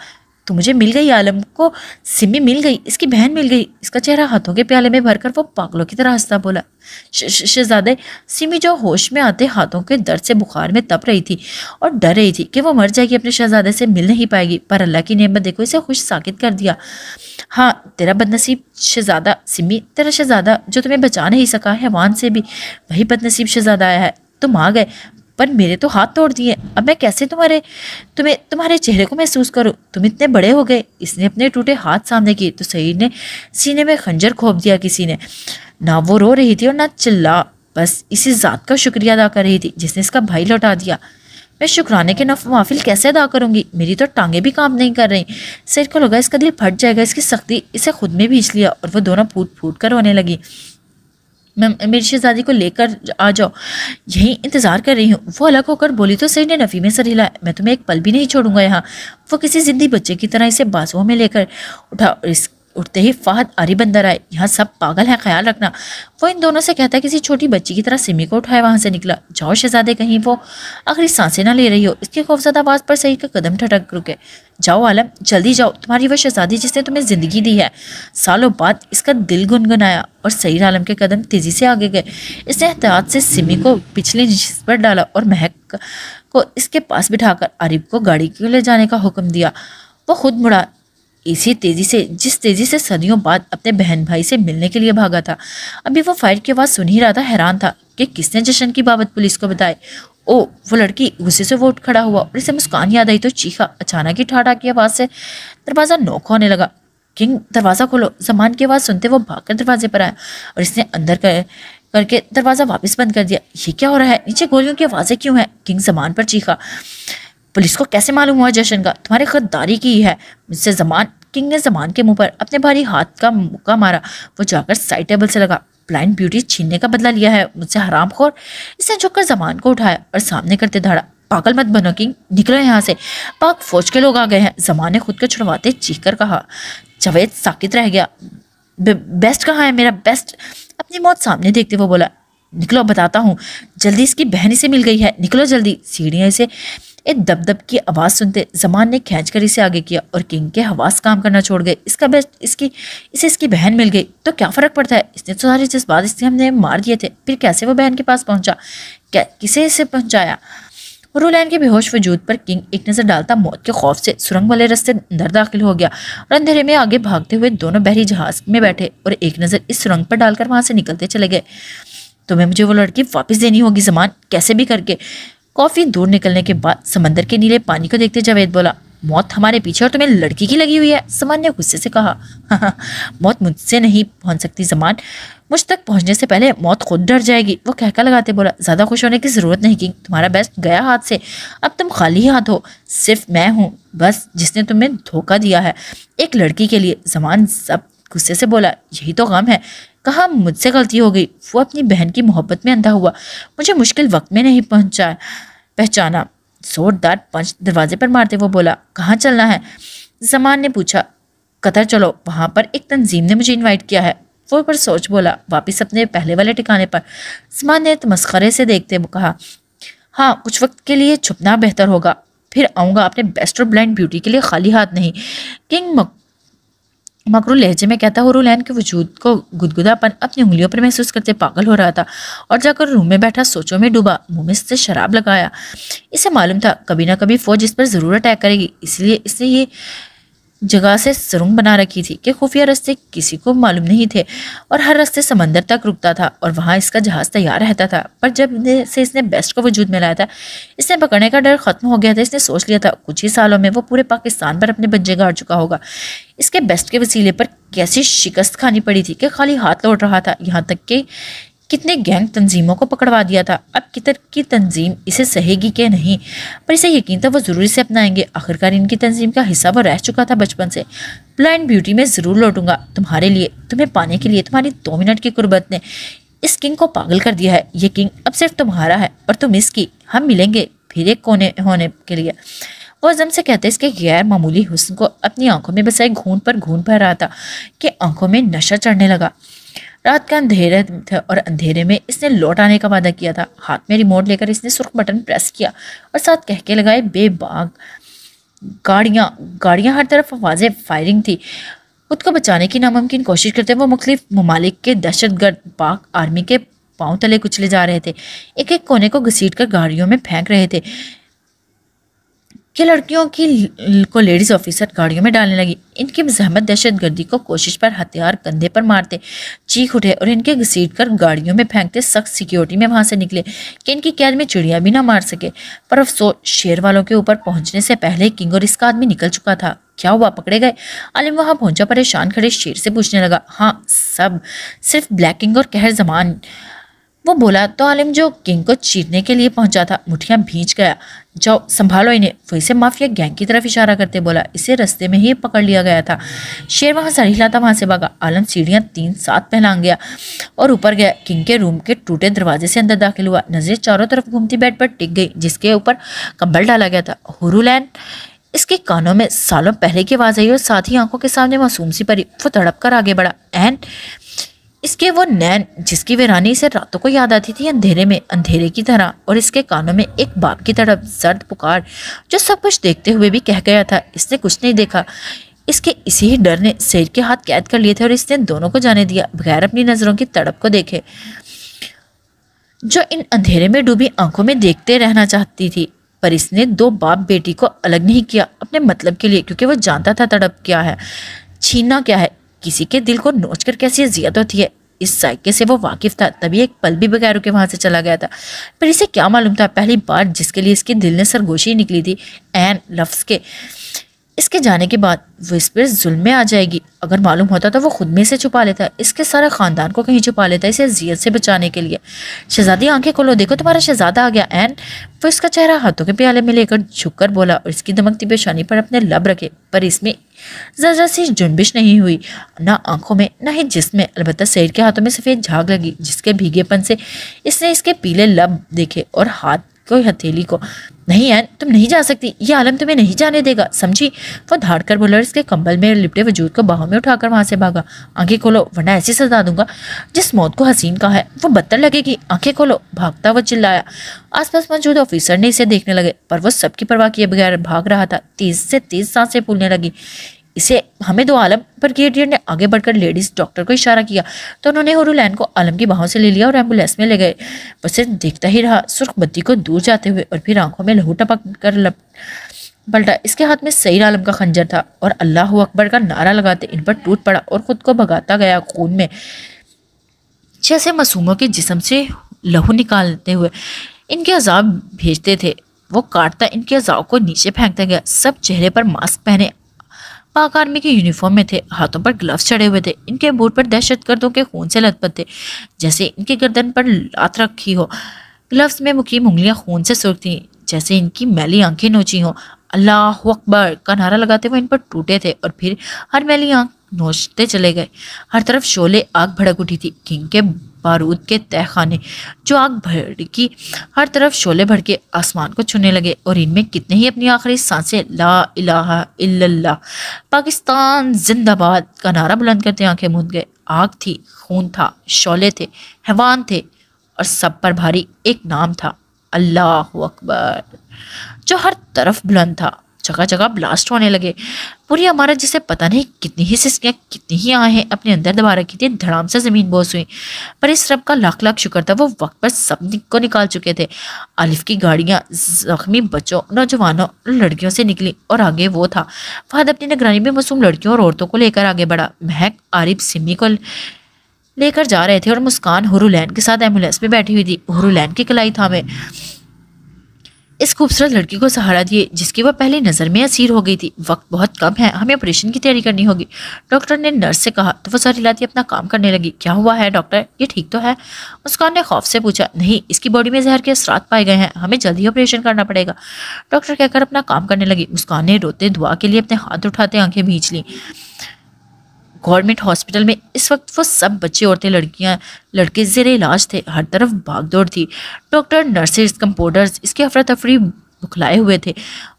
तो मुझे मिल गई आलम को सिमी मिल गई इसकी बहन मिल गई इसका चेहरा हाथों के प्याले में भरकर वो पागलों की तरह हंसता बोला शहजादे सिमी जो होश में आते हाथों के दर्द से बुखार में तप रही थी और डर रही थी कि वो मर जाएगी अपने शहजादे से मिल नहीं पाएगी पर अल्लाह की नेमत देखो इसे खुश साकित कर दिया हाँ तेरा बदनसीब शहजादा सिमी तेरा शहजादा जो तुम्हें बचा नहीं सका हैवान से भी वही बदनसीब शहजादा आया है तुम आ गए पर मेरे तो हाथ तोड़ दिए अब मैं कैसे तुम्हारे तुम्हें तुम्हारे चेहरे को महसूस करूँ तुम इतने बड़े हो गए इसने अपने टूटे हाथ सामने किए तो सईद ने सीने में खंजर खोप दिया किसी ने ना वो रो रही थी और ना चिल्ला बस इसी ज़ात का शुक्रिया अदा कर रही थी जिसने इसका भाई लौटा दिया मैं शुक्राने के नफ माफिल कैसे अदा करूँगी मेरी तो टांगें भी काम नहीं कर रही सर को लगा इसका दिल फट जाएगा इसकी सख्ती इसे खुद में भींच लिया और वह दोनों फूट फूट कर रोने लगी मेरी शहजादी को लेकर आ जाओ यही इंतज़ार कर रही हूँ वो अलग होकर बोली तो सही ने नफ़ी में सर हिलाया मैं तुम्हें एक पल भी नहीं छोड़ूंगा यहाँ वो किसी ज़िंदी बच्चे की तरह इसे बाजुओं में लेकर उठा इस उठते ही फ़हद अरी बंदर आए यहाँ सब पागल है ख्याल रखना वो इन दोनों से कहता है किसी छोटी बच्ची की तरह सिमी को उठाए वहाँ से निकला जाओ शहजादे कहीं वो आखिरी सांसें ना ले रही हो इसकी खौफजदा आवाज़ पर सही का कदम ठटक रुके जाओ आलम जल्दी जाओ तुम्हारी वह शहजादी जिसने तुम्हें ज़िंदगी दी है सालों बाद इसका दिल गुनगुनाया और सही आलम के कदम तेज़ी से आगे गए इसने एहतियात से सिमी को पिछले जिस पर डाला और महक को इसके पास बिठाकर अरिब को गाड़ी के ले जाने का हुक्म दिया वो खुद मुड़ा इसी तेज़ी से जिस तेज़ी से सदियों बाद अपने बहन भाई से मिलने के लिए भागा था अभी वो फाइट की आवाज़ सुन ही रहा था हैरान था कि किसने जशन की बाबत पुलिस को बताई ओ वो लड़की गुस्से से वो उठ खड़ा हुआ और इसे मुस्कान याद आई तो चीखा अचानक ही ठाठा की आवाज़ से दरवाज़ा नोक होने लगा किंग दरवाज़ा खोलो जमान की आवाज़ सुनते वो भाग दरवाजे पर आया और इसने अंदर कर करके दरवाज़ा वापस बंद कर दिया ये क्या हो रहा है नीचे गोलियों की आवाज़ें क्यों हैं किंग जमान पर चीखा पुलिस को कैसे मालूम हुआ जशन का तुम्हारी गद्दारी की है मुझसे जमान किंग ने जमान के मुंह पर अपने भारी हाथ का मुक्का मारा वो जाकर साइड टेबल से लगा ब्लाइंड ब्यूटी छीनने का बदला लिया है मुझसे हराम खोर इसने झुककर जमान को उठाया और सामने करते धाड़ा पागल मत बनो किंग निकलो यहाँ से पाक फौज के लोग आ गए हैं जमान ने खुद को छुड़वाते चीख कर कहा जावेद साकित रह गया बे, बेस्ट कहाँ है मेरा बेस्ट अपनी मौत सामने देखते हुए बोला निकलो बताता हूँ जल्दी इसकी बहन से मिल गई है निकलो जल्दी सीढ़ियाँ से एक दब की आवाज़ सुनते जमान ने कर इसे आगे किया और किंग के हवास काम करना छोड़ गए इसका बेस्ट इसकी इसे इसकी बहन मिल गई तो क्या फ़र्क पड़ता है इसने तो सारे बात इसने हमने मार दिए थे फिर कैसे वो बहन के पास पहुंचा क्या किसे इसे पहुंचाया रोलैन के बेहोश वजूद पर किंग एक नज़र डालता मौत के खौफ से सुरंग वाले रस्ते अंदर दाखिल हो गया और अंधेरे में आगे भागते हुए दोनों बहरी जहाज में बैठे और एक नज़र इस सुरंग पर डालकर वहाँ से निकलते चले गए तुम्हें मुझे वो लड़की वापस देनी होगी जमान कैसे भी करके कॉफ़ी दूर निकलने के बाद समंदर के नीले पानी को देखते जावेद बोला मौत हमारे पीछे और तुम्हें लड़की की लगी हुई है समान ने गुस्से से कहा मौत मुझसे नहीं पहुंच सकती जमान मुझ तक पहुंचने से पहले मौत खुद डर जाएगी वो कहका लगाते बोला ज़्यादा खुश होने की ज़रूरत नहीं की तुम्हारा बेस्ट गया हाथ से अब तुम खाली हाथ हो सिर्फ मैं हूँ बस जिसने तुम्हें धोखा दिया है एक लड़की के लिए जमान सब गुस्से से बोला यही तो गम है कहा मुझसे गलती हो गई वो अपनी बहन की मोहब्बत में अंधा हुआ मुझे मुश्किल वक्त में नहीं पहुंचा पहचाना जोरदार पंच दरवाजे पर मारते हुए बोला कहाँ चलना है जमान ने पूछा कतर चलो वहाँ पर एक तंजीम ने मुझे इनवाइट किया है वो पर सोच बोला वापस अपने पहले वाले ठिकाने पर जमान ने तमस्खरे से देखते कहा हाँ कुछ वक्त के लिए छुपना बेहतर होगा फिर आऊँगा अपने बेस्ट और ब्लाइंड ब्यूटी के लिए खाली हाथ नहीं किंग मकरू लहजे में कहता हुरलैन के वजूद को गुदगुदापन अपनी उंगलियों पर महसूस करते पागल हो रहा था और जाकर रूम में बैठा सोचों में डूबा मुंह में से शराब लगाया इसे मालूम था कभी ना कभी फौज इस पर ज़रूर अटैक करेगी इसलिए इसने ये जगह से सुरंग बना रखी थी कि खुफिया रास्ते किसी को मालूम नहीं थे और हर रास्ते समंदर तक रुकता था और वहाँ इसका जहाज़ तैयार रहता था पर जब से इसने बेस्ट को वजूद में लाया था इसने पकड़ने का डर ख़त्म हो गया था इसने सोच लिया था कुछ ही सालों में वो पूरे पाकिस्तान पर अपने बंजे गाड़ चुका होगा इसके बेस्ट के वसीले पर कैसी शिकस्त खानी पड़ी थी कि खाली हाथ लौट रहा था यहाँ तक कि कितने गैंग तंजीमों को पकड़वा दिया था अब कितर की तंजीम इसे सहेगी क्या नहीं पर इसे यकीन था तो वो ज़रूरी से अपनाएंगे आखिरकार इनकी तंजीम का हिस्सा वो रह चुका था बचपन से ब्लाइंड ब्यूटी में ज़रूर लौटूंगा तुम्हारे लिए तुम्हें पाने के लिए तुम्हारी दो मिनट की कुर्बत ने इस किंग को पागल कर दिया है ये किंग अब सिर्फ तुम्हारा है पर तुम इसकी हम मिलेंगे फिर एक कोने होने के लिए वो अजम से कहते इसके गैर मामूली हुस्न को अपनी आंखों में बसाए घून पर घून भर रहा था कि आंखों में नशा चढ़ने लगा रात का अंधेरा था और अंधेरे में इसने लौट आने का वादा किया था हाथ में रिमोट लेकर इसने सुर्ख बटन प्रेस किया और साथ कहके लगाए बेबाग गाड़ियाँ गाड़ियाँ हर तरफ आवाज़ें फायरिंग थी खुद को बचाने की नामुमकिन कोशिश करते हुए मुख्तफ ममालिक के दहशतगर्द पाक आर्मी के पाँव तले कुचले जा रहे थे एक एक कोने को घसीट कर गाड़ियों में फेंक रहे थे कि लड़कियों की को लेडीज़ ऑफिसर गाड़ियों में डालने लगी इनकी मजहमत दहशत गर्दी को कोशिश पर हथियार कंधे पर मारते चीख उठे और इनके घसीट कर गाड़ियों में फेंकते सख्त सिक्योरिटी में वहाँ से निकले कि इनकी कैद में चिड़िया भी ना मार सके पर अफसोस शेर वालों के ऊपर पहुँचने से पहले किंग और इसका आदमी निकल चुका था क्या हुआ पकड़े गए आलिम वहाँ पहुंचा परेशान खड़े शेर से पूछने लगा हाँ सब सिर्फ ब्लैकिंग और कहर जमान वो बोला तो आलिम जो किंग को चीरने के लिए पहुंचा था मुठियाँ भींच गया जाओ संभालो इन्हें फिर से माफिया गैंग की तरफ इशारा करते बोला इसे रस्ते में ही पकड़ लिया गया था शेर वहाँ सर था वहाँ से भागा आलम सीढ़ियाँ तीन सात पहलांग गया और ऊपर गया किंग के रूम के टूटे दरवाजे से अंदर दाखिल हुआ नजरें चारों तरफ घूमती बेड पर टिक गई जिसके ऊपर कंबल डाला गया था हुरुलैन इसके कानों में सालों पहले की आवाज़ आई और साथ ही आंखों के सामने मासूम सी परी वो तड़प कर आगे बढ़ा एंड इसके वो नैन जिसकी वीरानी इसे रातों को याद आती थी अंधेरे में अंधेरे की तरह और इसके कानों में एक बाप की तरफ सर्द पुकार जो सब कुछ देखते हुए भी कह गया था इसने कुछ नहीं देखा इसके इसी ही डर ने शेर के हाथ कैद कर लिए थे और इसने दोनों को जाने दिया बगैर अपनी नज़रों की तड़प को देखे जो इन अंधेरे में डूबी आंखों में देखते रहना चाहती थी पर इसने दो बाप बेटी को अलग नहीं किया अपने मतलब के लिए क्योंकि वो जानता था तड़प क्या है छीना क्या है किसी के दिल को नोच कर कैसी अजियत होती है इस साइके से वो वाकिफ था तभी एक पल भी बगैर रुके वहाँ से चला गया था पर इसे क्या मालूम था पहली बार जिसके लिए इसके दिल ने सरगोशी निकली थी एन लफ्स के इसके जाने के बाद पर जुल्म में आ जाएगी अगर मालूम होता तो वो खुद में से छुपा लेता है इसके सारे ख़ानदान को कहीं छुपा लेता है इसे अजियत से बचाने के लिए शहजादी आंखें खोलो देखो तुम्हारा शहजादा आ गया एन वो इसका चेहरा हाथों के प्याले में लेकर झुक कर बोला और इसकी धमकती पेशानी पर अपने लब रखे पर इसमें ज़रा सी जुनबिश नहीं हुई ना आंखों में ना ही जिसमें अलबत् सैर के हाथों में सफ़ेद झाग लगी जिसके भीगेपन से इसने इसके पीले लब देखे और हाथ कोई हथेली को नहीं एन तुम नहीं जा सकती ये आलम तुम्हें नहीं जाने देगा समझी वह धाड़कर बोला इसके कंबल में लिपटे वजूद को बाहों में उठाकर वहाँ से भागा आंखें खोलो वरना ऐसी सजा दूंगा जिस मौत को हसीन का है वो बदतर लगेगी आंखें खोलो भागता वह चिल्लाया आसपास मौजूद ऑफिसर ने इसे देखने लगे पर वह सबकी परवाह किए बगैर भाग रहा था तेज से तेज सांसें फूलने लगी इसे हमें दो आलम पर गेटियर ने आगे बढ़कर लेडीज डॉक्टर को इशारा किया तो उन्होंने हरुलैन को आलम की बाहों से ले लिया और एम्बुलेंस में ले गए बसे देखता ही रहा सुर्ख बत्ती को दूर जाते हुए और फिर आंखों में लहू टपक कर लप पलटा इसके हाथ में सईद आलम का खंजर था और अल्लाह अकबर का नारा लगाते इन पर टूट पड़ा और ख़ुद को भगाता गया खून में जैसे मासूमों के जिसम से लहू निकालते हुए इनके अजाब भेजते थे वो काटता इनके अजाब को नीचे फेंकता गया सब चेहरे पर मास्क पहने पाक आर्मी के यूनिफॉर्म में थे हाथों पर ग्लव्स चढ़े हुए थे इनके बूट पर दहशतगर्दों के खून से लथपथ थे जैसे इनके गर्दन पर लात रखी हो ग्लव्स में मुकीम उंगलियां खून से सुर्ख थी जैसे इनकी मैली आंखें नोची हों अल्लाह अकबर का नारा लगाते हुए इन पर टूटे थे और फिर हर मैली आंख नोचते चले गए हर तरफ शोले आग भड़क उठी थी किंग के बारूद के तहखाने जो आग भड़की हर तरफ शोले भड़के आसमान को छूने लगे और इनमें कितने ही अपनी आखिरी सांसें ला इलाहा इल्लल्लाह पाकिस्तान जिंदाबाद का नारा बुलंद करते आंखें मूंद गए आग थी खून था शोले थे हैवान थे और सब पर भारी एक नाम था अल्लाह अकबर जो हर तरफ बुलंद था जगह जगह ब्लास्ट होने लगे पूरी इमारत जिसे पता नहीं कितनी ही सिस्कियाँ कितनी ही आहें अपने अंदर दबा रखी थी धड़ाम से ज़मीन बोस हुई पर इस रब का लाख लाख शुक्र था वो वक्त पर सब को निकाल चुके थे आलिफ की गाड़ियाँ जख्मी बच्चों नौजवानों लड़कियों से निकली और आगे वो था फहद अपनी निगरानी में मासूम लड़कियों और औरतों को लेकर आगे बढ़ा महक आरिफ सिमी को लेकर जा रहे थे और मुस्कान हुरुलैन के साथ एम्बुलेंस में बैठी हुई थी हुरुलैन की कलाई था मैं इस खूबसूरत लड़की को सहारा दिए जिसकी वह पहले नज़र में असीर हो गई थी वक्त बहुत कम है हमें ऑपरेशन की तैयारी करनी होगी डॉक्टर ने नर्स से कहा तो वह सर हिलाती अपना काम करने लगी क्या हुआ है डॉक्टर ये ठीक तो है मुस्कान ने खौफ से पूछा नहीं इसकी बॉडी में जहर के असरात पाए गए हैं हमें जल्द ही ऑपरेशन करना पड़ेगा डॉक्टर कहकर अपना काम करने लगी मुस्कान ने रोते दुआ के लिए अपने हाथ उठाते आँखें भींच लीं गवर्नमेंट हॉस्पिटल में इस वक्त वो सब बच्चे औरतें लड़कियाँ लड़के जेर इलाज थे हर तरफ भागदौड़ थी डॉक्टर नर्सेज कंपाउंडर्स इसके अफरा तफरी बुखलाए हुए थे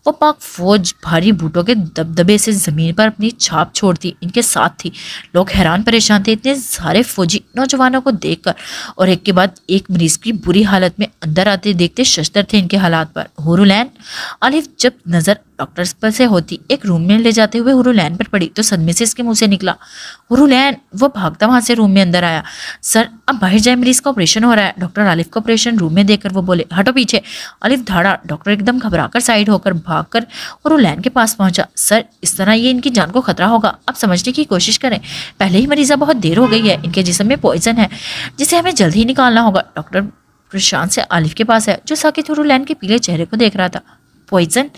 वो पाक फौज भारी बूटों के दबदबे से ज़मीन पर अपनी छाप छोड़ती इनके साथ थी लोग हैरान परेशान थे इतने सारे फौजी नौजवानों को देखकर और एक के बाद एक मरीज़ की बुरी हालत में अंदर आते देखते शस्तर थे इनके हालात पर हुरुलैन अलिफ जब नज़र डॉक्टर्स पर से होती एक रूम में ले जाते हुए हुरुलैन पर पड़ी तो सदमे से इसके मुंह से निकला हुरुलैन वो भागता वहां से रूम में अंदर आया सर अब बाहर जाए मरीज का ऑपरेशन हो रहा है डॉक्टर आलिफ का ऑपरेशन रूम में देखकर वो बोले हटो पीछे अलिफ धाड़ा डॉक्टर एकदम घबरा कर साइड होकर भाग कर हुरुलैन के पास पहुंचा सर इस तरह ये इनकी जान को खतरा होगा अब समझने की कोशिश करें पहले ही मरीजा बहुत देर हो गई है इनके जिसम में पॉइजन है जिसे हमें जल्द ही निकालना होगा डॉक्टर प्रशांत से आलिफ के पास आया जो साकिब हुरूलैन के पीले चेहरे को देख रहा था पॉइजन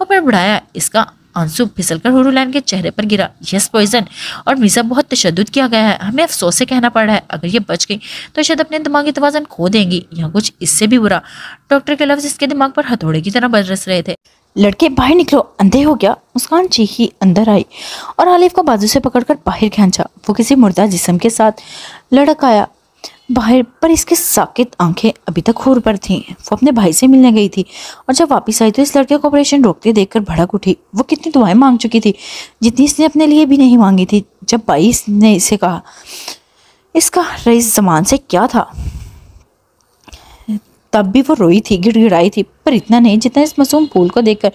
वो पर बढ़ाया इसका आंसू फिसल कर हुरूलैन के चेहरे पर गिरा यस पॉइजन और मिर्जा बहुत तशद किया गया है हमें अफसोस से कहना पड़ रहा है अगर ये बच गई तो शायद अपने दिमागी तोज़न खो देंगी या कुछ इससे भी बुरा डॉक्टर के लफ्ज़ इसके दिमाग पर हथौड़े की तरह बरस रहे थे लड़के बाहर निकलो अंधे हो गया मुस्कान चीखी अंदर आई और आलिफ को बाजू से पकड़कर बाहर खींचा वो किसी मुर्दा जिसम के साथ लड़क आया बाहर पर इसकी साकेत आंखें अभी तक खूर पर थीं वो अपने भाई से मिलने गई थी और जब वापस आई तो इस लड़के को ऑपरेशन रोकते देखकर भड़क उठी वो कितनी दुआएं मांग चुकी थी जितनी इसने अपने लिए भी नहीं मांगी थी जब भाई ने इसे कहा इसका रईस जमान से क्या था तब भी वो रोई थी गिड़गिड़ाई थी पर इतना नहीं जितना इस मासूम फूल को देखकर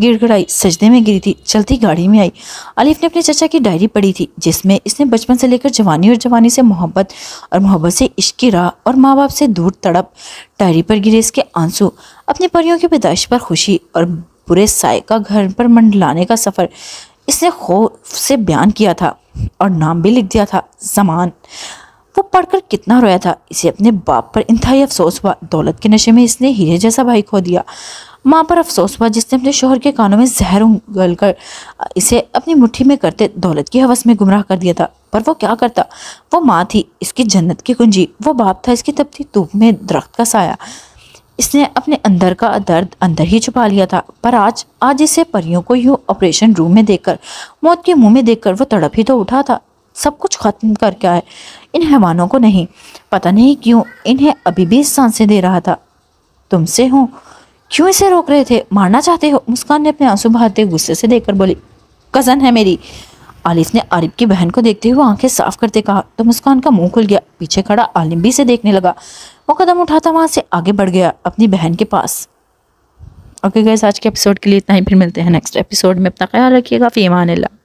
गिड़गिड़ाई सजदे में गिरी थी चलती गाड़ी में आई अलीफ ने अपने चाचा की डायरी पढ़ी थी जिसमें इसने बचपन से लेकर जवानी और जवानी से मोहब्बत और मोहब्बत से इश्क की राह और माँ बाप से दूर तड़प डायरी पर गिरे इसके आंसू अपनी परियों की पैदाइश पर खुशी और बुरे साय का घर पर मंडलाने का सफ़र इसने खौफ से बयान किया था और नाम भी लिख दिया था जमान वो पढ़कर कितना रोया था इसे अपने बाप पर इंतहाई अफसोस हुआ दौलत के नशे में इसने हीरे जैसा भाई खो दिया माँ पर अफसोस हुआ जिसने अपने शोहर के कानों में जहर उगल कर इसे अपनी मुट्ठी में करते दौलत की हवस में गुमराह कर दिया था पर वो क्या करता वो माँ थी इसकी जन्नत की कुंजी वो बाप था इसकी तपती धूप में दरख्त का साया इसने अपने अंदर का दर्द अंदर ही छुपा लिया था पर आज आज इसे परियों को यूँ ऑपरेशन रूम में देखकर मौत के मुंह में देखकर वो तड़प ही तो उठा था सब कुछ खत्म करके आए इन हैवानों को नहीं पता नहीं क्यों इन्हें अभी भी सांसें दे रहा था तुमसे हो क्यों इसे रोक रहे थे मारना चाहते हो मुस्कान ने अपने आंसू बहाते गुस्से से देखकर बोली कज़न है मेरी आलिफ ने आरिफ की बहन को देखते हुए आंखें साफ करते कहा तो मुस्कान का मुंह खुल गया पीछे खड़ा आलिम भी से देखने लगा वो कदम उठाता वहां से आगे बढ़ गया अपनी बहन के पास ओके गैस आज के एपिसोड के लिए इतना ही फिर मिलते हैं नेक्स्ट एपिसोड में अपना ख्याल रखिएगा फीमान ला